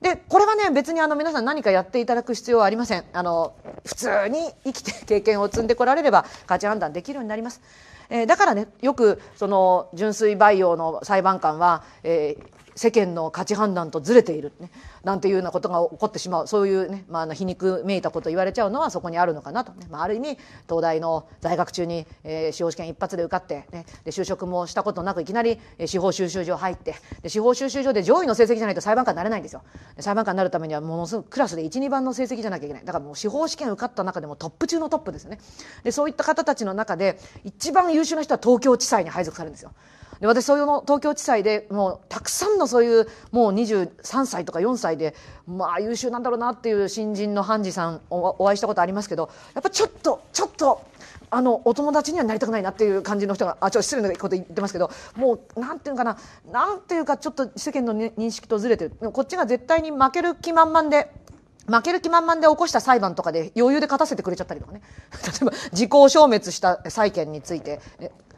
でこれはね別にあの皆さん何かやっていただく必要はありませんあの普通に生きて経験を積んでこられれば価値判断できるようになりますえー、だからねよくその純粋培養の裁判官は、えー、世間の価値判断とずれている、ね、なんていうようなことが起こってしまうそういうね、まあ、皮肉めいたこと言われちゃうのはそこにあるのかなと、ねまあ、ある意味東大の在学中に、えー、司法試験一発で受かって、ね、で就職もしたことなくいきなり司法修習所入ってで司法修習所で上位の成績じゃないと裁判官になれないんですよ。裁判官になるためにはものすごくクラスで12番の成績じゃなきゃいけないだからもう司法試験受かった中でもトップ中のトップですよね。でそういった方たちの中で一番優秀な人は東京地裁に配属されるんですよ。で私そういうの東京地裁でもうたくさんのそういうもう23歳とか4歳でまあ優秀なんだろうなっていう新人の判事さんお会いしたことありますけどやっぱちょっとちょっとあのお友達にはなりたくないなっていう感じの人があちょっと失礼なこと言ってますけどもうなんていうかななんていうかちょっと世間の認識とずれてるこっちが絶対に負ける気満々で。負ける気満々で起こした裁判とかで余裕で勝たせてくれちゃったりとかね 例えば時効消滅した債権について、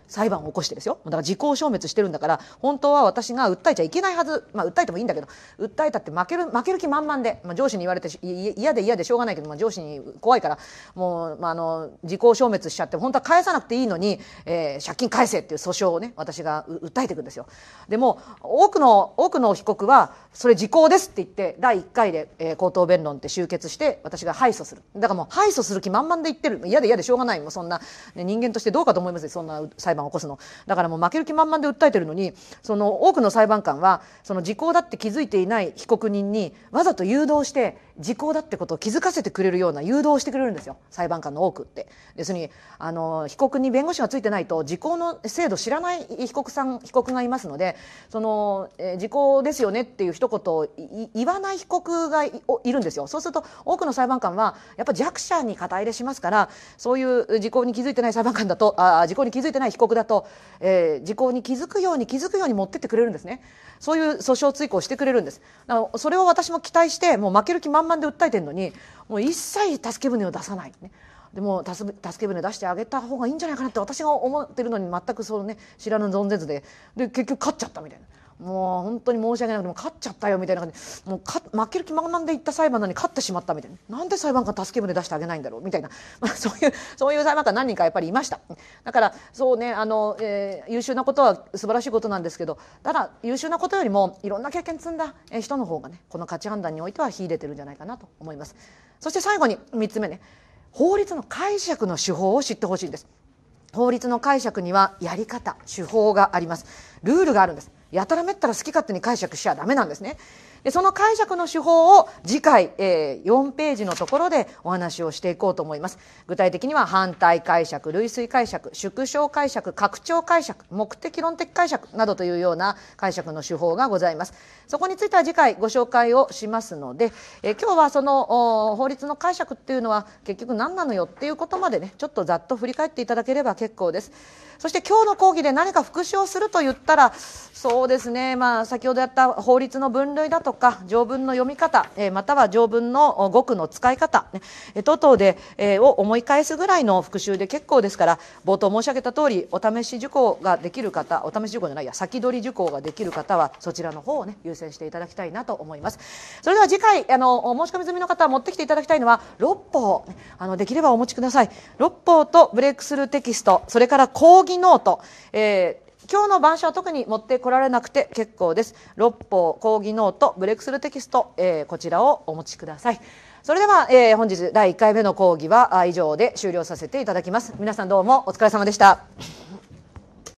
裁判を起こしてですよだから時効消滅してるんだから本当は私が訴えちゃいけないはず、まあ、訴えてもいいんだけど訴えたって負ける負ける気満々で、まあ、上司に言われて嫌で嫌でしょうがないけど、まあ、上司に怖いからもう、まあ、あの時効消滅しちゃって本当は返さなくていいのに、えー、借金返せっていう訴訟をね私が訴えていくんですよ。でも多くの多くの被告はそれ時効ですって言って第1回で、えー、口頭弁論って終結して私が敗訴するだからもう敗訴する気満々で言ってる嫌で嫌でしょうがないもうそんな、ね、人間としてどうかと思いますよそんな裁判判を起こすのだからもう負ける気満々で訴えてるのにその多くの裁判官はその時効だって気づいていない被告人にわざと誘導して時効だってことを気づかせてくれるような誘導をしてくれるんですよ裁判官の多くって。要するにあの被告に弁護士がついてないと時効の制度知らない被告さん被告がいますのでその、えー、時効ですよねっていう一言を言わない被告がいるんですよ。そうすると多くの裁判官はやっぱ弱者に肩入れしますからそういう時効に気づいてない裁判官だとあ時効に気づいてない被告だと、えー、時効に気づくように気づくように持ってってくれるんですね。そういう訴訟追行してくれるんですあのそれを私も期待してもう負ける気満々で訴えてるのにもう一切助け舟を出さない、ね、でも助け舟出してあげた方がいいんじゃないかなって私が思ってるのに全くそのね知らぬ存ぜずでで結局勝っちゃったみたいな。もう本当に申し訳なくても勝っちゃったよみたいな感じもう負ける気満々で行った裁判なのに勝ってしまったみたいななんで裁判官助け舟出してあげないんだろうみたいな、まあ、そういうそういう裁判官何人かやっぱりいましただからそうねあの、えー、優秀なことは素晴らしいことなんですけどただ優秀なことよりもいろんな経験積んだ人の方がねこの価値判断においては秀でてるんじゃないかなと思いますそして最後に3つ目ね法律の解釈の手法を知ってほしいんです法律の解釈にはやり方手法がありますルールがあるんですやたらめったら好き勝手に解釈しちゃダメなんですね。でその解釈の手法を次回、えー、4ページのところでお話をしていこうと思います。具体的には反対解釈、類推解釈、縮小解釈、拡張解釈、目的論的解釈などというような解釈の手法がございます。そこについては次回ご紹介をしますので、えー、今日はその法律の解釈っていうのは結局何なのよっていうことまでね、ちょっとざっと振り返っていただければ結構です。そして今日の講義で何か復習をすると言ったら、そうですね、まあ先ほどやった法律の分類だととか条文の読み方、えまたは条文の語句の使い方、ねえ等々で、えを思い返すぐらいの復習で結構ですから冒頭申し上げた通りお試し受講ができる方お試し受講じゃないや先取り受講ができる方はそちらの方をね優先していただきたいなと思います。それでは次回あの申し込み済みの方持ってきていただきたいのは六法あのできればお持ちください。六法とブレイクスルーテキストそれから講義ノート、えー今日の晩書は特に持ってこられなくて結構です。六法講義ノートブレイクスルーテキスト、えー、こちらをお持ちください。それでは、えー、本日第1回目の講義は以上で終了させていただきます。皆さんどうもお疲れ様でした。